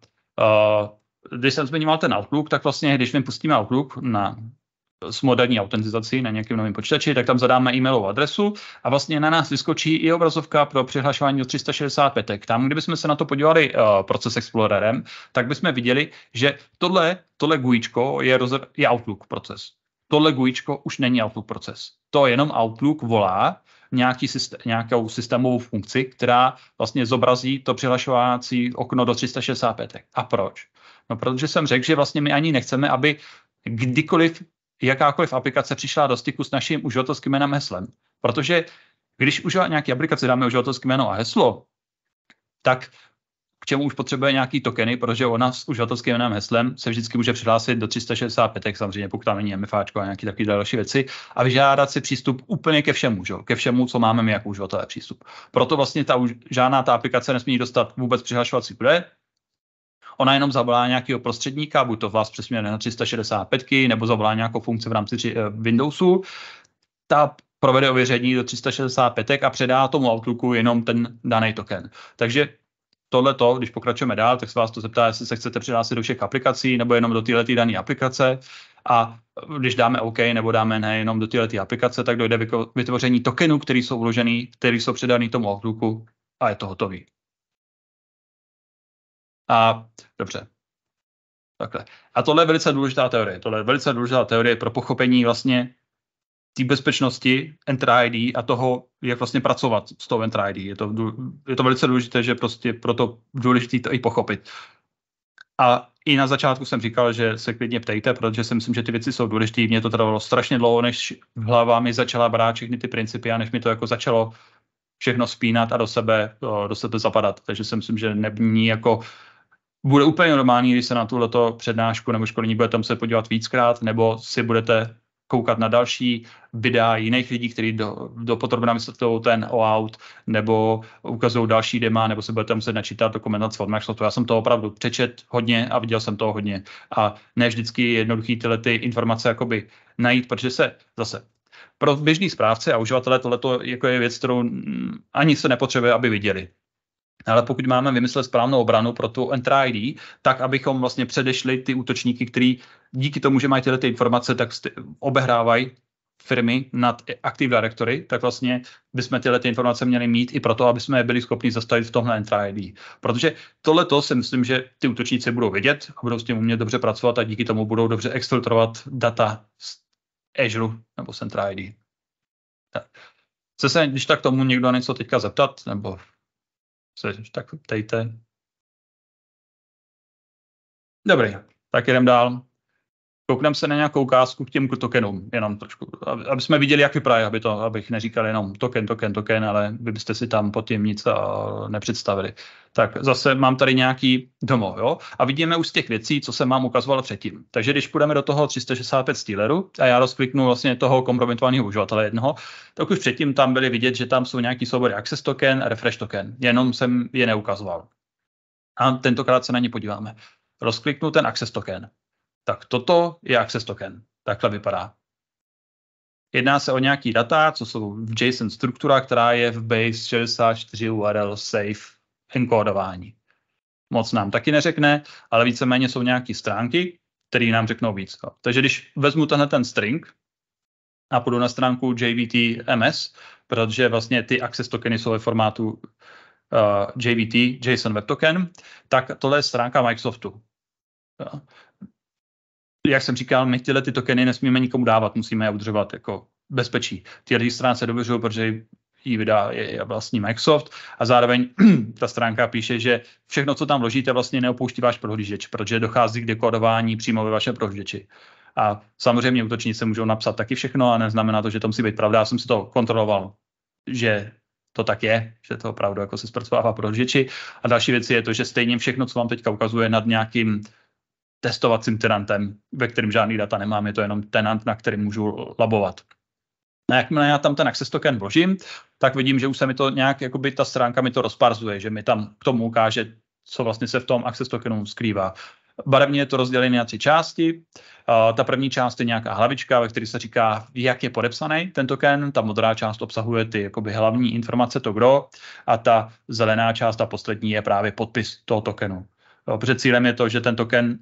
uh, když jsem zmiňoval ten Outlook, tak vlastně, když my pustíme Outlook na s moderní autentizací na nějakém novém počítači, tak tam zadáme e-mailovou adresu a vlastně na nás vyskočí i obrazovka pro přihlašování do 365. Tam, kdybychom se na to podívali uh, proces Explorerem, tak bychom viděli, že tohle, tohle GUIčko je, rozer, je Outlook proces. Tohle GUIčko už není Outlook proces. To jenom Outlook volá nějaký systé- nějakou systémovou funkci, která vlastně zobrazí to přihlašovací okno do 365. A proč? No, protože jsem řekl, že vlastně my ani nechceme, aby kdykoliv jakákoliv aplikace přišla do styku s naším uživatelským jménem heslem. Protože když už nějaké aplikaci dáme uživatelské jméno a heslo, tak k čemu už potřebuje nějaký tokeny, protože ona s uživatelským jménem heslem se vždycky může přihlásit do 365, samozřejmě pokud tam není MFAčko a nějaké takové další věci, a vyžádat si přístup úplně ke všemu, že? ke všemu, co máme my jako uživatelé přístup. Proto vlastně ta, žádná ta aplikace nesmí dostat vůbec přihlašovací údaje, Ona jenom zavolá nějakého prostředníka, buď to vás přesměruje na 365, nebo zavolá nějakou funkci v rámci tři, eh, Windowsu. Ta provede ověření do 365 a předá tomu Outlooku jenom ten daný token. Takže tohle to, když pokračujeme dál, tak se vás to zeptá, jestli se chcete přihlásit do všech aplikací nebo jenom do této dané aplikace. A eh, když dáme OK nebo dáme ne jenom do této aplikace, tak dojde vytvoření tokenů, které jsou uložený, které jsou předány tomu Outlooku a je to hotový. A dobře, Takhle. A tohle je velice důležitá teorie. Tohle je velice důležitá teorie pro pochopení vlastně té bezpečnosti Enter ID a toho, jak vlastně pracovat s tou Enter ID. Je to, je to velice důležité, že prostě proto důležité to i pochopit. A i na začátku jsem říkal, že se klidně ptejte, protože si myslím, že ty věci jsou důležité. Mně to trvalo strašně dlouho, než v hlava mi začala brát všechny ty principy a než mi to jako začalo všechno spínat a do sebe, do sebe zapadat. Takže si myslím, že nební jako bude úplně normální, když se na tuhleto přednášku nebo školení bude tam se podívat víckrát, nebo si budete koukat na další videa jiných lidí, kteří do, do podrobna vysvětlují ten out, nebo ukazují další dema, nebo se budete muset načítat dokumentace od Microsoftu. Já jsem to opravdu přečet hodně a viděl jsem toho hodně. A ne vždycky je jednoduchý tyhle ty informace jakoby najít, protože se zase pro běžný správce a uživatele tohleto jako je věc, kterou ani se nepotřebuje, aby viděli ale pokud máme vymyslet správnou obranu pro tu Entra ID, tak abychom vlastně předešli ty útočníky, který díky tomu, že mají tyhle ty informace, tak obehrávají firmy nad Active Directory, tak vlastně bychom tyhle ty informace měli mít i proto, aby jsme je byli schopni zastavit v tomhle Entra ID. Protože to si myslím, že ty útočníci budou vědět a budou s tím umět dobře pracovat a díky tomu budou dobře exfiltrovat data z Azure nebo z Entra ID. Tak. Chce se, když tak tomu někdo něco teďka zeptat, nebo se tak ptejte. Dobrý, tak jdem dál koukneme se na nějakou ukázku k těm tokenům, jenom trošku, aby, aby jsme viděli, jak vypadá, aby to, abych neříkal jenom token, token, token, ale vy byste si tam pod tím nic eh, nepředstavili. Tak zase mám tady nějaký domov, jo? A vidíme už z těch věcí, co jsem vám ukazoval předtím. Takže když půjdeme do toho 365 stíleru a já rozkliknu vlastně toho kompromitovaného uživatele jednoho, tak už předtím tam byly vidět, že tam jsou nějaký soubory access token a refresh token. Jenom jsem je neukazoval. A tentokrát se na ně podíváme. Rozkliknu ten access token tak toto je access token. Takhle vypadá. Jedná se o nějaký data, co jsou v JSON struktura, která je v base 64 URL safe enkodování. Moc nám taky neřekne, ale víceméně jsou nějaké stránky, které nám řeknou víc. Takže když vezmu tenhle ten string a půjdu na stránku JVT-MS, protože vlastně ty access tokeny jsou ve formátu eh, JVT, JSON Web Token, tak tohle je stránka Microsoftu jak jsem říkal, my tyhle ty tokeny nesmíme nikomu dávat, musíme je udržovat jako bezpečí. Ty lidi strán se dověřují, protože ji vydá je vlastní Microsoft a zároveň ta stránka píše, že všechno, co tam vložíte, vlastně neopouští váš prohlížeč, protože dochází k dekodování přímo ve vašem prohlížeči. A samozřejmě útočníci můžou napsat taky všechno a neznamená to, že to musí být pravda. Já jsem si to kontroloval, že to tak je, že to opravdu jako se zpracovává prohlížeči. A další věc je to, že stejně všechno, co vám teďka ukazuje nad nějakým testovacím tenantem, ve kterém žádný data nemám, je to jenom tenant, na který můžu labovat. A jakmile já tam ten access token vložím, tak vidím, že už se mi to nějak, jakoby ta stránka mi to rozparzuje, že mi tam k tomu ukáže, co vlastně se v tom access tokenu skrývá. Barevně je to rozdělené na tři části. ta první část je nějaká hlavička, ve které se říká, jak je podepsaný ten token. Ta modrá část obsahuje ty jakoby, hlavní informace, to kdo. A ta zelená část, ta poslední, je právě podpis toho tokenu. protože cílem je to, že ten token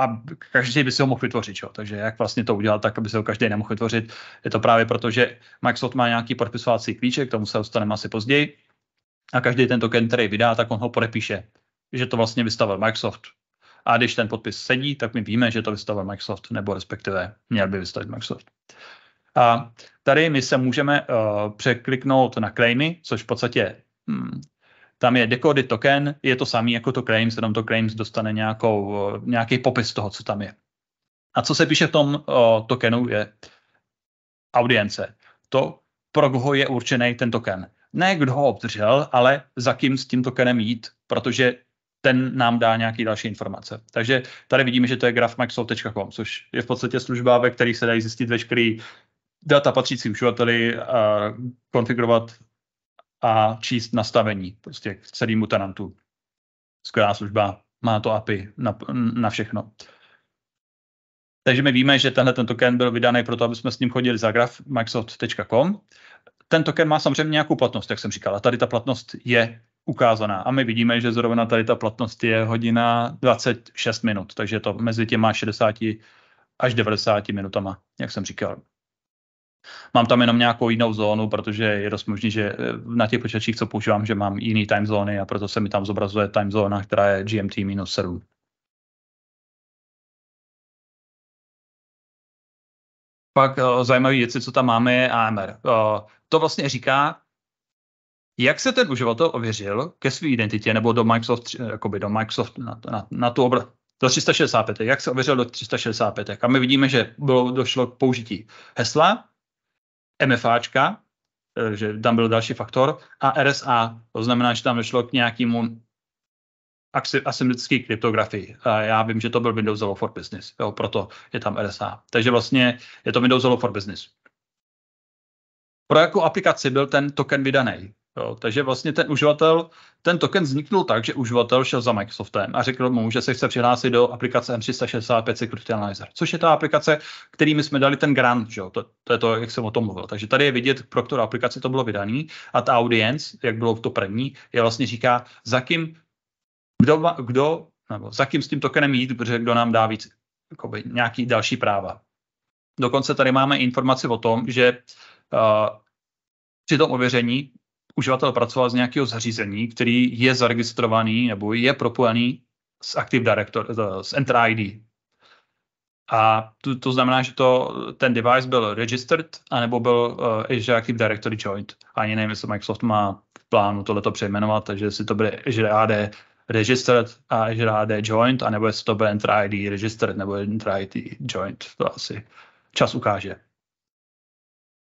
a každý by si ho mohl vytvořit. Čo? Takže jak vlastně to udělat tak, aby se ho každý nemohl vytvořit. Je to právě proto, že Microsoft má nějaký podpisovací klíček, k tomu se dostaneme asi později. A každý ten token, který vydá, tak on ho podepíše, že to vlastně vystavil Microsoft. A když ten podpis sedí, tak my víme, že to vystavil Microsoft, nebo respektive měl by vystavit Microsoft. A tady my se můžeme uh, překliknout na claimy, což v podstatě hmm, tam je decoded token, je to samý jako to claims, jenom to claims dostane nějakou, nějaký popis toho, co tam je. A co se píše v tom o, tokenu je audience. To, pro koho je určený ten token. Ne kdo ho obdržel, ale za kým s tím tokenem jít, protože ten nám dá nějaké další informace. Takže tady vidíme, že to je graphmicrosoft.com, což je v podstatě služba, ve které se dají zjistit veškerý data patřící uživateli a konfigurovat a číst nastavení prostě k celému tenantu. Skvělá služba, má to API na, na všechno. Takže my víme, že tenhle ten token byl vydaný proto, aby jsme s ním chodili za graf microsoft.com. Ten token má samozřejmě nějakou platnost, jak jsem říkal, a tady ta platnost je ukázaná. A my vidíme, že zrovna tady ta platnost je hodina 26 minut, takže to mezi těma 60 až 90 minutama, jak jsem říkal. Mám tam jenom nějakou jinou zónu, protože je dost možný, že eh, na těch počítačích, co používám, že mám jiný time zóny a proto se mi tam zobrazuje time zóna, která je GMT-7. Pak eh, zajímavé věci, co tam máme, je AMR. Eh, to vlastně říká, jak se ten uživatel ověřil ke své identitě nebo do Microsoft, jakoby do Microsoft na, na, na tu obr- do 365, jak se ověřil do 365. A my vidíme, že bylo, došlo k použití hesla, MFAčka, eh, že tam byl další faktor, a RSA, to znamená, že tam došlo k nějakému asymetrické kryptografii. A já vím, že to byl Windows Hello for Business, jo, proto je tam RSA. Takže vlastně je to Windows Hello for Business. Pro jakou aplikaci byl ten token vydaný? Jo, takže vlastně ten uživatel, ten token vzniknul tak, že uživatel šel za Microsoftem a řekl mu, že se chce přihlásit do aplikace M365 Security Analyzer, což je ta aplikace, kterými jsme dali ten grant, jo? To, to, je to, jak jsem o tom mluvil. Takže tady je vidět, pro kterou aplikaci to bylo vydané a ta audience, jak bylo to první, je vlastně říká, za kým, kdo, kdo nebo za kým s tím tokenem jít, protože kdo nám dá víc, jakoby, nějaký další práva. Dokonce tady máme informaci o tom, že uh, při tom ověření uživatel pracoval z nějakého zařízení, který je zaregistrovaný nebo je propojený s Active Directory, eh, s Enter ID. A to, to znamená, že to, ten device byl registered, anebo byl uh, eh, Azure Active Directory joint. Ani nevím, jestli Microsoft má v plánu tohleto přejmenovat, takže si to bude Azure AD registered a Azure AD joint, anebo jestli to bude Enter ID registered nebo Enter ID joint. To asi čas ukáže.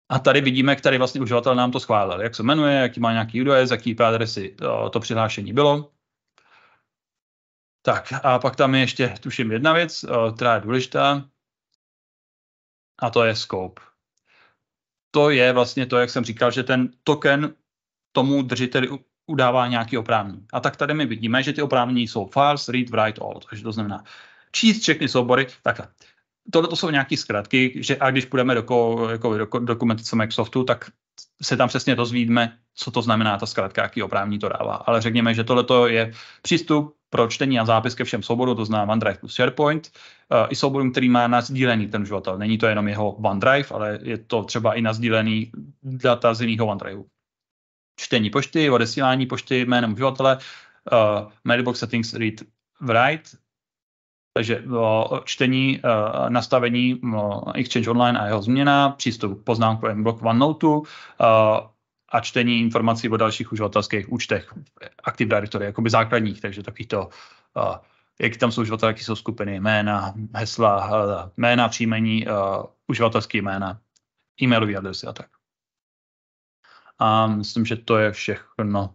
A tady vidíme, který vlastně uživatel nám to schválil, jak se jmenuje, jaký má nějaký údaje, z jaký IP adresy to, to přihlášení bylo. Tak a pak tam je ještě, tuším, jedna věc, eh, která je důležitá, a to je scope. To je vlastně to, jak jsem říkal, že ten token tomu držiteli udává nějaký oprávnění. A tak tady my vidíme, že ty oprávnění jsou files, read, write, all, takže to znamená číst všechny soubory, takhle tohle to jsou nějaké zkratky, že a když půjdeme do, jako, do dokumentace Microsoftu, tak se tam přesně dozvíme, co to znamená ta zkratka, jaký oprávní to dává. Ale řekněme, že tohle je přístup pro čtení a zápis ke všem souborům, to znamená OneDrive plus SharePoint, uh, i souborům, který má na sdílený ten uživatel. Není to jenom jeho OneDrive, ale je to třeba i na sdílený data z jiného OneDriveu. Čtení pošty, odesílání pošty jménem uživatele, uh, Mailbox settings read write, takže čtení, e, nastavení Exchange Online a jeho změna, přístup k poznámkovému bloku OneNote, e, a čtení informací o dalších uživatelských účtech Active Directory, jakoby základních, takže takovýto, to, e, jaký tam jsou uživatelé, jaký jsou skupiny, jména, hesla, jména, příjmení, uživatelské jména, e-mailové adresy a tak. A myslím, že to je všechno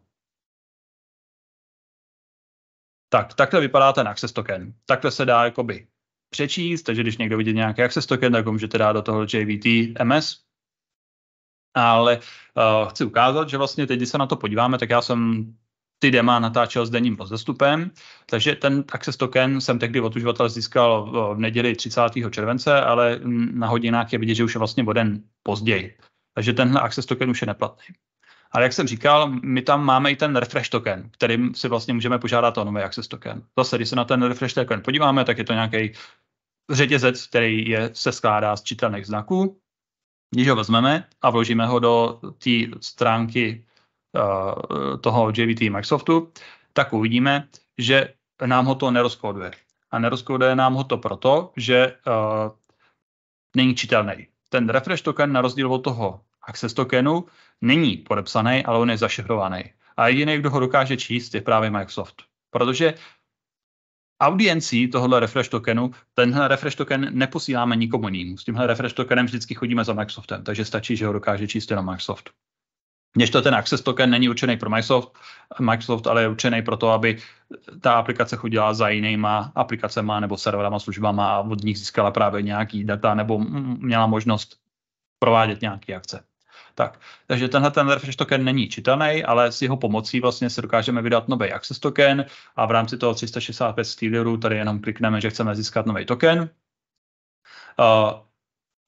tak takhle vypadá ten access token. Takhle se dá jakoby přečíst, takže když někdo vidí nějaký access token, tak ho můžete dát do toho JVT MS. Ale uh, chci ukázat, že vlastně teď, když se na to podíváme, tak já jsem ty dema natáčel s denním pozestupem, takže ten access token jsem tehdy od uživatele získal eh, v neděli 30. července, ale mm, na hodinách je vidět, že už je vlastně o den později. Takže tenhle access token už je neplatný. Ale jak jsem říkal, my tam máme i ten refresh token, kterým si vlastně můžeme požádat o nový access token. Zase, když se na ten refresh token podíváme, tak je to nějaký řetězec, který je, se skládá z čitelných znaků. Když ho vezmeme a vložíme ho do té stránky uh, toho JVT Microsoftu, tak uvidíme, že nám ho to nerozkoduje. A nerozkoduje nám ho to proto, že uh, není čitelný. Ten refresh token, na rozdíl od toho access tokenu, není podepsaný, ale on je zašifrovaný. A jediný, kdo ho dokáže číst, je právě Microsoft. Protože audiencí tohohle refresh tokenu, tenhle refresh token neposíláme nikomu jinému. S tímhle refresh tokenem vždycky chodíme za Microsoftem, takže stačí, že ho dokáže číst jenom Microsoft. to ten access token není určený pro Microsoft, Microsoft ale je určený pro to, aby ta aplikace chodila za jinýma aplikacema nebo serverama, službama a od nich získala právě nějaký data nebo měla možnost provádět nějaké akce. Tak. Takže tenhle ten refresh token není čitelný, ale s jeho pomocí vlastně se dokážeme vydat nový access token a v rámci toho 365 stealerů tady jenom klikneme, že chceme získat nový token. Uh,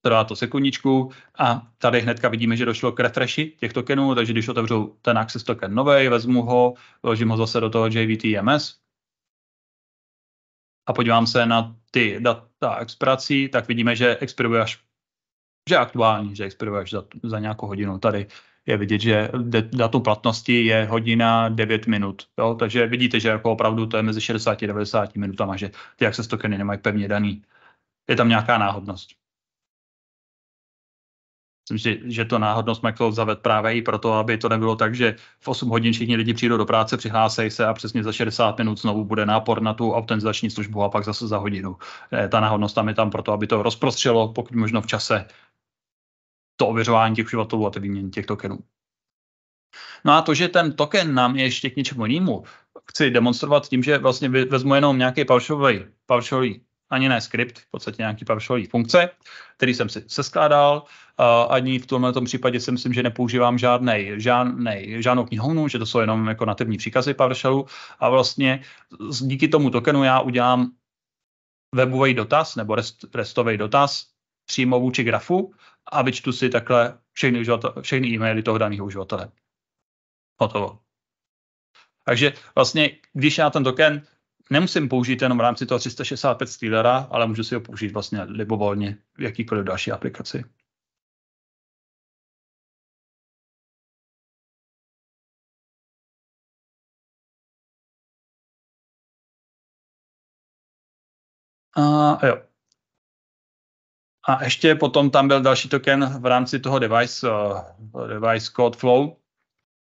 trvá to sekundičku a tady hnedka vidíme, že došlo k refreshi těch tokenů, takže když otevřu ten access token nový, vezmu ho, vložím ho zase do toho JVTMS a podívám se na ty data expirací, tak vidíme, že expiruje až že aktuální, že expiruješ za, za nějakou hodinu. Tady je vidět, že datum platnosti je hodina 9 minut. Jo? Takže vidíte, že jako opravdu to je mezi 60 a 90 minutama, že ty access tokeny nemají pevně daný. Je tam nějaká náhodnost. Myslím si, že to náhodnost Michael zaved právě i proto, aby to nebylo tak, že v 8 hodin všichni lidi přijdou do práce, přihlásejí se a přesně za 60 minut znovu bude nápor na tu autentizační službu a pak zase za hodinu. Eh, ta náhodnost tam je tam proto, aby to rozprostřelo, pokud možno v čase, to ověřování těch uživatelů a tedy těch tokenů. No a to, že ten token nám je ještě k něčemu jinému, chci demonstrovat tím, že vlastně vezmu jenom nějaký paušový, paušový ani ne skript, v podstatě nějaký paušový funkce, který jsem si seskládal. Ani v tomhle tom případě si myslím, že nepoužívám žádnej, žádnej, žádnou knihovnu, že to jsou jenom jako nativní příkazy PowerShellu. A vlastně díky tomu tokenu já udělám webový dotaz nebo rest, restový dotaz přímo vůči grafu a vyčtu si takhle všechny, všechny e-maily toho daného uživatele. Hotovo. Takže vlastně, když já ten token nemusím použít jenom v rámci toho 365 Steelera, ale můžu si ho použít vlastně libovolně v jakýkoliv další aplikaci. A jo, a ještě potom tam byl další token v rámci toho device, uh, device code flow.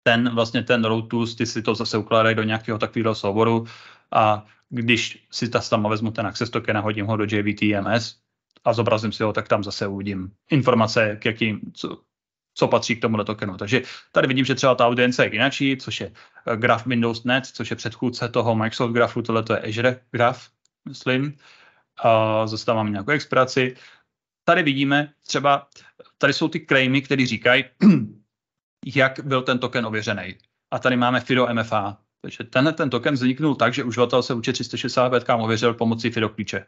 Ten vlastně ten routus, ty si to zase ukládají do nějakého takového souboru a když si ta sama vezmu ten access token a hodím ho do JVTMS a zobrazím si ho, tak tam zase uvidím informace, k jakým, co, co patří k tomu tokenu. Takže tady vidím, že třeba ta audience je jinačí, což je eh, graf Windows Net, což je předchůdce toho Microsoft grafu, tohle to je Azure graf, myslím. A zase tam mám nějakou expiraci tady vidíme třeba, tady jsou ty claimy, které říkají, jak byl ten token ověřený. A tady máme FIDO MFA. Takže tenhle ten token vzniknul tak, že uživatel se účet 365 ověřil pomocí FIDO klíče.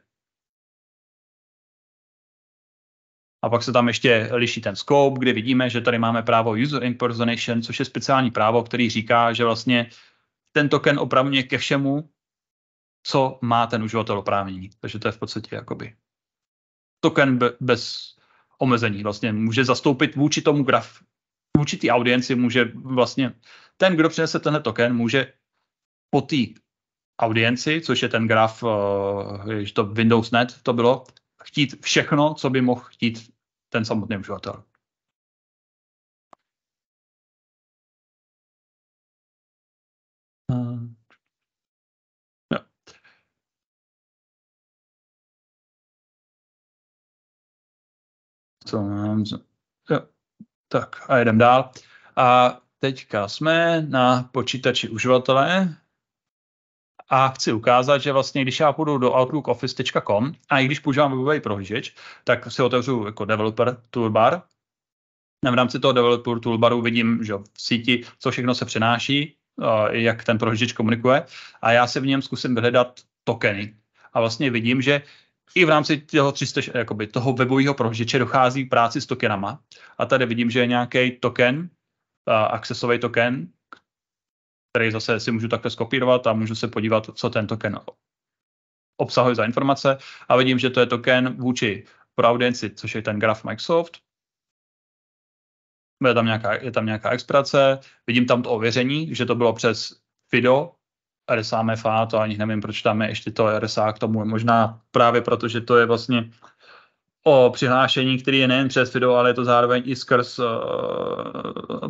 A pak se tam ještě liší ten scope, kde vidíme, že tady máme právo user impersonation, což je speciální právo, který říká, že vlastně ten token opravňuje ke všemu, co má ten uživatel oprávnění. Takže to je v podstatě jakoby token bez omezení. Vlastně může zastoupit vůči tomu graf, vůči té audienci může vlastně, ten, kdo přinese tenhle token, může po té audienci, což je ten graf, je eh, to Windows Net to bylo, chtít všechno, co by mohl chtít ten samotný uživatel. co mám, jo, tak a jedem dál. A teďka jsme na počítači uživatele a chci ukázat, že vlastně, když já půjdu do outlookoffice.com a i když používám webový prohlížeč, tak si otevřu jako developer toolbar. A v rámci toho developer toolbaru vidím, že v síti, co všechno se přenáší, jak ten prohlížeč komunikuje a já si v něm zkusím vyhledat tokeny. A vlastně vidím, že i v rámci těho 300, jakoby, toho webového prohlížeče dochází k práci s tokenama. A tady vidím, že je nějaký token, uh, accessový token, který zase si můžu takhle skopírovat a můžu se podívat, co ten token obsahuje za informace. A vidím, že to je token vůči Proudenci, což je ten graf Microsoft. Je tam nějaká, je tam nějaká expirace, vidím tam to ověření, že to bylo přes FIDO, RSA MFA, to ani nevím, proč tam je ještě to RSA k tomu, možná právě proto, že to je vlastně o přihlášení, který je nejen přes video, ale je to zároveň i skrz uh,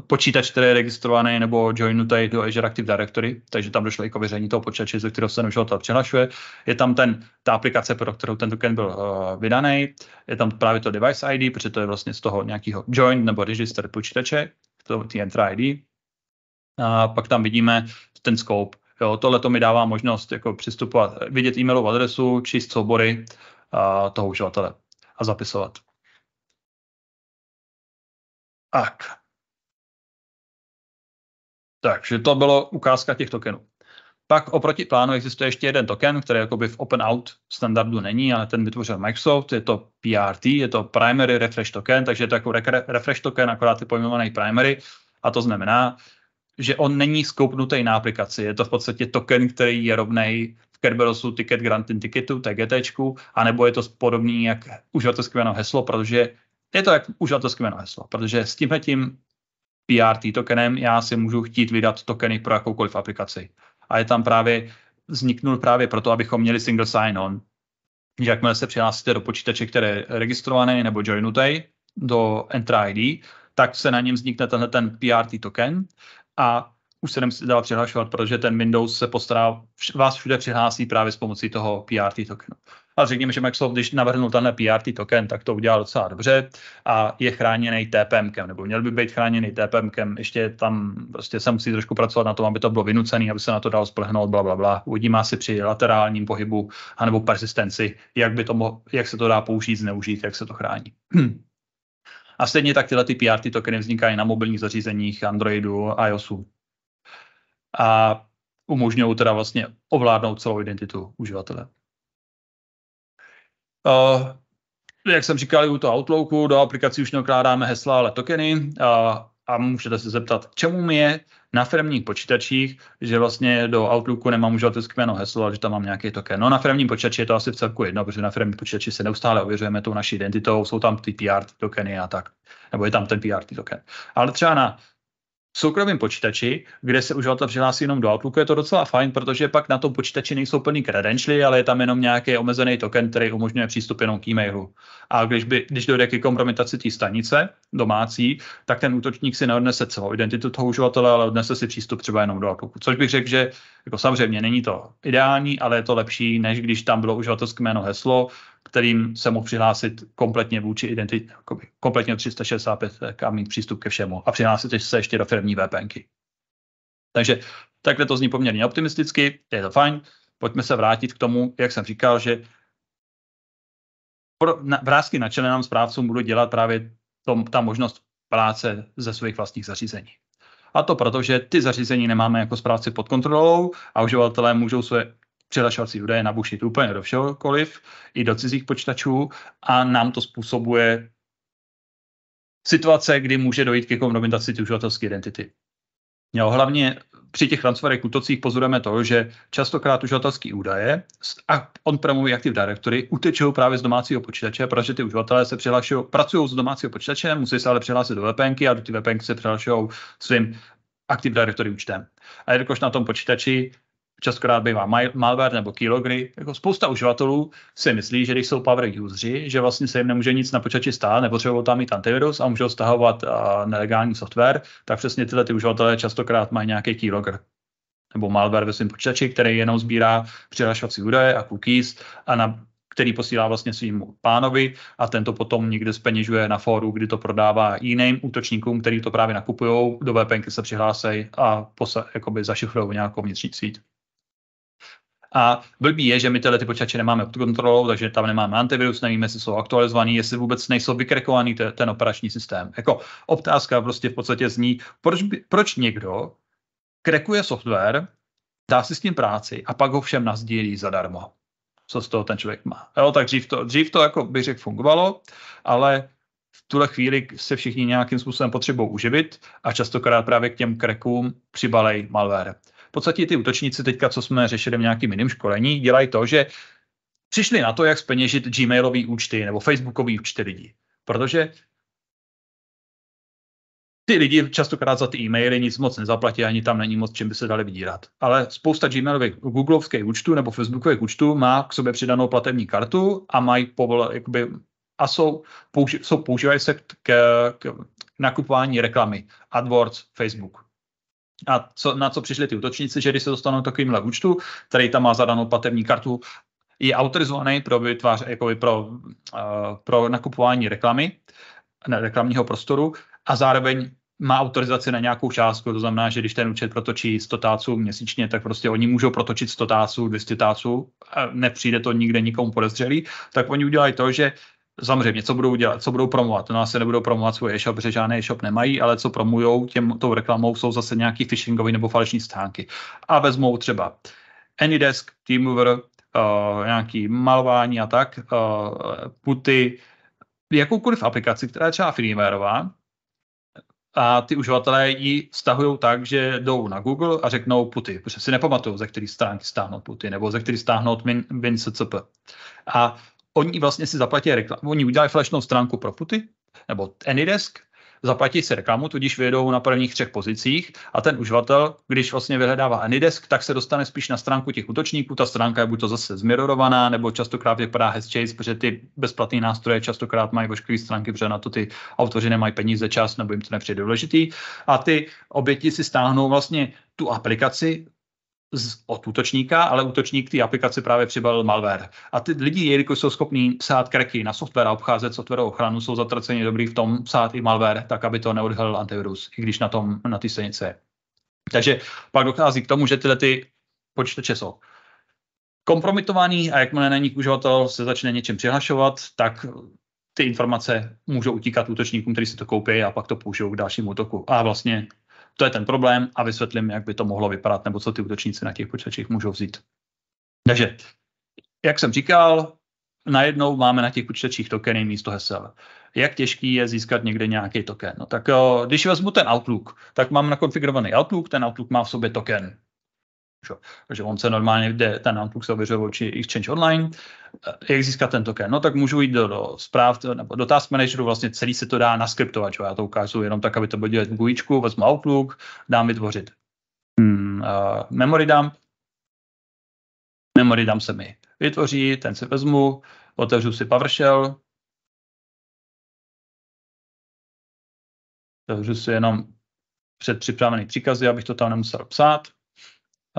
počítač, který je registrovaný nebo joinutý do Azure Active Directory, takže tam došlo i k ověření toho počítače, ze kterého se to přihlašuje. Je tam ten, ta aplikace, pro kterou ten token byl uh, vydaný, je tam právě to device ID, protože to je vlastně z toho nějakého join nebo register počítače, to je ID. A pak tam vidíme ten scope, Jo, tohle to mi dává možnost jako přistupovat, vidět e-mailovou adresu, číst soubory a, toho uživatele a zapisovat. Tak. Takže to bylo ukázka těch tokenů. Pak oproti plánu existuje ještě jeden token, který jakoby v open out standardu není, ale ten vytvořil Microsoft, je to PRT, je to primary refresh token, takže je to jako refresh token, akorát je pojmenovaný primary, a to znamená, že on není skoupnutý na aplikaci. Je to v podstatě token, který je rovný v Kerberosu Ticket Granting Ticketu, TGT, anebo je to podobný jak uživatelské jméno heslo, protože je to jak uživatelské jméno heslo, protože s tím PRT tokenem já si můžu chtít vydat tokeny pro jakoukoliv aplikaci. A je tam právě, vzniknul právě proto, abychom měli single sign-on. Že jakmile se přihlásíte do počítače, které je registrovaný nebo joinutej do Entra ID, tak se na něm vznikne tenhle ten PRT token a už se nemusíte dál přihlašovat, protože ten Windows se postará, vás všude přihlásí právě s pomocí toho PRT tokenu. A řekněme, že Microsoft, když navrhnul tenhle PRT token, tak to udělal docela dobře a je chráněný TPMkem, nebo měl by být chráněný TPMkem, ještě tam prostě se musí trošku pracovat na tom, aby to bylo vynucené, aby se na to dalo splhnout, bla, bla, bla. Uvidíme asi při laterálním pohybu anebo persistenci, jak, by to mo- jak se to dá použít, zneužít, jak se to chrání. A stejně tak tyhle ty PR ty tokeny vznikají na mobilních zařízeních Androidu, iOSu. A umožňují teda vlastně ovládnout celou identitu uživatele. Uh, jak jsem říkal, u toho Outlooku do aplikací už neokládáme hesla, ale tokeny. Uh, a můžete se zeptat, čemu mi je na firmních počítačích, že vlastně do Outlooku nemám uživatelské jméno heslo, ale že tam mám nějaký token. No na firmním počítači je to asi v celku jedno, protože na firmním počítači se neustále ověřujeme tou naší identitou, jsou tam ty PR tokeny a tak, nebo je tam ten PR token. Ale třeba na soukromém počítači, kde se uživatel přihlásí jenom do Outlooku, je to docela fajn, protože pak na tom počítači nejsou plný credentially, ale je tam jenom nějaký omezený token, který umožňuje přístup jenom k e-mailu. A když, by, když dojde k kompromitaci té stanice domácí, tak ten útočník si neodnese celou identitu toho uživatele, ale odnese si přístup třeba jenom do Outlooku. Což bych řekl, že jako samozřejmě není to ideální, ale je to lepší, než když tam bylo uživatelské jméno, heslo, kterým se mohl přihlásit kompletně vůči identitě, kompletně 365 eh, a mít přístup ke všemu a přihlásit se ještě do firmní VPNky. Takže takhle to zní poměrně optimisticky, je to fajn. Pojďme se vrátit k tomu, jak jsem říkal, že vrázky na čele nám zprávcům budou dělat právě tom, ta možnost práce ze svých vlastních zařízení. A to proto, že ty zařízení nemáme jako správci pod kontrolou a uživatelé můžou své přihlašovací údaje nabušit úplně do všehokoliv, i do cizích počítačů a nám to způsobuje situace, kdy může dojít ke kompromitaci uživatelské identity. Jo, hlavně při těch ransomware útocích pozorujeme to, že častokrát uživatelské údaje a on-premový Active Directory utečou právě z domácího počítače, protože ty uživatelé se přihlašují, pracují z domácího počítače, musí se ale přihlásit do VPNky a do ty VPNky se přihlašují svým Active Directory účtem. A jelikož na tom počítači častokrát bývá malware nebo keylogry. Jako spousta uživatelů si myslí, že když jsou power useri, že vlastně se jim nemůže nic na počítači stát, nepotřebují tam mít antivirus a můžou stahovat a, nelegální software, tak přesně tyhle ty uživatelé častokrát mají nějaký keylogger nebo malware ve svém počítači, který jenom sbírá přihlašovací údaje a cookies a na který posílá vlastně svým pánovi a tento potom někde zpeněžuje na fóru, kdy to prodává jiným útočníkům, který to právě nakupují, do VPNky se přihlásejí a posa, jakoby zašifrují nějakou vnitřní síť. A blbý je, že my tyhle ty počítače nemáme pod kontrolou, takže tam nemáme antivirus, nevíme, jestli jsou aktualizovaný, jestli vůbec nejsou vykrekovaný te, ten operační systém. Jako otázka prostě v podstatě zní, proč, by, proč někdo krekuje software, dá si s tím práci a pak ho všem nazdílí zadarmo co z toho ten člověk má. Jo, tak dřív to, dřív to jako bych řekl fungovalo, ale v tuhle chvíli se všichni nějakým způsobem potřebují uživit a častokrát právě k těm krekům přibalej malware v podstatě ty útočníci teďka, co jsme řešili v nějakým jiným školení, dělají to, že přišli na to, jak speněžit gmailový účty nebo facebookový účty lidí. Protože ty lidi častokrát za ty e-maily nic moc nezaplatí, ani tam není moc, čím by se dali vydírat. Ale spousta Gmailových, Googleovských účtů nebo Facebookových účtů má k sobě přidanou platební kartu a mají povol, jakoby, a jsou, použi, jsou používají se k, k, k nakupování reklamy. AdWords, Facebook a co, na co přišli ty útočníci, že když se dostanou takovýmhle účtu, který tam má zadanou platební kartu, je autorizovaný pro, vytváře, jakoby pro, uh, pro nakupování reklamy, ne, reklamního prostoru a zároveň má autorizaci na nějakou částku, to znamená, že když ten účet protočí 100 táců měsíčně, tak prostě oni můžou protočit 100 táců, 200 táců, nepřijde to nikde nikomu podezřelý, tak oni udělají to, že samozřejmě, co budou dělat, co budou promovat. No asi nebudou promovat svůj e-shop, protože žádný e-shop nemají, ale co promujou těm, tou reklamou, jsou zase nějaký phishingové nebo falešní stránky. A vezmou třeba AnyDesk, Teamover, uh, eh, nějaký malování a tak, uh, puty, jakoukoliv aplikaci, která je třeba firmwareová, a ty uživatelé ji stahují tak, že jdou na Google a řeknou puty, protože si nepamatují, ze který stránky stáhnout puty, nebo ze který stáhnout min, Min, a oni vlastně si zaplatí reklamu, oni udělají flashnou stránku pro puty, nebo Anydesk, zaplatí si reklamu, tudíž vyjedou na prvních třech pozicích a ten uživatel, když vlastně vyhledává Anydesk, tak se dostane spíš na stránku těch útočníků, ta stránka je buď to zase zmirorovaná, nebo častokrát vypadá hezčej, protože ty bezplatné nástroje častokrát mají ošklivé stránky, protože na to ty autoři nemají peníze, čas, nebo jim to nepřijde důležitý. A ty oběti si stáhnou vlastně tu aplikaci, z, od útočníka, ale útočník ty aplikaci právě přibalil malware. A ty lidi, jelikož jsou schopní psát kreky na software a obcházet softwarovou ochranu, jsou zatraceně dobrý v tom psát i malware, tak aby to neodhalil antivirus, i když na tom na ty stanice. Takže pak dochází k tomu, že tyhle ty počítače jsou kompromitovaný a jakmile na nich uživatel se začne něčím přihlašovat, tak ty informace můžou utíkat útočníkům, kteří si to koupí a pak to použijou k dalšímu útoku. A vlastně to je ten problém a vysvětlím, jak by to mohlo vypadat, nebo co ty útočníci na těch počítačích můžou vzít. Takže, jak jsem říkal, najednou máme na těch počítačích tokeny místo hesel. Jak těžký je získat někde nějaký token? No tak eh, když vezmu ten Outlook, tak mám nakonfigurovaný Outlook, ten Outlook má v sobě token. Takže on se normálně jde, ten Outlook se ověřuje oči Exchange Online. Eh, jak získat ten token? No tak můžu jít do, do zpráv, nebo do task manageru, vlastně celý se to dá naskriptovat. Čo? Já to ukážu jenom tak, aby to bylo dělat GUIčku, vezmu Outlook, dám vytvořit hmm, uh, memory dump. Memory dump se mi vytvoří, ten si vezmu, otevřu si PowerShell, otevřu si jenom předpřipravený příkazy, abych to tam nemusel psát.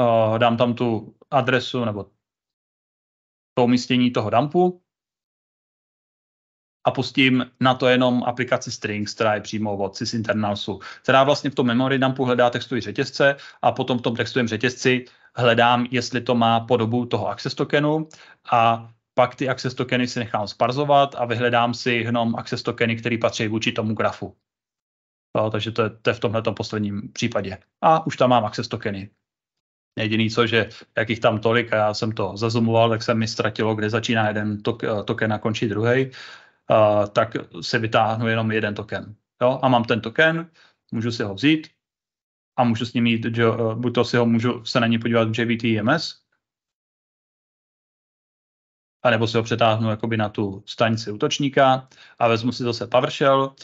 Eh, dám tam tu adresu nebo to umístění toho dumpu a pustím na to jenom aplikaci Strings, která je přímo od sysinternalsu, která vlastně v tom memory dumpu hledá textový řetězce a potom v tom textovém řetězci hledám, jestli to má podobu toho access tokenu a pak ty access tokeny si nechám sparzovat a vyhledám si jenom access tokeny, který patří vůči tomu grafu. No, takže to je, to je v tomhle posledním případě. A už tam mám access tokeny. Jediný co, že jak jich tam tolik a já jsem to zazumoval, tak se mi ztratilo, kde začíná jeden tok, eh, token a končí druhý, eh, tak se vytáhnu jenom jeden token. Jo? A mám ten token, můžu si ho vzít a můžu s ním jít, že, eh, buď to si ho můžu se na ně podívat v JVTMS, e a anebo si ho přetáhnu jakoby na tu stanici útočníka a vezmu si zase PowerShell,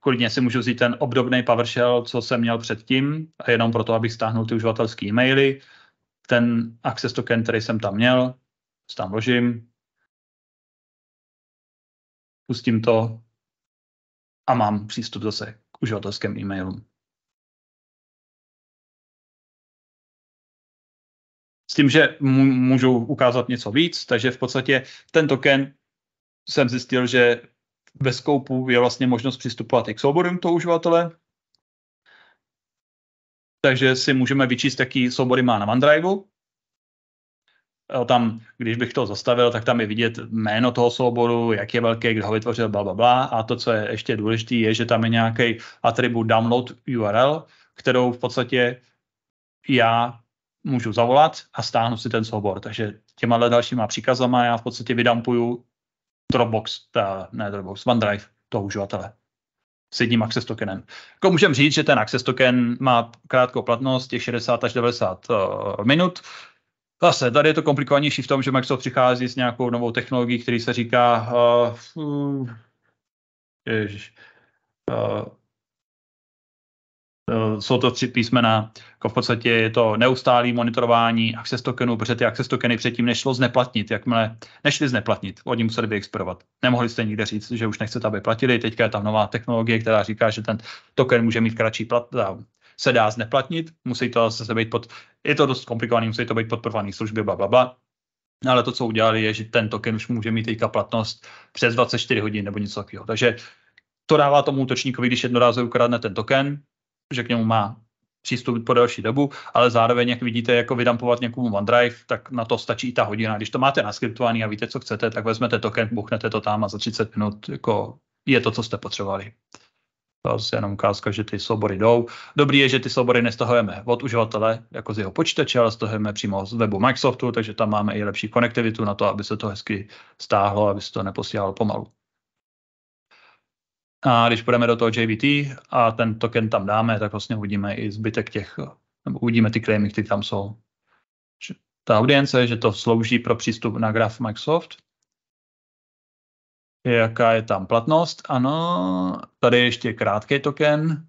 klidně si můžu vzít ten obdobný PowerShell, co jsem měl předtím, jenom proto, abych stáhnul ty uživatelské e-maily, ten access token, který jsem tam měl, tam vložím, pustím to a mám přístup zase k uživatelským e-mailům. S tím, že můžu ukázat něco víc, takže v podstatě ten token jsem zjistil, že ve skoupu je vlastně možnost přistupovat i k souborům toho uživatele. Takže si můžeme vyčíst, jaký soubory má na OneDrive. Tam, když bych to zastavil, tak tam je vidět jméno toho souboru, jak je velký, kdo ho vytvořil, bla, bla, bla. A to, co je ještě důležité, je, že tam je nějaký atribut download URL, kterou v podstatě já můžu zavolat a stáhnu si ten soubor. Takže těma dalšíma příkazama já v podstatě vydampuju Dropbox, ta, ne Dropbox, OneDrive toho uživatele s jedním access tokenem. Jako můžeme říct, že ten access token má krátkou platnost, těch 60 až 90 uh, eh, minut. Zase, tady je to komplikovanější v tom, že Microsoft přichází s nějakou novou technologií, který se říká uh, ježiš, uh, Eh, jsou to tři písmena, jako v podstatě je to neustálý monitorování access tokenů, protože ty access tokeny předtím nešlo zneplatnit, jakmile nešli zneplatnit, oni museli expirovat. Nemohli jste nikde říct, že už nechcete, aby platili, teďka je tam nová technologie, která říká, že ten token může mít kratší plat, eh, se dá zneplatnit, musí to zase být pod, je to dost komplikovaný, musí to být prvaný služby, bla, bla, bla. No, ale to, co udělali, je, že ten token už může mít teďka platnost přes 24 hodin nebo něco takového. Takže to dává tomu útočníkovi, když jednorázově ukradne ten token, že k němu má přístup po delší dobu, ale zároveň, jak vidíte, jako vydampovat někomu OneDrive, tak na to stačí i ta hodina. Když to máte naskriptovaný a víte, co chcete, tak vezmete token, buchnete to tam a za 30 minut jako je to, co jste potřebovali. To je jenom ukázka, že ty soubory jdou. Dobrý je, že ty soubory nestahujeme od uživatele, jako z jeho počítače, ale stahujeme přímo z webu Microsoftu, takže tam máme i lepší konektivitu na to, aby se to hezky stáhlo, aby se to neposílalo pomalu. A když půjdeme do toho JVT a ten token tam dáme, tak vlastně uvidíme i zbytek těch, nebo uvidíme ty claimy, které tam jsou. Ta audience že to slouží pro přístup na graf Microsoft. Jaká je tam platnost? Ano, tady ještě krátký token.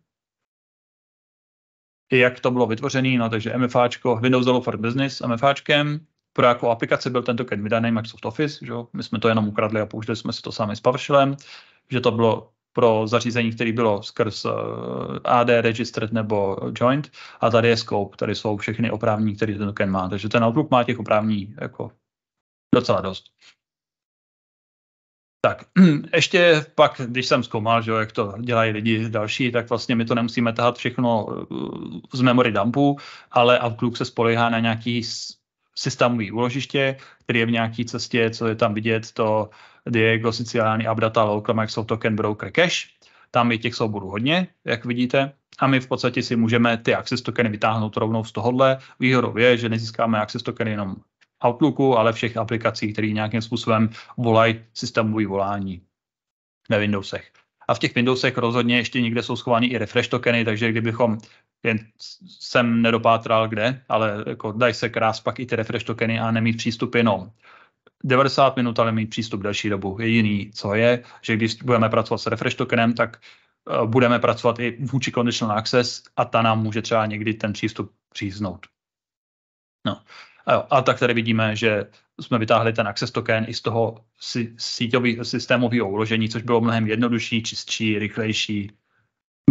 Jak to bylo vytvořené? No, takže MFAčko, Windows for Business MFAčkem, pro jakou aplikaci byl ten token vydaný Microsoft Office, že? my jsme to jenom ukradli a použili jsme si to sami s PowerShellem, že to bylo pro zařízení, které bylo skrz eh, AD Registered nebo Joint a tady je Scope, tady jsou všechny oprávní, které ten token má, takže ten Outlook má těch oprávní jako docela dost. Tak, ještě pak, když jsem zkoumal, že jo, jak to dělají lidi další, tak vlastně my to nemusíme tahat všechno eh, z memory dumpu, ale Outlook se spolehá na nějaký systémový úložiště, který je v nějaké cestě, co je tam vidět, to Diego Siciliani, Abdatalo, jak jsou token broker cash. Tam je těch souborů hodně, jak vidíte. A my v podstatě si můžeme ty access tokeny vytáhnout rovnou z tohohle. Výhodou je, že nezískáme access tokeny jenom Outlooku, ale všech aplikací, které nějakým způsobem volají systémový volání na Windowsech. A v těch Windowsech rozhodně ještě někde jsou schovány i refresh tokeny, takže kdybychom jen jsem nedopátral kde, ale jako dají se krás pak i ty refresh tokeny a nemít přístup jenom 90 minut ale mít přístup další dobu. Jediný, co je, že když budeme pracovat s refresh tokenem, tak eh, budeme pracovat i vůči conditional access a ta nám může třeba někdy ten přístup příznout. No. A, jo, a tak tady vidíme, že jsme vytáhli ten access token i z toho síťový, systémového uložení, což bylo mnohem jednodušší, čistší, rychlejší,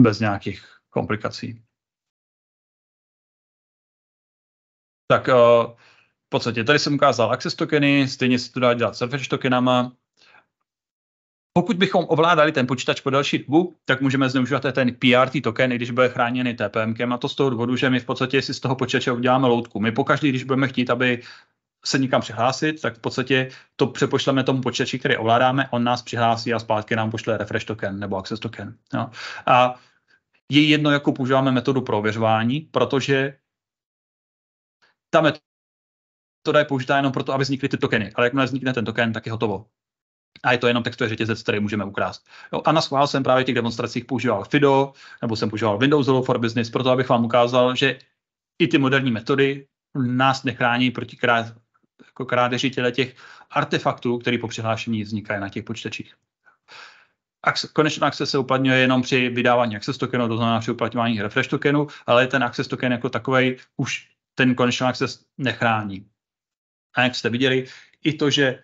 bez nějakých komplikací. Tak uh, v podstatě tady jsem ukázal access tokeny, stejně se to dá dělat surface tokenama. Pokud bychom ovládali ten počítač po další dobu, tak můžeme zneužívat ten PRT token, i když bude chráněný TPMkem a to z toho důvodu, že my v podstatě si z toho počítače uděláme loutku. My pokaždý, když budeme chtít, aby se nikam přihlásit, tak v podstatě to přepošleme tomu počítači, který ovládáme, on nás přihlásí a zpátky nám pošle refresh token nebo access token. Jo. A je jedno, jakou používáme metodu pro ověřování, protože ta metoda metoda je použitá jenom proto, aby vznikly ty tokeny, ale jakmile vznikne ten token, tak je hotovo. A je to jenom textový řetězec, který můžeme ukrást. Jo, a na schvál jsem právě v těch demonstracích používal FIDO, nebo jsem používal Windows Hello for Business, proto abych vám ukázal, že i ty moderní metody nás nechrání proti krá, jako krádeži těch artefaktů, které po přihlášení vznikají na těch počítačích. konečně Access se uplatňuje jenom při vydávání access tokenu, to znamená při uplatňování refresh tokenu, ale ten access token jako takový už ten konečný Access nechrání. A jak jste viděli, i to, že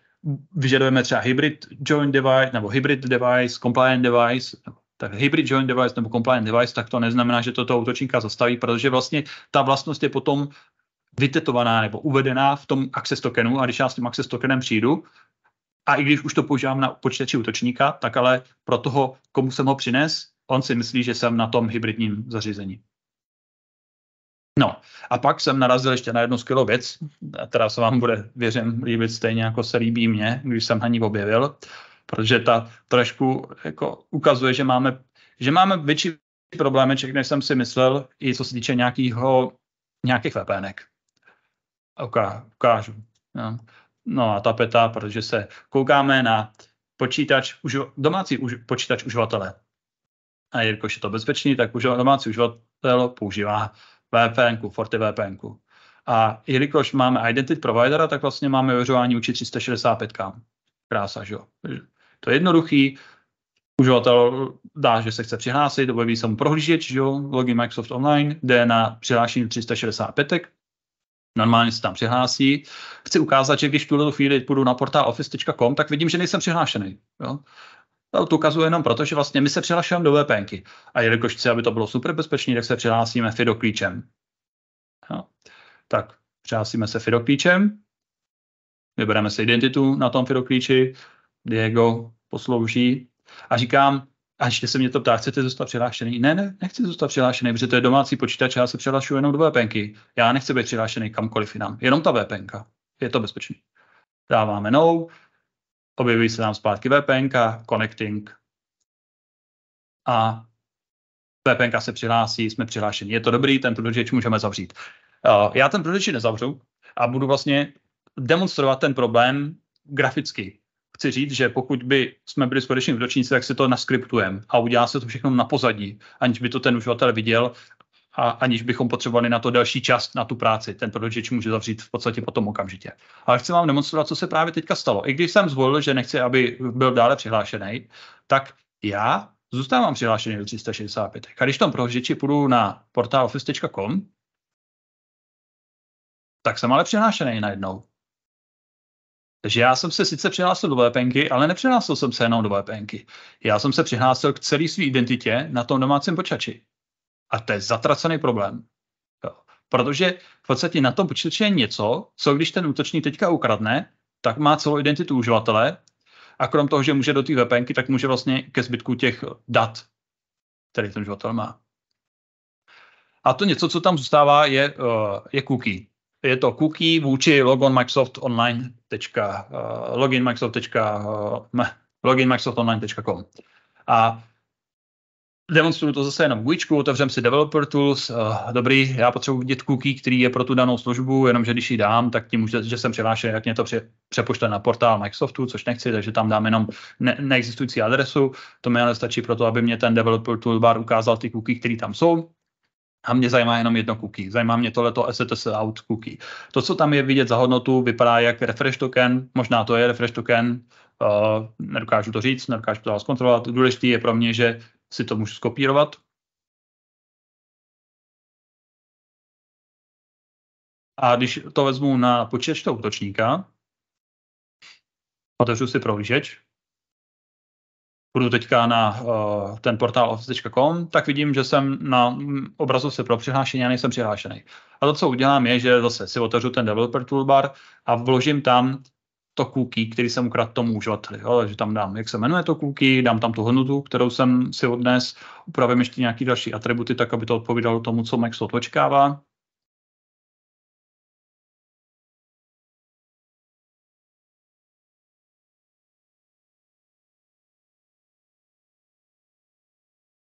vyžadujeme třeba hybrid joint device nebo hybrid device, compliant device, tak hybrid joint device nebo compliant device, tak to neznamená, že toto útočníka zastaví, protože vlastně ta vlastnost je potom vytetovaná nebo uvedená v tom access tokenu a když já s tím access tokenem přijdu, a i když už to používám na počítači útočníka, tak ale pro toho, komu jsem ho přines, on si myslí, že jsem na tom hybridním zařízení. No a pak jsem narazil ještě na jednu skvělou věc, která se vám bude, věřím, líbit stejně jako se líbí mě, když jsem na ní objevil, protože ta trošku jako ukazuje, že máme, že máme větší problémy, než jsem si myslel, i co se týče nějakýho, nějakých vpn Uká, ukážu. No. no a tapeta, protože se koukáme na počítač, už, domácí už, počítač uživatele. A jelikož je to bezpečný, tak už domácí uživatel používá VPN, Forty VPN. A jelikož máme identity providera, tak vlastně máme ověřování uči 365 kam. Krása, že jo. To je jednoduchý, uživatel dá, že se chce přihlásit, objeví se mu prohlížeč, že jo, login Microsoft Online, jde na přihlášení 365, normálně se tam přihlásí. Chci ukázat, že když v tuhle chvíli půjdu na portál office.com, tak vidím, že nejsem přihlášený. Jo? to ukazuje jenom proto, že vlastně my se přihlašujeme do VPNky. A jelikož chci, aby to bylo super bezpečné, tak se přihlásíme FIDO klíčem. Jo. Tak přihlásíme se FIDO klíčem, vybereme si identitu na tom FIDO klíči, Diego poslouží a říkám, a ještě se mě to ptá, chcete zůstat přihlášený? Ne, ne, nechci zůstat přihlášený, protože to je domácí počítač, já se přihlašuju jenom do VPNky. Já nechci být přihlášený kamkoliv jinam, jenom ta VPNka. Je to bezpečný. Dáváme no, objeví se nám zpátky VPN, connecting a VPN se přihlásí, jsme přihlášeni. Je to dobrý, ten prohlížeč můžeme zavřít. Eh, já ten prohlížeč nezavřu a budu vlastně demonstrovat ten problém graficky. Chci říct, že pokud by jsme byli skuteční útočníci, tak si to naskriptujeme a udělá se to všechno na pozadí, aniž by to ten uživatel viděl a aniž bychom potřebovali na to další čas na tu práci. Ten prohlížeč může zavřít v podstatě potom okamžitě. Ale chci vám demonstrovat, co se právě teďka stalo. I když jsem zvolil, že nechci, aby byl dále přihlášený, tak já zůstávám přihlášený do 365. A když tam prohlížeči půjdu na portál office.com, tak jsem ale přihlášený najednou. Takže já jsem se sice přihlásil do VPNky, ale nepřihlásil jsem se jenom do VPNky. Já jsem se přihlásil k celé své identitě na tom domácím počači. A to je zatracený problém. Jo. Protože v podstatě na tom počítači je něco, co když ten útočník teďka ukradne, tak má celou identitu uživatele a krom toho, že může do té VPN, tak může vlastně ke zbytku těch dat, který ten uživatel má. A to něco, co tam zůstává, je, eh, je cookie. Je to cookie vůči logon Microsoft online. Tečka, eh, login Microsoft. Tečka, eh, login Microsoft online.com. A demonstruju to zase jenom GUIčku, otevřem si Developer Tools, eh, dobrý, já potřebuji vidět cookie, který je pro tu danou službu, jenomže když ji dám, tak tím, že, že jsem přihlášen, jak mě to pře, přepošle na portál Microsoftu, což nechci, takže tam dám jenom ne, neexistující adresu, to mi ale stačí pro to, aby mě ten Developer Toolbar ukázal ty cookie, které tam jsou, a mě zajímá jenom jedno cookie. Zajímá mě tohleto STS out cookie. To, co tam je vidět za hodnotu, vypadá jak refresh token, možná to je refresh token, uh, nedokážu to říct, nedokážu to zkontrolovat. Důležité je pro mě, že si to můžu skopírovat. A když to vezmu na počítač toho útočníka, otevřu si prohlížeč, budu teďka na uh, ten portál office.com, tak vidím, že jsem na obrazovce pro přihlášení a nejsem přihlášený. A to, co udělám, je, že zase si otevřu ten developer toolbar a vložím tam to cookie, který jsem ukradl tomu uživateli, jo, tam dám, jak se jmenuje to cookie, dám tam tu hodnotu, kterou jsem si odnes, upravím ještě nějaký další atributy, tak aby to odpovídalo tomu, co Microsoft očekává.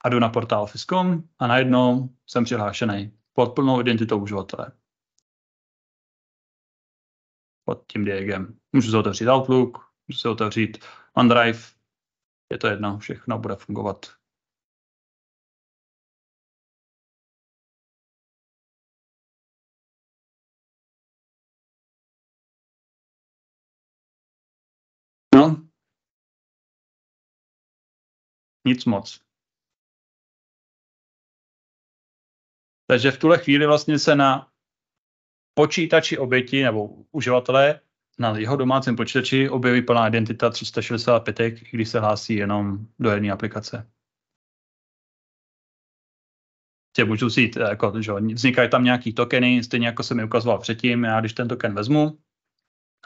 A jdu na portál Fiskom a najednou jsem přihlášený pod plnou identitou uživatele pod tím diegem. Můžu si otevřít Outlook, můžu si otevřít OneDrive, je to jedno, všechno bude fungovat. No. Nic moc. Takže v tuhle chvíli vlastně se na počítači oběti nebo uživatelé na jeho domácím počítači objeví plná identita 365, když se hlásí jenom do jedné aplikace. Tě můžu vzít, eh, jako, že vznikají tam nějaký tokeny, stejně jako jsem mi ukazoval předtím, já když ten token vezmu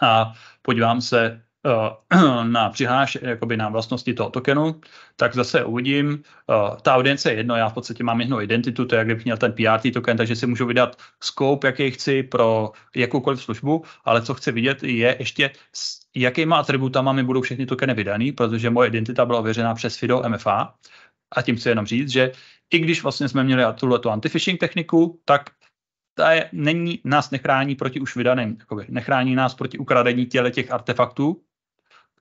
a podívám se, Eh, na přihláš, jakoby na vlastnosti toho tokenu, tak zase uvidím. Eh, ta audience je jedno, já v podstatě mám jednu identitu, to je jak kdybych měl ten PRT token, takže si můžu vydat scope, jaký chci pro jakoukoliv službu, ale co chci vidět je ještě, s jakýma atributama mi budou všechny tokeny vydaný, protože moje identita byla ověřena přes FIDO MFA. A tím chci jenom říct, že i když vlastně jsme měli tuhle anti-phishing techniku, tak ta je, není, nás nechrání proti už vydaným, jakoby, nechrání nás proti ukradení těle těch artefaktů,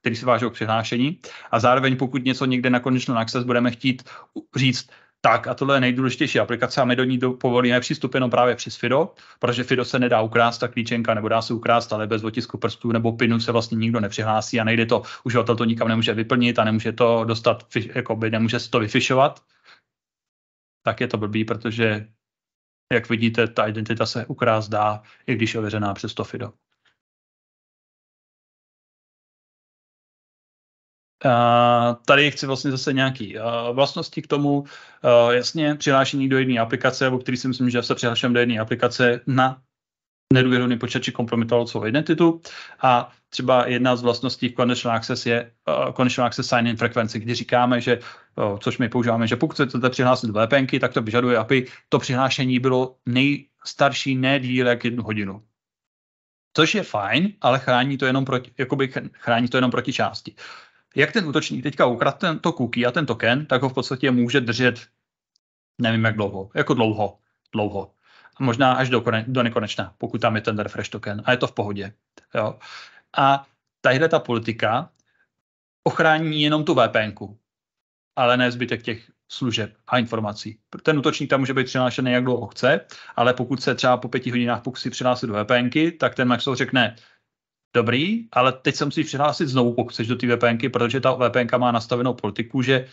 který se vážou k přihlášení. A zároveň, pokud něco někde na Conditional Access budeme chtít říct, tak a tohle je nejdůležitější aplikace a my do ní povolíme přístup jenom právě přes FIDO, protože FIDO se nedá ukrást, ta klíčenka nebo dá se ukrást, ale bez otisku prstů nebo pinu se vlastně nikdo nepřihlásí a nejde to, uživatel to nikam nemůže vyplnit a nemůže to dostat, jakoby nemůže se to vyfišovat, tak je to blbý, protože jak vidíte, ta identita se ukrást dá, i když je ověřená přes to FIDO. A tady chci vlastně zase nějaký vlastnosti k tomu. Jasně, přihlášení do jedné aplikace, o který si myslím, že se přihlašujeme do jedné aplikace na nedůvěrný počet či kompromitovalo svou identitu. A třeba jedna z vlastností v Conditional Access je uh, Conditional Access Sign-in Frequency, kdy říkáme, že, uh, což my používáme, že pokud chcete přihlásit do VPNky, tak to vyžaduje, aby to přihlášení bylo nejstarší, ne díl jak jednu hodinu. Což je fajn, ale chrání to jenom proti, jakoby chrání to jenom proti části. Uh, jak ten útočník teďka ukradl ten, to cookie a ten token, tak ho v podstatě může držet nevím jak dlouho, jako dlouho, dlouho. A možná až do, kone, do nekonečna, pokud tam je ten refresh token a je to v pohodě. Jo. A tahle ta politika ochrání jenom tu VPN, ale ne zbytek těch služeb a informací. Ten útočník tam může být přihlášený jak dlouho chce, ale pokud se třeba po pěti hodinách pokusí přihlásit do vpn tak ten Maxo řekne, dobrý, ale teď se musíš přihlásit znovu, pokud chceš do té VPNky, protože ta VPNka má nastavenou politiku, že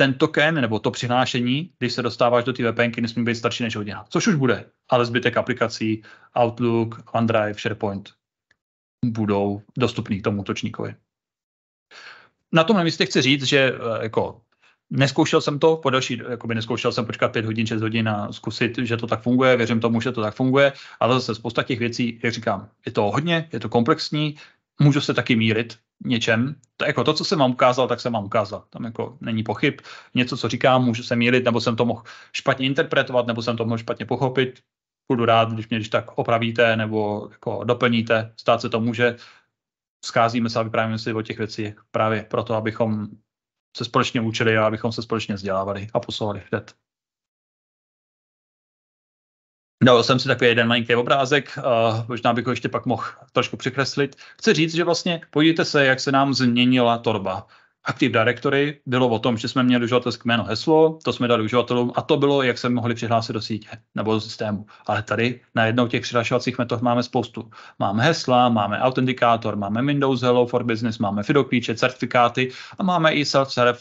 ten token nebo to přihlášení, když se dostáváš do té VPNky, nesmí být starší než hodina, což už bude, ale zbytek aplikací, Outlook, OneDrive, SharePoint budou dostupný tomu útočníkovi. Na tomhle místě chci říct, že eh, jako Neskoušel jsem to, po další, jakoby neskoušel jsem počkat pět hodin, 6 hodin a zkusit, že to tak funguje, věřím tomu, že to tak funguje, ale zase spousta těch věcí, jak říkám, je to hodně, je to komplexní, můžu se taky mírit něčem. To, jako to, co jsem vám ukázal, tak jsem vám ukázal. Tam jako není pochyb. Něco, co říkám, můžu se mírit. nebo jsem to mohl špatně interpretovat, nebo jsem to mohl špatně pochopit. Budu rád, když mě když tak opravíte nebo jako doplníte. Stát se to může. Scházíme se a vyprávíme si o těch věcích právě proto, abychom se společně učili a abychom se společně vzdělávali a posouvali vpřed. Dal jsem si takový jeden malinký obrázek, a eh, možná bych ho ještě pak mohl trošku překreslit. Chci říct, že vlastně podívejte se, jak se nám změnila torba. Active Directory bylo o tom, že jsme měli uživatelské jméno, heslo, to jsme dali uživatelům a to bylo, jak se mohli přihlásit do sítě nebo do systému. Ale tady na jednou těch přihlašovacích metod máme spoustu. Máme hesla, máme autentikátor, máme Windows Hello for Business, máme FIDO klíče, certifikáty a máme i self-serve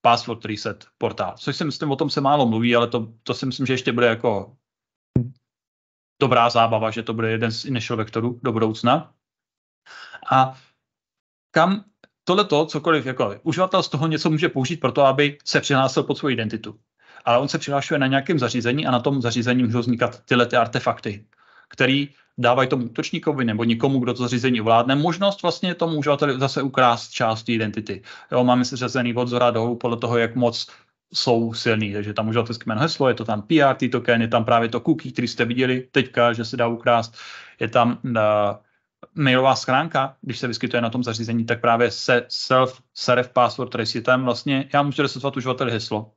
password reset portál. Což si myslím, o tom se málo mluví, ale to, to si myslím, že ještě bude jako dobrá zábava, že to bude jeden z initial vektorů do budoucna. A kam tohle to, cokoliv, jako uživatel z toho něco může použít pro to, aby se přihlásil pod svou identitu. Ale on se přihlášuje na nějakém zařízení a na tom zařízení můžou vznikat tyhle ty artefakty, které dávají tomu útočníkovi nebo nikomu, kdo to zařízení ovládne, možnost vlastně tomu uživateli zase ukrást část identity. Jo, máme se řazený od zora dolů podle toho, jak moc jsou silný, takže tam uživatelské jméno heslo, je to tam PRT token, je tam právě to cookie, který jste viděli teďka, že se dá ukrást, je tam uh, mailová schránka, když se vyskytuje na tom zařízení, tak právě se self serve password resetem vlastně já můžu resetovat uživatel heslo.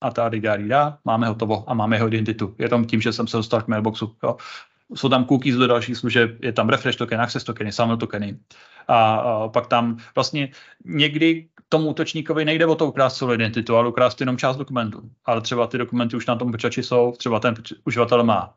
A tady dá, dá, máme hotovo a máme jeho identitu. Je tam tím, že jsem se dostal k mailboxu. Jo. Jsou tam cookies do dalších služeb, je tam refresh token, access tokeny, samel tokeny. A, a pak tam vlastně někdy tomu útočníkovi nejde o to ukrást celou identitu, ale ukrást jenom část dokumentů. Ale třeba ty dokumenty už na tom počítači jsou, třeba ten uživatel má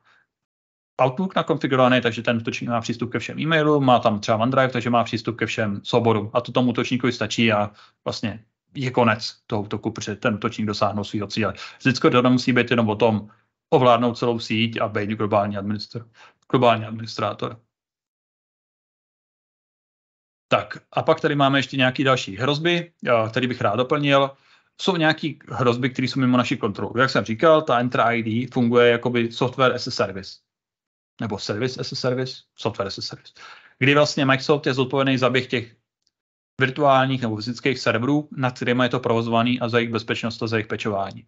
Outlook nakonfigurovaný, takže ten útočník má přístup ke všem e-mailům, má tam třeba OneDrive, takže má přístup ke všem souborům. A to tomu útočníkovi stačí a vlastně je konec toho útoku, protože ten útočník dosáhnul svého cíle. Vždycky to musí být jenom o tom ovládnout celou síť a být globální administrátor. Globální administrátor. Tak a pak tady máme ještě nějaké další hrozby, eh, které bych rád doplnil. Jsou nějaké hrozby, které jsou mimo naší kontrolu. Jak jsem říkal, ta Entra ID funguje jako software as a service nebo service as a service, software as a service, kdy vlastně Microsoft je zodpovědný za běh těch virtuálních nebo fyzických serverů, na kterými je to provozovaný a za jejich bezpečnost a za jejich pečování.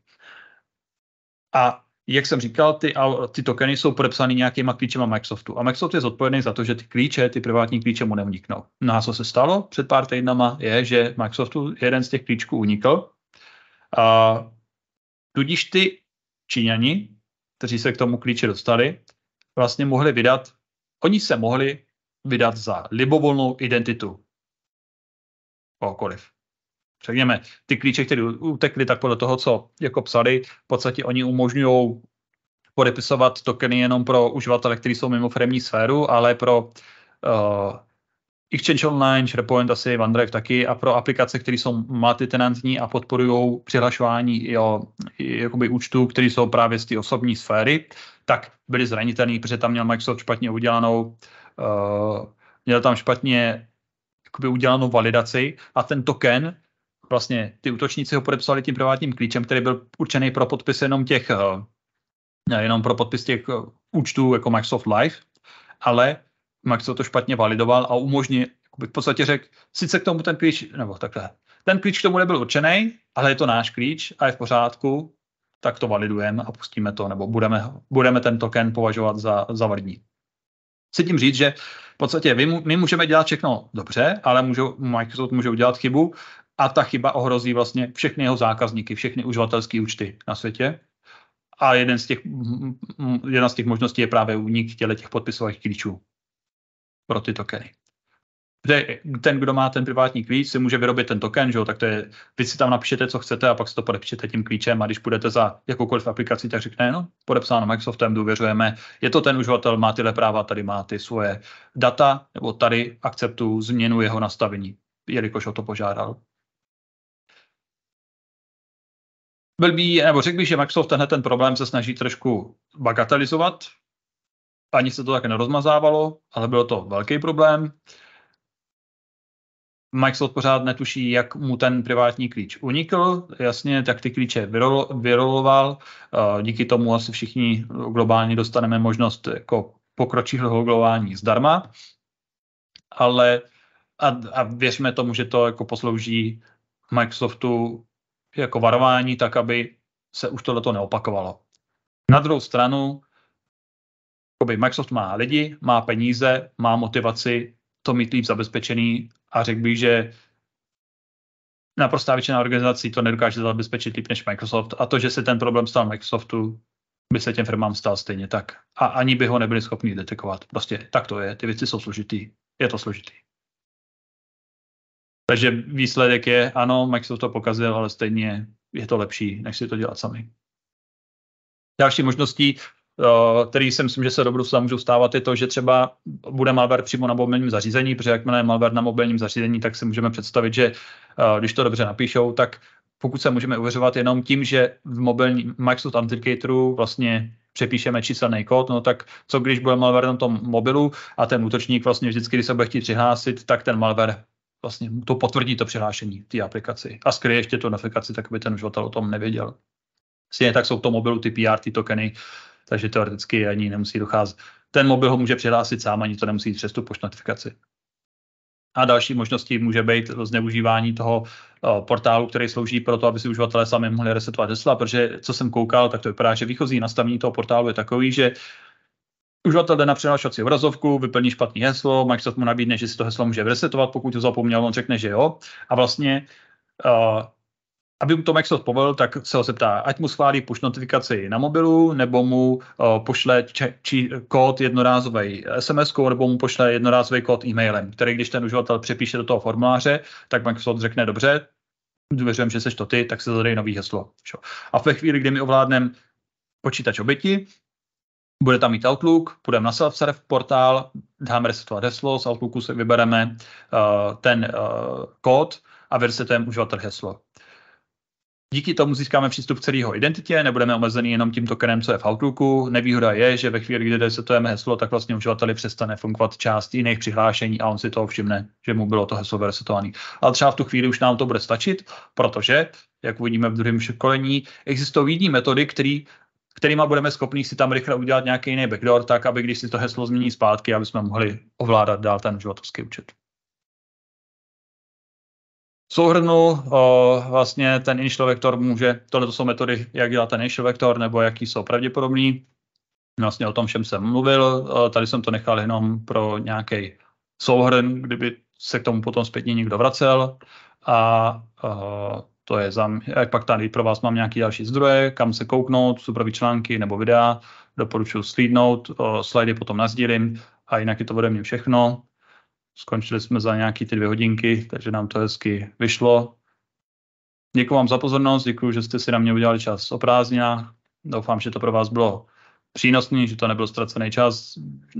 A jak jsem říkal, ty, ty tokeny jsou podepsány nějakýma klíčema Microsoftu. A Microsoft je zodpovědný za to, že ty klíče, ty privátní klíče mu neuniknou. No a co se stalo před pár týdnama je, že Microsoftu jeden z těch klíčků unikl. A tudíž ty Číňani, kteří se k tomu klíči dostali, vlastně mohli vydat, oni se mohli vydat za libovolnou identitu kohokoliv. Řekněme, ty klíče, které utekly, tak podle toho, co jako psali, v podstatě oni umožňují podepisovat tokeny jenom pro uživatele, kteří jsou mimo firmní sféru, ale pro uh, Exchange Online, SharePoint asi, OneDrive taky a pro aplikace, které jsou multitenantní a podporují přihlašování jo, jakoby účtů, které jsou právě z té osobní sféry, tak byli zranitelní, protože tam měl Microsoft špatně udělanou, uh, měl tam špatně jakoby udělanou validaci a ten token, vlastně ty útočníci ho podepsali tím privátním klíčem, který byl určený pro podpis jenom těch, uh, jenom pro podpis těch uh, účtů jako Microsoft Live, ale Microsoft to špatně validoval a umožnil, v podstatě řekl, sice k tomu ten klíč, nebo takhle, ten klíč k tomu nebyl určený, ale je to náš klíč a je v pořádku, tak to validujeme a pustíme to, nebo budeme, budeme ten token považovat za, za validní. Chci tím říct, že v podstatě my, my můžeme dělat všechno dobře, ale můžu, Microsoft může udělat chybu a ta chyba ohrozí vlastně všechny jeho zákazníky, všechny uživatelské účty na světě. A jeden z těch, jedna z těch možností je právě únik těle těch podpisových klíčů pro ty tokeny ten, kdo má ten privátní klíč, si může vyrobit ten token, že jo? tak to je, vy si tam napíšete, co chcete a pak si to podepíšete tím klíčem a když půjdete za jakoukoliv aplikaci, tak řekne, no, podepsáno Microsoftem, důvěřujeme, je to ten uživatel, má tyhle práva, tady má ty svoje data, nebo tady akceptu změnu jeho nastavení, jelikož o to požádal. Byl by nebo řekl bych, že Microsoft tenhle ten problém se snaží trošku bagatelizovat, ani se to tak nerozmazávalo, ale byl to velký problém. Uh, Microsoft pořád netuší, jak mu ten privátní klíč unikl. Jasně, tak ty klíče vyroloval. Eh, díky tomu asi všichni globálně dostaneme možnost jako pokročilého globální zdarma. Ale a, a věřme tomu, že to jako poslouží Microsoftu jako varování, tak aby se už tohleto neopakovalo. Na druhou stranu, Microsoft má lidi, má peníze, má motivaci to mít líp zabezpečený a řekl bych, že naprostá většina organizací to nedokáže zabezpečit líp než Microsoft a to, že se ten problém stal Microsoftu, by se těm firmám stál stejně tak. A ani by ho nebyli schopni detekovat. Prostě tak to je, ty věci jsou složitý, je to složitý. Takže výsledek je, ano, Microsoft to pokazil, ale stejně je to lepší, než si to dělat sami. Další možností, který si myslím, že se do budoucna můžou stávat, je to, že třeba bude malware přímo na mobilním zařízení, protože jakmile je malware na mobilním zařízení, tak si můžeme představit, že eh, když to dobře napíšou, tak pokud se můžeme uvěřovat jenom tím, že v mobilním Microsoft Authenticatoru vlastně přepíšeme číselný kód, no tak co když bude malware na tom mobilu a ten útočník vlastně vždycky, když se bude chtít přihlásit, tak ten malware vlastně to potvrdí to přihlášení té aplikaci a skryje ještě tu notifikaci, tak by ten uživatel o tom nevěděl. Stejně tak jsou to mobilu ty PRT tokeny, takže teoreticky ani nemusí docházet. Ten mobil ho může přihlásit sám, ani to nemusí přes tu poštu notifikaci. A další možností může být zneužívání toho eh, portálu, který slouží pro to, aby si uživatelé sami mohli resetovat hesla, protože co jsem koukal, tak to vypadá, že výchozí nastavení toho portálu je takový, že uživatel jde na přihlášovací obrazovku, vyplní špatný heslo, Microsoft mu nabídne, že si to heslo může resetovat, pokud ho zapomněl, on řekne, že jo. A vlastně eh, aby mu to Microsoft povolil, tak se ho zeptá, ať mu schválí push notifikaci na mobilu, nebo mu o, eh, pošle či, či, kód jednorázový sms nebo mu pošle jednorázový kód e-mailem, který když ten uživatel přepíše do toho formuláře, tak Microsoft řekne, dobře, důvěřujeme, že seš to ty, tak se zadej nový heslo. A ve chvíli, kdy my ovládneme počítač oběti, bude tam mít Outlook, půjdeme na self-serve portál, dáme resetovat heslo, z Outlooku se vybereme uh, ten uh, kód a vyresetujeme uživatel heslo. Díky tomu získáme přístup k celého identitě, nebudeme omezený jenom tím tokenem, co je v Outlooku. Nevýhoda je, že ve chvíli, kdy desetujeme heslo, tak vlastně uživateli přestane fungovat část jiných přihlášení a on si toho všimne, že mu bylo to heslo resetované. Ale třeba v tu chvíli už nám to bude stačit, protože, jak uvidíme v druhém školení, existují jiné metody, který kterýma budeme schopni si tam rychle udělat nějaký jiný backdoor, tak aby když si to heslo změní zpátky, aby jsme mohli ovládat dál ten uživatelský účet souhrnu o, vlastně ten initial vektor může, tohle jsou metody, jak dělat ten initial vektor nebo jaký jsou pravděpodobný. Vlastně o tom všem jsem mluvil, o, tady jsem to nechal jenom pro nějaký souhrn, kdyby se k tomu potom zpětně někdo vracel. A o, to je za mě. Pak tady pro vás mám nějaký další zdroje, kam se kouknout, super články nebo videa, doporučuji slídnout, slidy potom nazdílím a jinak je to ode mě všechno. Skončili jsme za nějaký ty dvě hodinky, takže nám to hezky vyšlo. Děkuji vám za pozornost, děkuji, že jste si na mě udělali čas o prázdninách. Doufám, že to pro vás bylo přínosný, že to nebyl ztracený čas,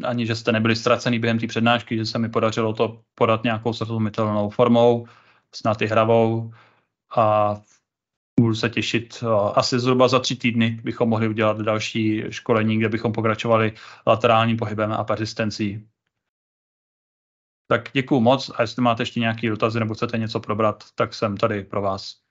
ani že jste nebyli ztracený během té přednášky, že se mi podařilo to podat nějakou srozumitelnou formou, snad i hravou. A budu se těšit, eh, asi zhruba za tři týdny bychom mohli udělat další školení, kde bychom pokračovali laterálním pohybem a persistencí. Tak děkuju moc a jestli máte ještě nějaké dotazy nebo chcete něco probrat, tak jsem tady pro vás.